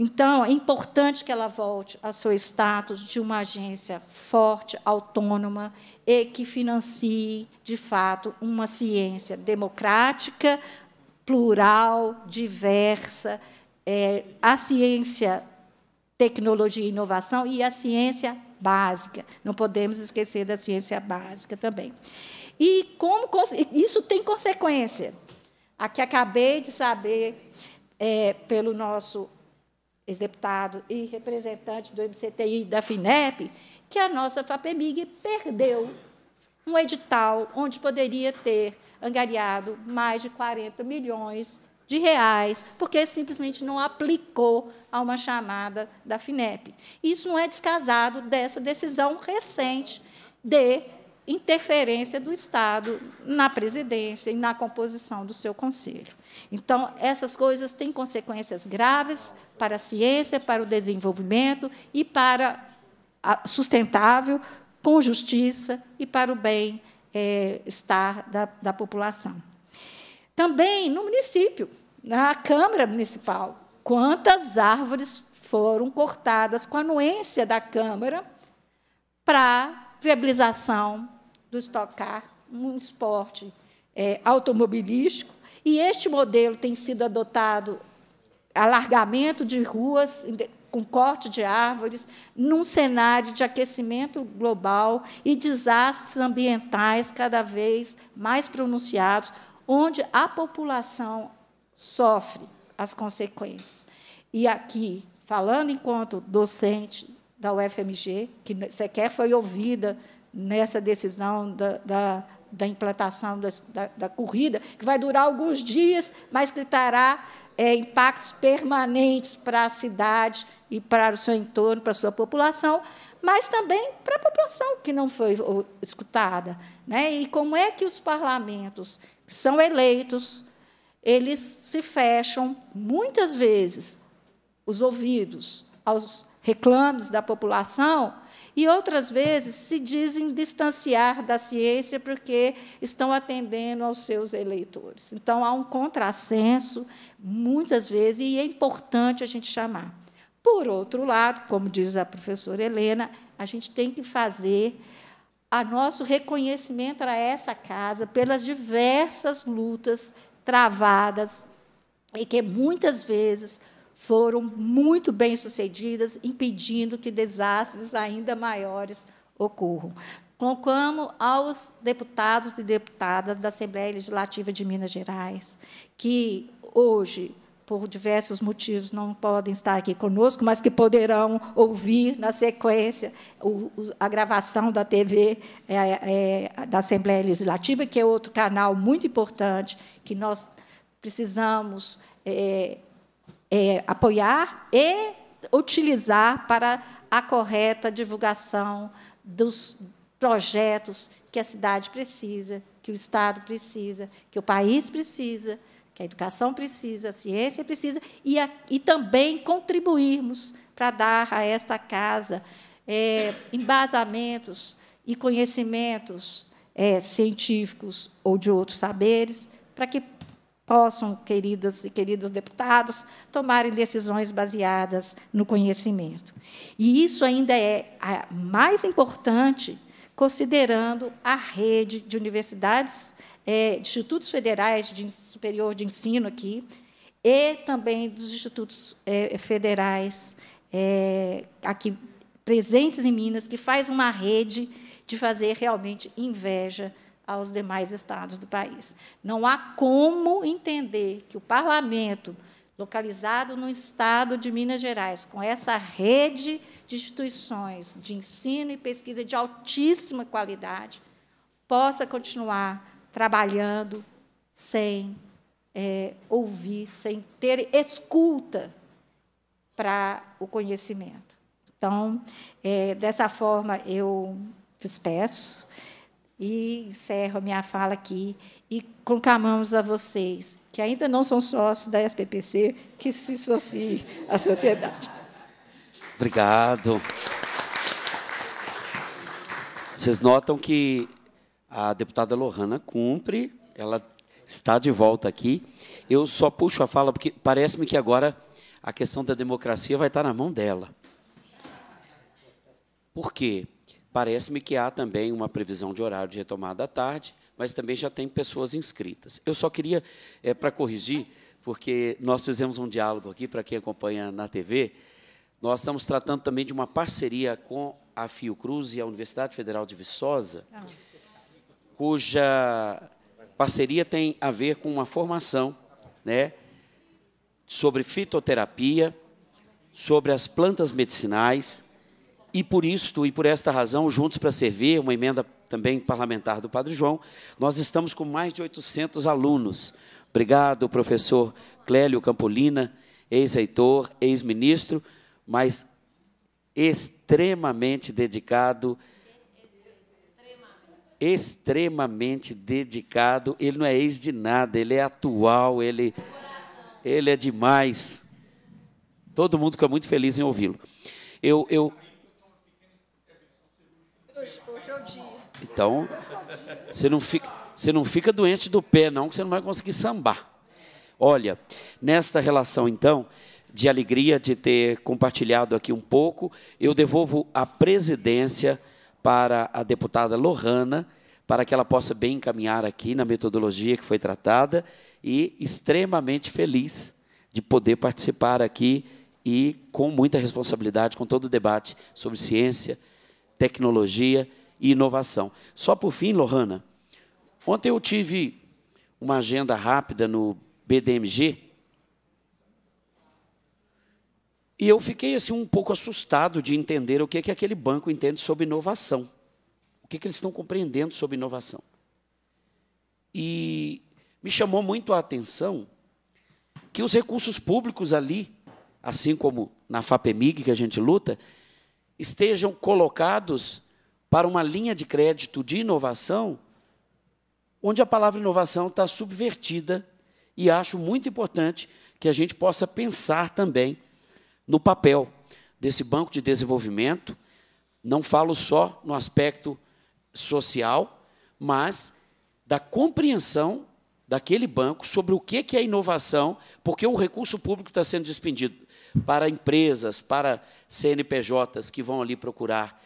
Então, é importante que ela volte ao seu status de uma agência forte, autônoma e que financie, de fato, uma ciência democrática, plural, diversa. É, a ciência, tecnologia e inovação e a ciência básica. Não podemos esquecer da ciência básica também. E como isso tem consequência? A que acabei de saber é, pelo nosso ex-deputado e representante do MCTI e da FINEP, que a nossa FAPEMIG perdeu um edital onde poderia ter angariado mais de 40 milhões de reais, porque simplesmente não aplicou a uma chamada da FINEP. Isso não é descasado dessa decisão recente de interferência do Estado na presidência e na composição do seu conselho. Então, essas coisas têm consequências graves para a ciência, para o desenvolvimento e para a sustentável, com justiça e para o bem-estar eh, é, da, da população. Também no município, na Câmara Municipal, quantas árvores foram cortadas com anuência da Câmara para viabilização do estocar, um esporte é, automobilístico e este modelo tem sido adotado alargamento de ruas com corte de árvores, num cenário de aquecimento global e desastres ambientais cada vez mais pronunciados, onde a população sofre as consequências. E aqui, falando enquanto docente da UFMG, que sequer foi ouvida nessa decisão da, da da implantação das, da, da, corrida, que vai durar alguns dias, mas que trará é, impactos permanentes para a cidade e para o seu entorno, para a sua população, mas também para a população que não foi escutada. Né? E como é que os parlamentos que são eleitos, eles se fecham, muitas vezes, os ouvidos aos reclames da população e outras vezes se dizem distanciar da ciência porque estão atendendo aos seus eleitores. Então há um contrassenso, muitas vezes, e é importante a gente chamar. Por outro lado, como diz a professora Helena, a gente tem que fazer a nosso reconhecimento a essa casa pelas diversas lutas travadas e que muitas vezes foram muito bem sucedidas, impedindo que desastres ainda maiores ocorram. Conclamo aos deputados e deputadas da Assembleia Legislativa de Minas Gerais, que hoje, por diversos motivos, não podem estar aqui conosco, mas que poderão ouvir na sequência a gravação da TV é, é, da Assembleia Legislativa, que é outro canal muito importante que nós precisamos. É, é, apoiar e utilizar para a correta divulgação dos projetos que a cidade precisa, que o Estado precisa, que o país precisa, que a educação precisa, a ciência precisa, e, a, e também contribuirmos para dar a esta casa é, embasamentos e conhecimentos é, científicos ou de outros saberes, para que possam, queridas e queridos deputados, tomarem decisões baseadas no conhecimento. E isso ainda é mais importante considerando a rede de universidades, é, de institutos federais de superior de ensino aqui, e também dos institutos é, federais é, aqui presentes em Minas, que faz uma rede de fazer realmente inveja aos demais estados do país. Não há como entender que o parlamento, localizado no estado de Minas Gerais, com essa rede de instituições de ensino e pesquisa de altíssima qualidade, possa continuar trabalhando sem é, ouvir, sem ter escuta para o conhecimento. Então, é, dessa forma, eu despeço. E encerro a minha fala aqui e conclamamos a vocês que ainda não são sócios da SPPC que se associem à sociedade. Obrigado. Vocês notam que a deputada Lohana cumpre, ela está de volta aqui. Eu só puxo a fala porque parece-me que agora a questão da democracia vai estar na mão dela. Por quê? Parece-me que há também uma previsão de horário de retomada à tarde, mas também já tem pessoas inscritas. Eu só queria, é, para corrigir, porque nós fizemos um diálogo aqui, para quem acompanha na TV, nós estamos tratando também de uma parceria com a Fiocruz e a Universidade Federal de Viçosa, ah. cuja parceria tem a ver com uma formação né, sobre fitoterapia, sobre as plantas medicinais, e por isto e por esta razão, juntos para servir, uma emenda também parlamentar do Padre João, nós estamos com mais de 800 alunos. Obrigado, professor Clélio Campolina, ex-reitor, ex-ministro, mas extremamente dedicado extremamente dedicado. Ele não é ex de nada, ele é atual, ele, ele é demais. Todo mundo fica muito feliz em ouvi-lo. Eu, eu, Hoje é o dia. Então, você não fica, você não fica doente do pé, não, que você não vai conseguir sambar. Olha, nesta relação, então, de alegria de ter compartilhado aqui um pouco, eu devolvo a presidência para a deputada Lohana, para que ela possa bem encaminhar aqui na metodologia que foi tratada e extremamente feliz de poder participar aqui e com muita responsabilidade com todo o debate sobre ciência, tecnologia e inovação. Só por fim, Lohana, ontem eu tive uma agenda rápida no BDMG e eu fiquei assim um pouco assustado de entender o que é que aquele banco entende sobre inovação. O que, é que eles estão compreendendo sobre inovação. E me chamou muito a atenção que os recursos públicos ali, assim como na FAPEMIG que a gente luta, estejam colocados para uma linha de crédito de inovação, onde a palavra inovação está subvertida. E acho muito importante que a gente possa pensar também no papel desse banco de desenvolvimento. Não falo só no aspecto social, mas da compreensão daquele banco sobre o que é inovação, porque o recurso público está sendo despendido para empresas, para CNPJs que vão ali procurar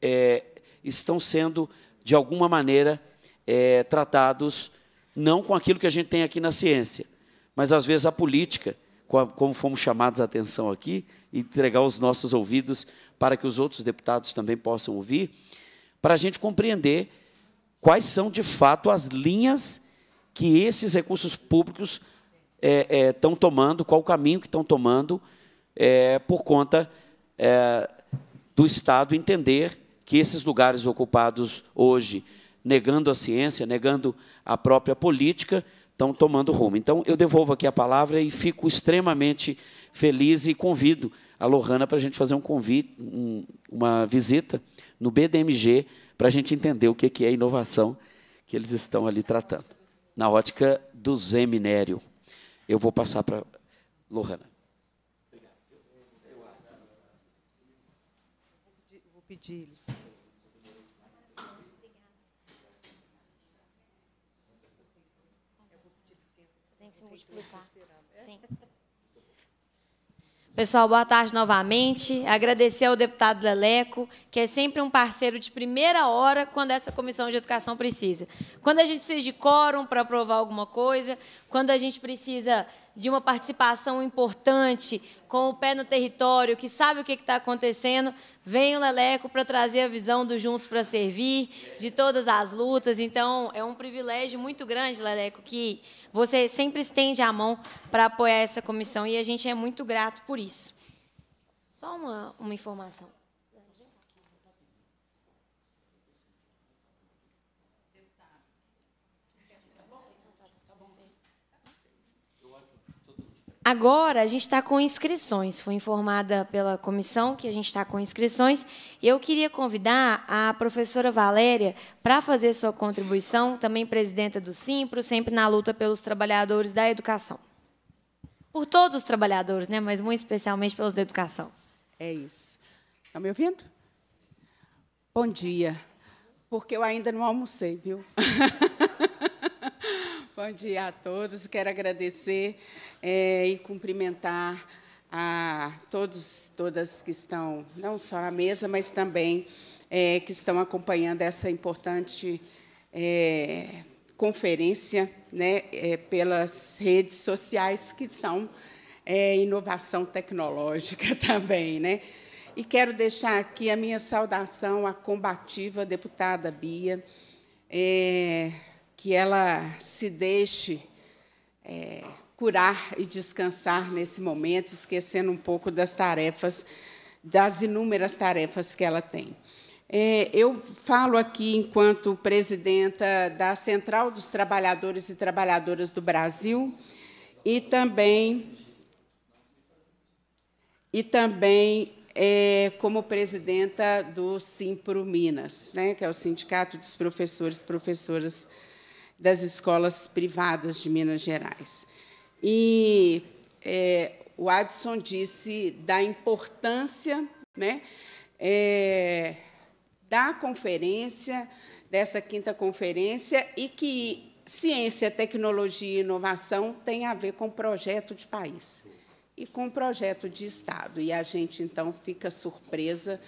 é, estão sendo, de alguma maneira, é, tratados não com aquilo que a gente tem aqui na ciência, mas às vezes a política, como fomos chamados a atenção aqui, entregar os nossos ouvidos para que os outros deputados também possam ouvir, para a gente compreender quais são de fato as linhas que esses recursos públicos estão é, é, tomando, qual o caminho que estão tomando, é, por conta é, do Estado entender que esses lugares ocupados hoje, negando a ciência, negando a própria política, estão tomando rumo. Então, eu devolvo aqui a palavra e fico extremamente feliz e convido a Lohana para a gente fazer um convite, um, uma visita no BDMG para a gente entender o que é inovação que eles estão ali tratando. Na ótica do Zé Minério. Eu vou passar para Lohana. Vou pedir Pessoal, boa tarde novamente. Agradecer ao deputado Leleco, que é sempre um parceiro de primeira hora quando essa comissão de educação precisa. Quando a gente precisa de quórum para aprovar alguma coisa, quando a gente precisa de uma participação importante, com o pé no território, que sabe o que está acontecendo, vem o Leleco para trazer a visão do Juntos para Servir, de todas as lutas. Então, é um privilégio muito grande, Leleco, que você sempre estende a mão para apoiar essa comissão e a gente é muito grato por isso. Só uma, uma informação. Agora a gente está com inscrições. Fui informada pela comissão que a gente está com inscrições. Eu queria convidar a professora Valéria para fazer sua contribuição, também presidenta do Simpro, sempre na luta pelos trabalhadores da educação. Por todos os trabalhadores, né? mas muito especialmente pelos da educação. É isso. Está me ouvindo? Bom dia. Porque eu ainda não almocei, viu? [laughs] Bom dia a todos. Quero agradecer é, e cumprimentar a todos, todas que estão, não só à mesa, mas também é, que estão acompanhando essa importante é, conferência né, é, pelas redes sociais, que são é, inovação tecnológica [laughs] também. Né? E quero deixar aqui a minha saudação à combativa deputada Bia é, que ela se deixe é, curar e descansar nesse momento, esquecendo um pouco das tarefas, das inúmeras tarefas que ela tem. É, eu falo aqui enquanto presidenta da Central dos Trabalhadores e Trabalhadoras do Brasil e também e também é, como presidenta do Simpro Minas, né, que é o Sindicato dos Professores e Professoras das escolas privadas de Minas Gerais. E é, o Adson disse da importância né, é, da conferência, dessa quinta conferência, e que ciência, tecnologia e inovação têm a ver com projeto de país e com projeto de Estado. E a gente, então, fica surpresa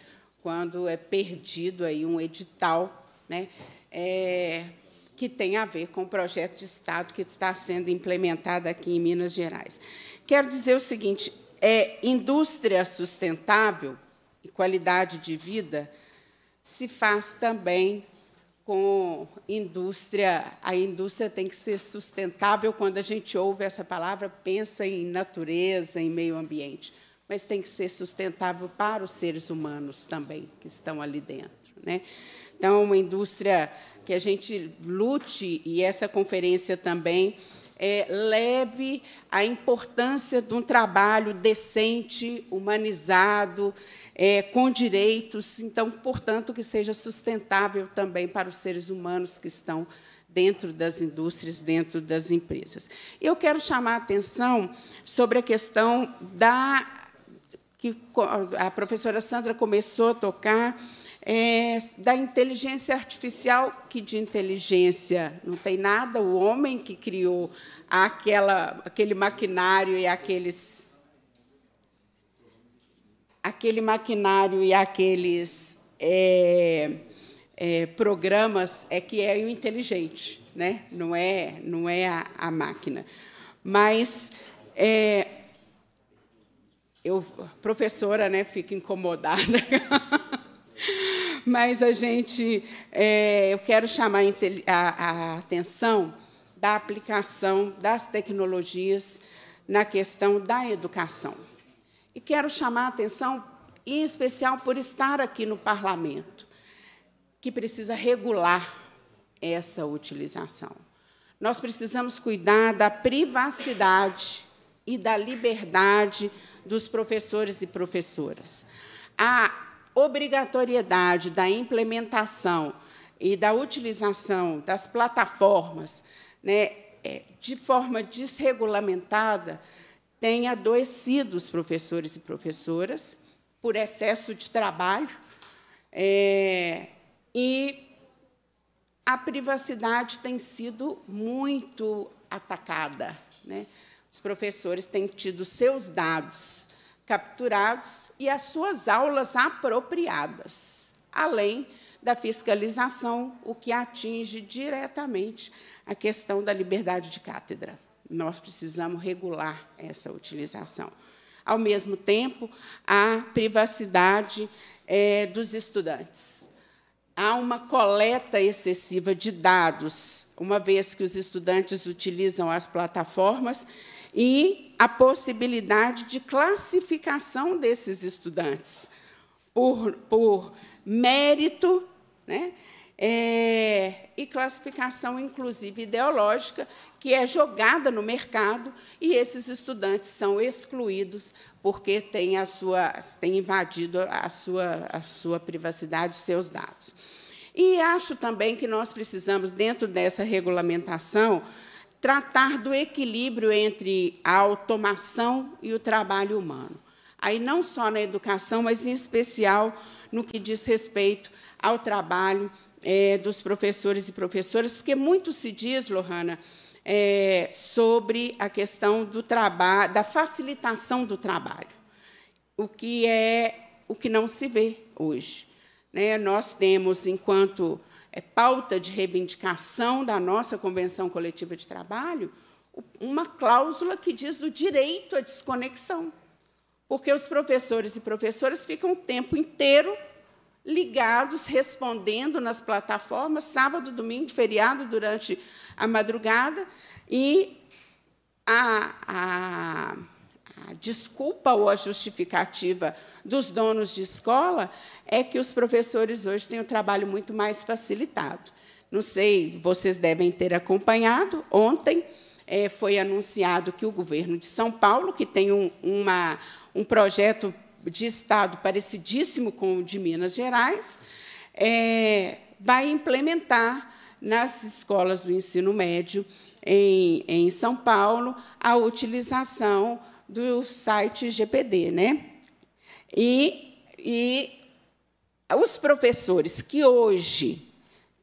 quando é perdido aí um edital né, é, que tem a ver com o projeto de Estado que está sendo implementado aqui em Minas Gerais. Quero dizer o seguinte: é, indústria sustentável e qualidade de vida se faz também com indústria. A indústria tem que ser sustentável. Quando a gente ouve essa palavra, pensa em natureza, em meio ambiente, mas tem que ser sustentável para os seres humanos também que estão ali dentro, né? Então, uma indústria que a gente lute e essa conferência também é, leve a importância de um trabalho decente, humanizado, é, com direitos, então, portanto, que seja sustentável também para os seres humanos que estão dentro das indústrias, dentro das empresas. Eu quero chamar a atenção sobre a questão da que a professora Sandra começou a tocar é, da inteligência artificial, que de inteligência não tem nada, o homem que criou aquela, aquele maquinário e aqueles. aquele maquinário e aqueles é, é, programas é que é o inteligente, né? não é, não é a, a máquina. Mas é, eu, professora, né, fica incomodada. [laughs] mas a gente, é, eu quero chamar a, a atenção da aplicação das tecnologias na questão da educação. E quero chamar a atenção, em especial, por estar aqui no parlamento, que precisa regular essa utilização. Nós precisamos cuidar da privacidade e da liberdade dos professores e professoras. A obrigatoriedade da implementação e da utilização das plataformas né, é, de forma desregulamentada tem adoecido os professores e professoras por excesso de trabalho é, e a privacidade tem sido muito atacada. Né? Os professores têm tido seus dados capturados e as suas aulas apropriadas, além da fiscalização, o que atinge diretamente a questão da liberdade de cátedra. Nós precisamos regular essa utilização. Ao mesmo tempo, a privacidade é, dos estudantes. Há uma coleta excessiva de dados, uma vez que os estudantes utilizam as plataformas e a possibilidade de classificação desses estudantes por, por mérito, né? É, e classificação, inclusive ideológica, que é jogada no mercado e esses estudantes são excluídos porque têm, a sua, têm invadido a sua, a sua privacidade, seus dados. E acho também que nós precisamos, dentro dessa regulamentação, tratar do equilíbrio entre a automação e o trabalho humano. Aí não só na educação, mas em especial no que diz respeito ao trabalho é, dos professores e professoras, porque muito se diz, Lohana, é, sobre a questão do trabalho, da facilitação do trabalho, o que é o que não se vê hoje. Né? Nós temos, enquanto é, pauta de reivindicação da nossa Convenção Coletiva de Trabalho, uma cláusula que diz do direito à desconexão, porque os professores e professoras ficam o tempo inteiro ligados, respondendo nas plataformas, sábado, domingo, feriado, durante a madrugada, e a, a a desculpa ou a justificativa dos donos de escola é que os professores hoje têm o um trabalho muito mais facilitado. Não sei, vocês devem ter acompanhado. Ontem é, foi anunciado que o governo de São Paulo, que tem um, uma, um projeto de Estado parecidíssimo com o de Minas Gerais, é, vai implementar nas escolas do ensino médio em, em São Paulo a utilização do site GPD, né? E, e os professores que hoje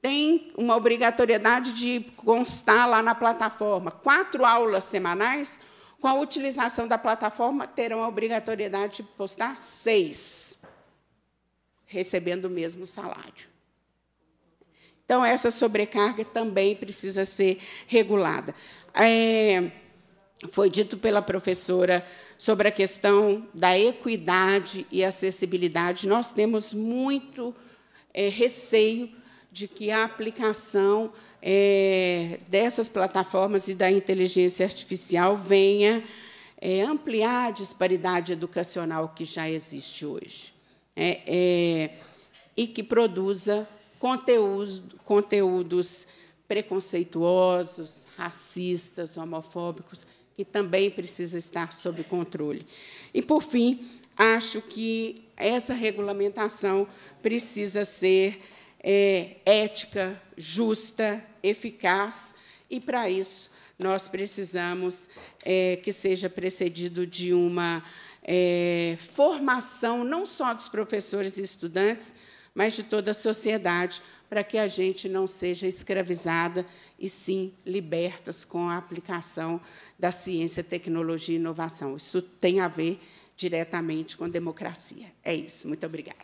têm uma obrigatoriedade de constar lá na plataforma quatro aulas semanais, com a utilização da plataforma, terão a obrigatoriedade de postar seis, recebendo o mesmo salário. Então, essa sobrecarga também precisa ser regulada. É, foi dito pela professora sobre a questão da equidade e acessibilidade. Nós temos muito é, receio de que a aplicação é, dessas plataformas e da inteligência artificial venha é, ampliar a disparidade educacional que já existe hoje né, e que produza conteúdos preconceituosos, racistas, homofóbicos que também precisa estar sob controle. E, por fim, acho que essa regulamentação precisa ser é, ética, justa, eficaz, e, para isso, nós precisamos é, que seja precedido de uma é, formação, não só dos professores e estudantes, mas de toda a sociedade, para que a gente não seja escravizada e sim libertas com a aplicação da ciência, tecnologia e inovação. Isso tem a ver diretamente com democracia. É isso. Muito obrigada.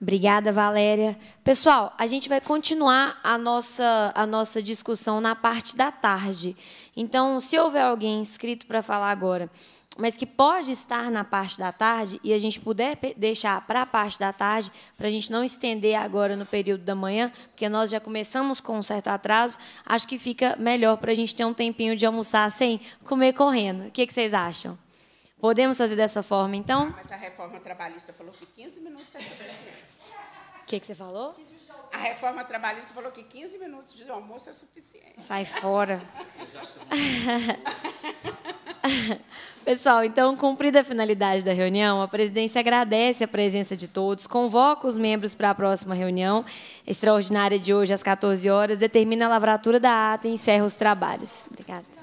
Obrigada, Valéria. Pessoal, a gente vai continuar a nossa, a nossa discussão na parte da tarde. Então, se houver alguém inscrito para falar agora mas que pode estar na parte da tarde e a gente puder deixar para a parte da tarde, para a gente não estender agora no período da manhã, porque nós já começamos com um certo atraso, acho que fica melhor para a gente ter um tempinho de almoçar sem comer correndo. O que, que vocês acham? Podemos fazer dessa forma, então? Ah, mas a reforma trabalhista falou que 15 minutos é suficiente. O que, que você falou? 15 a reforma trabalhista falou que 15 minutos de almoço é suficiente. Sai fora. [laughs] Pessoal, então, cumprida a finalidade da reunião, a presidência agradece a presença de todos, convoca os membros para a próxima reunião extraordinária de hoje às 14 horas, determina a lavratura da ata e encerra os trabalhos. Obrigada.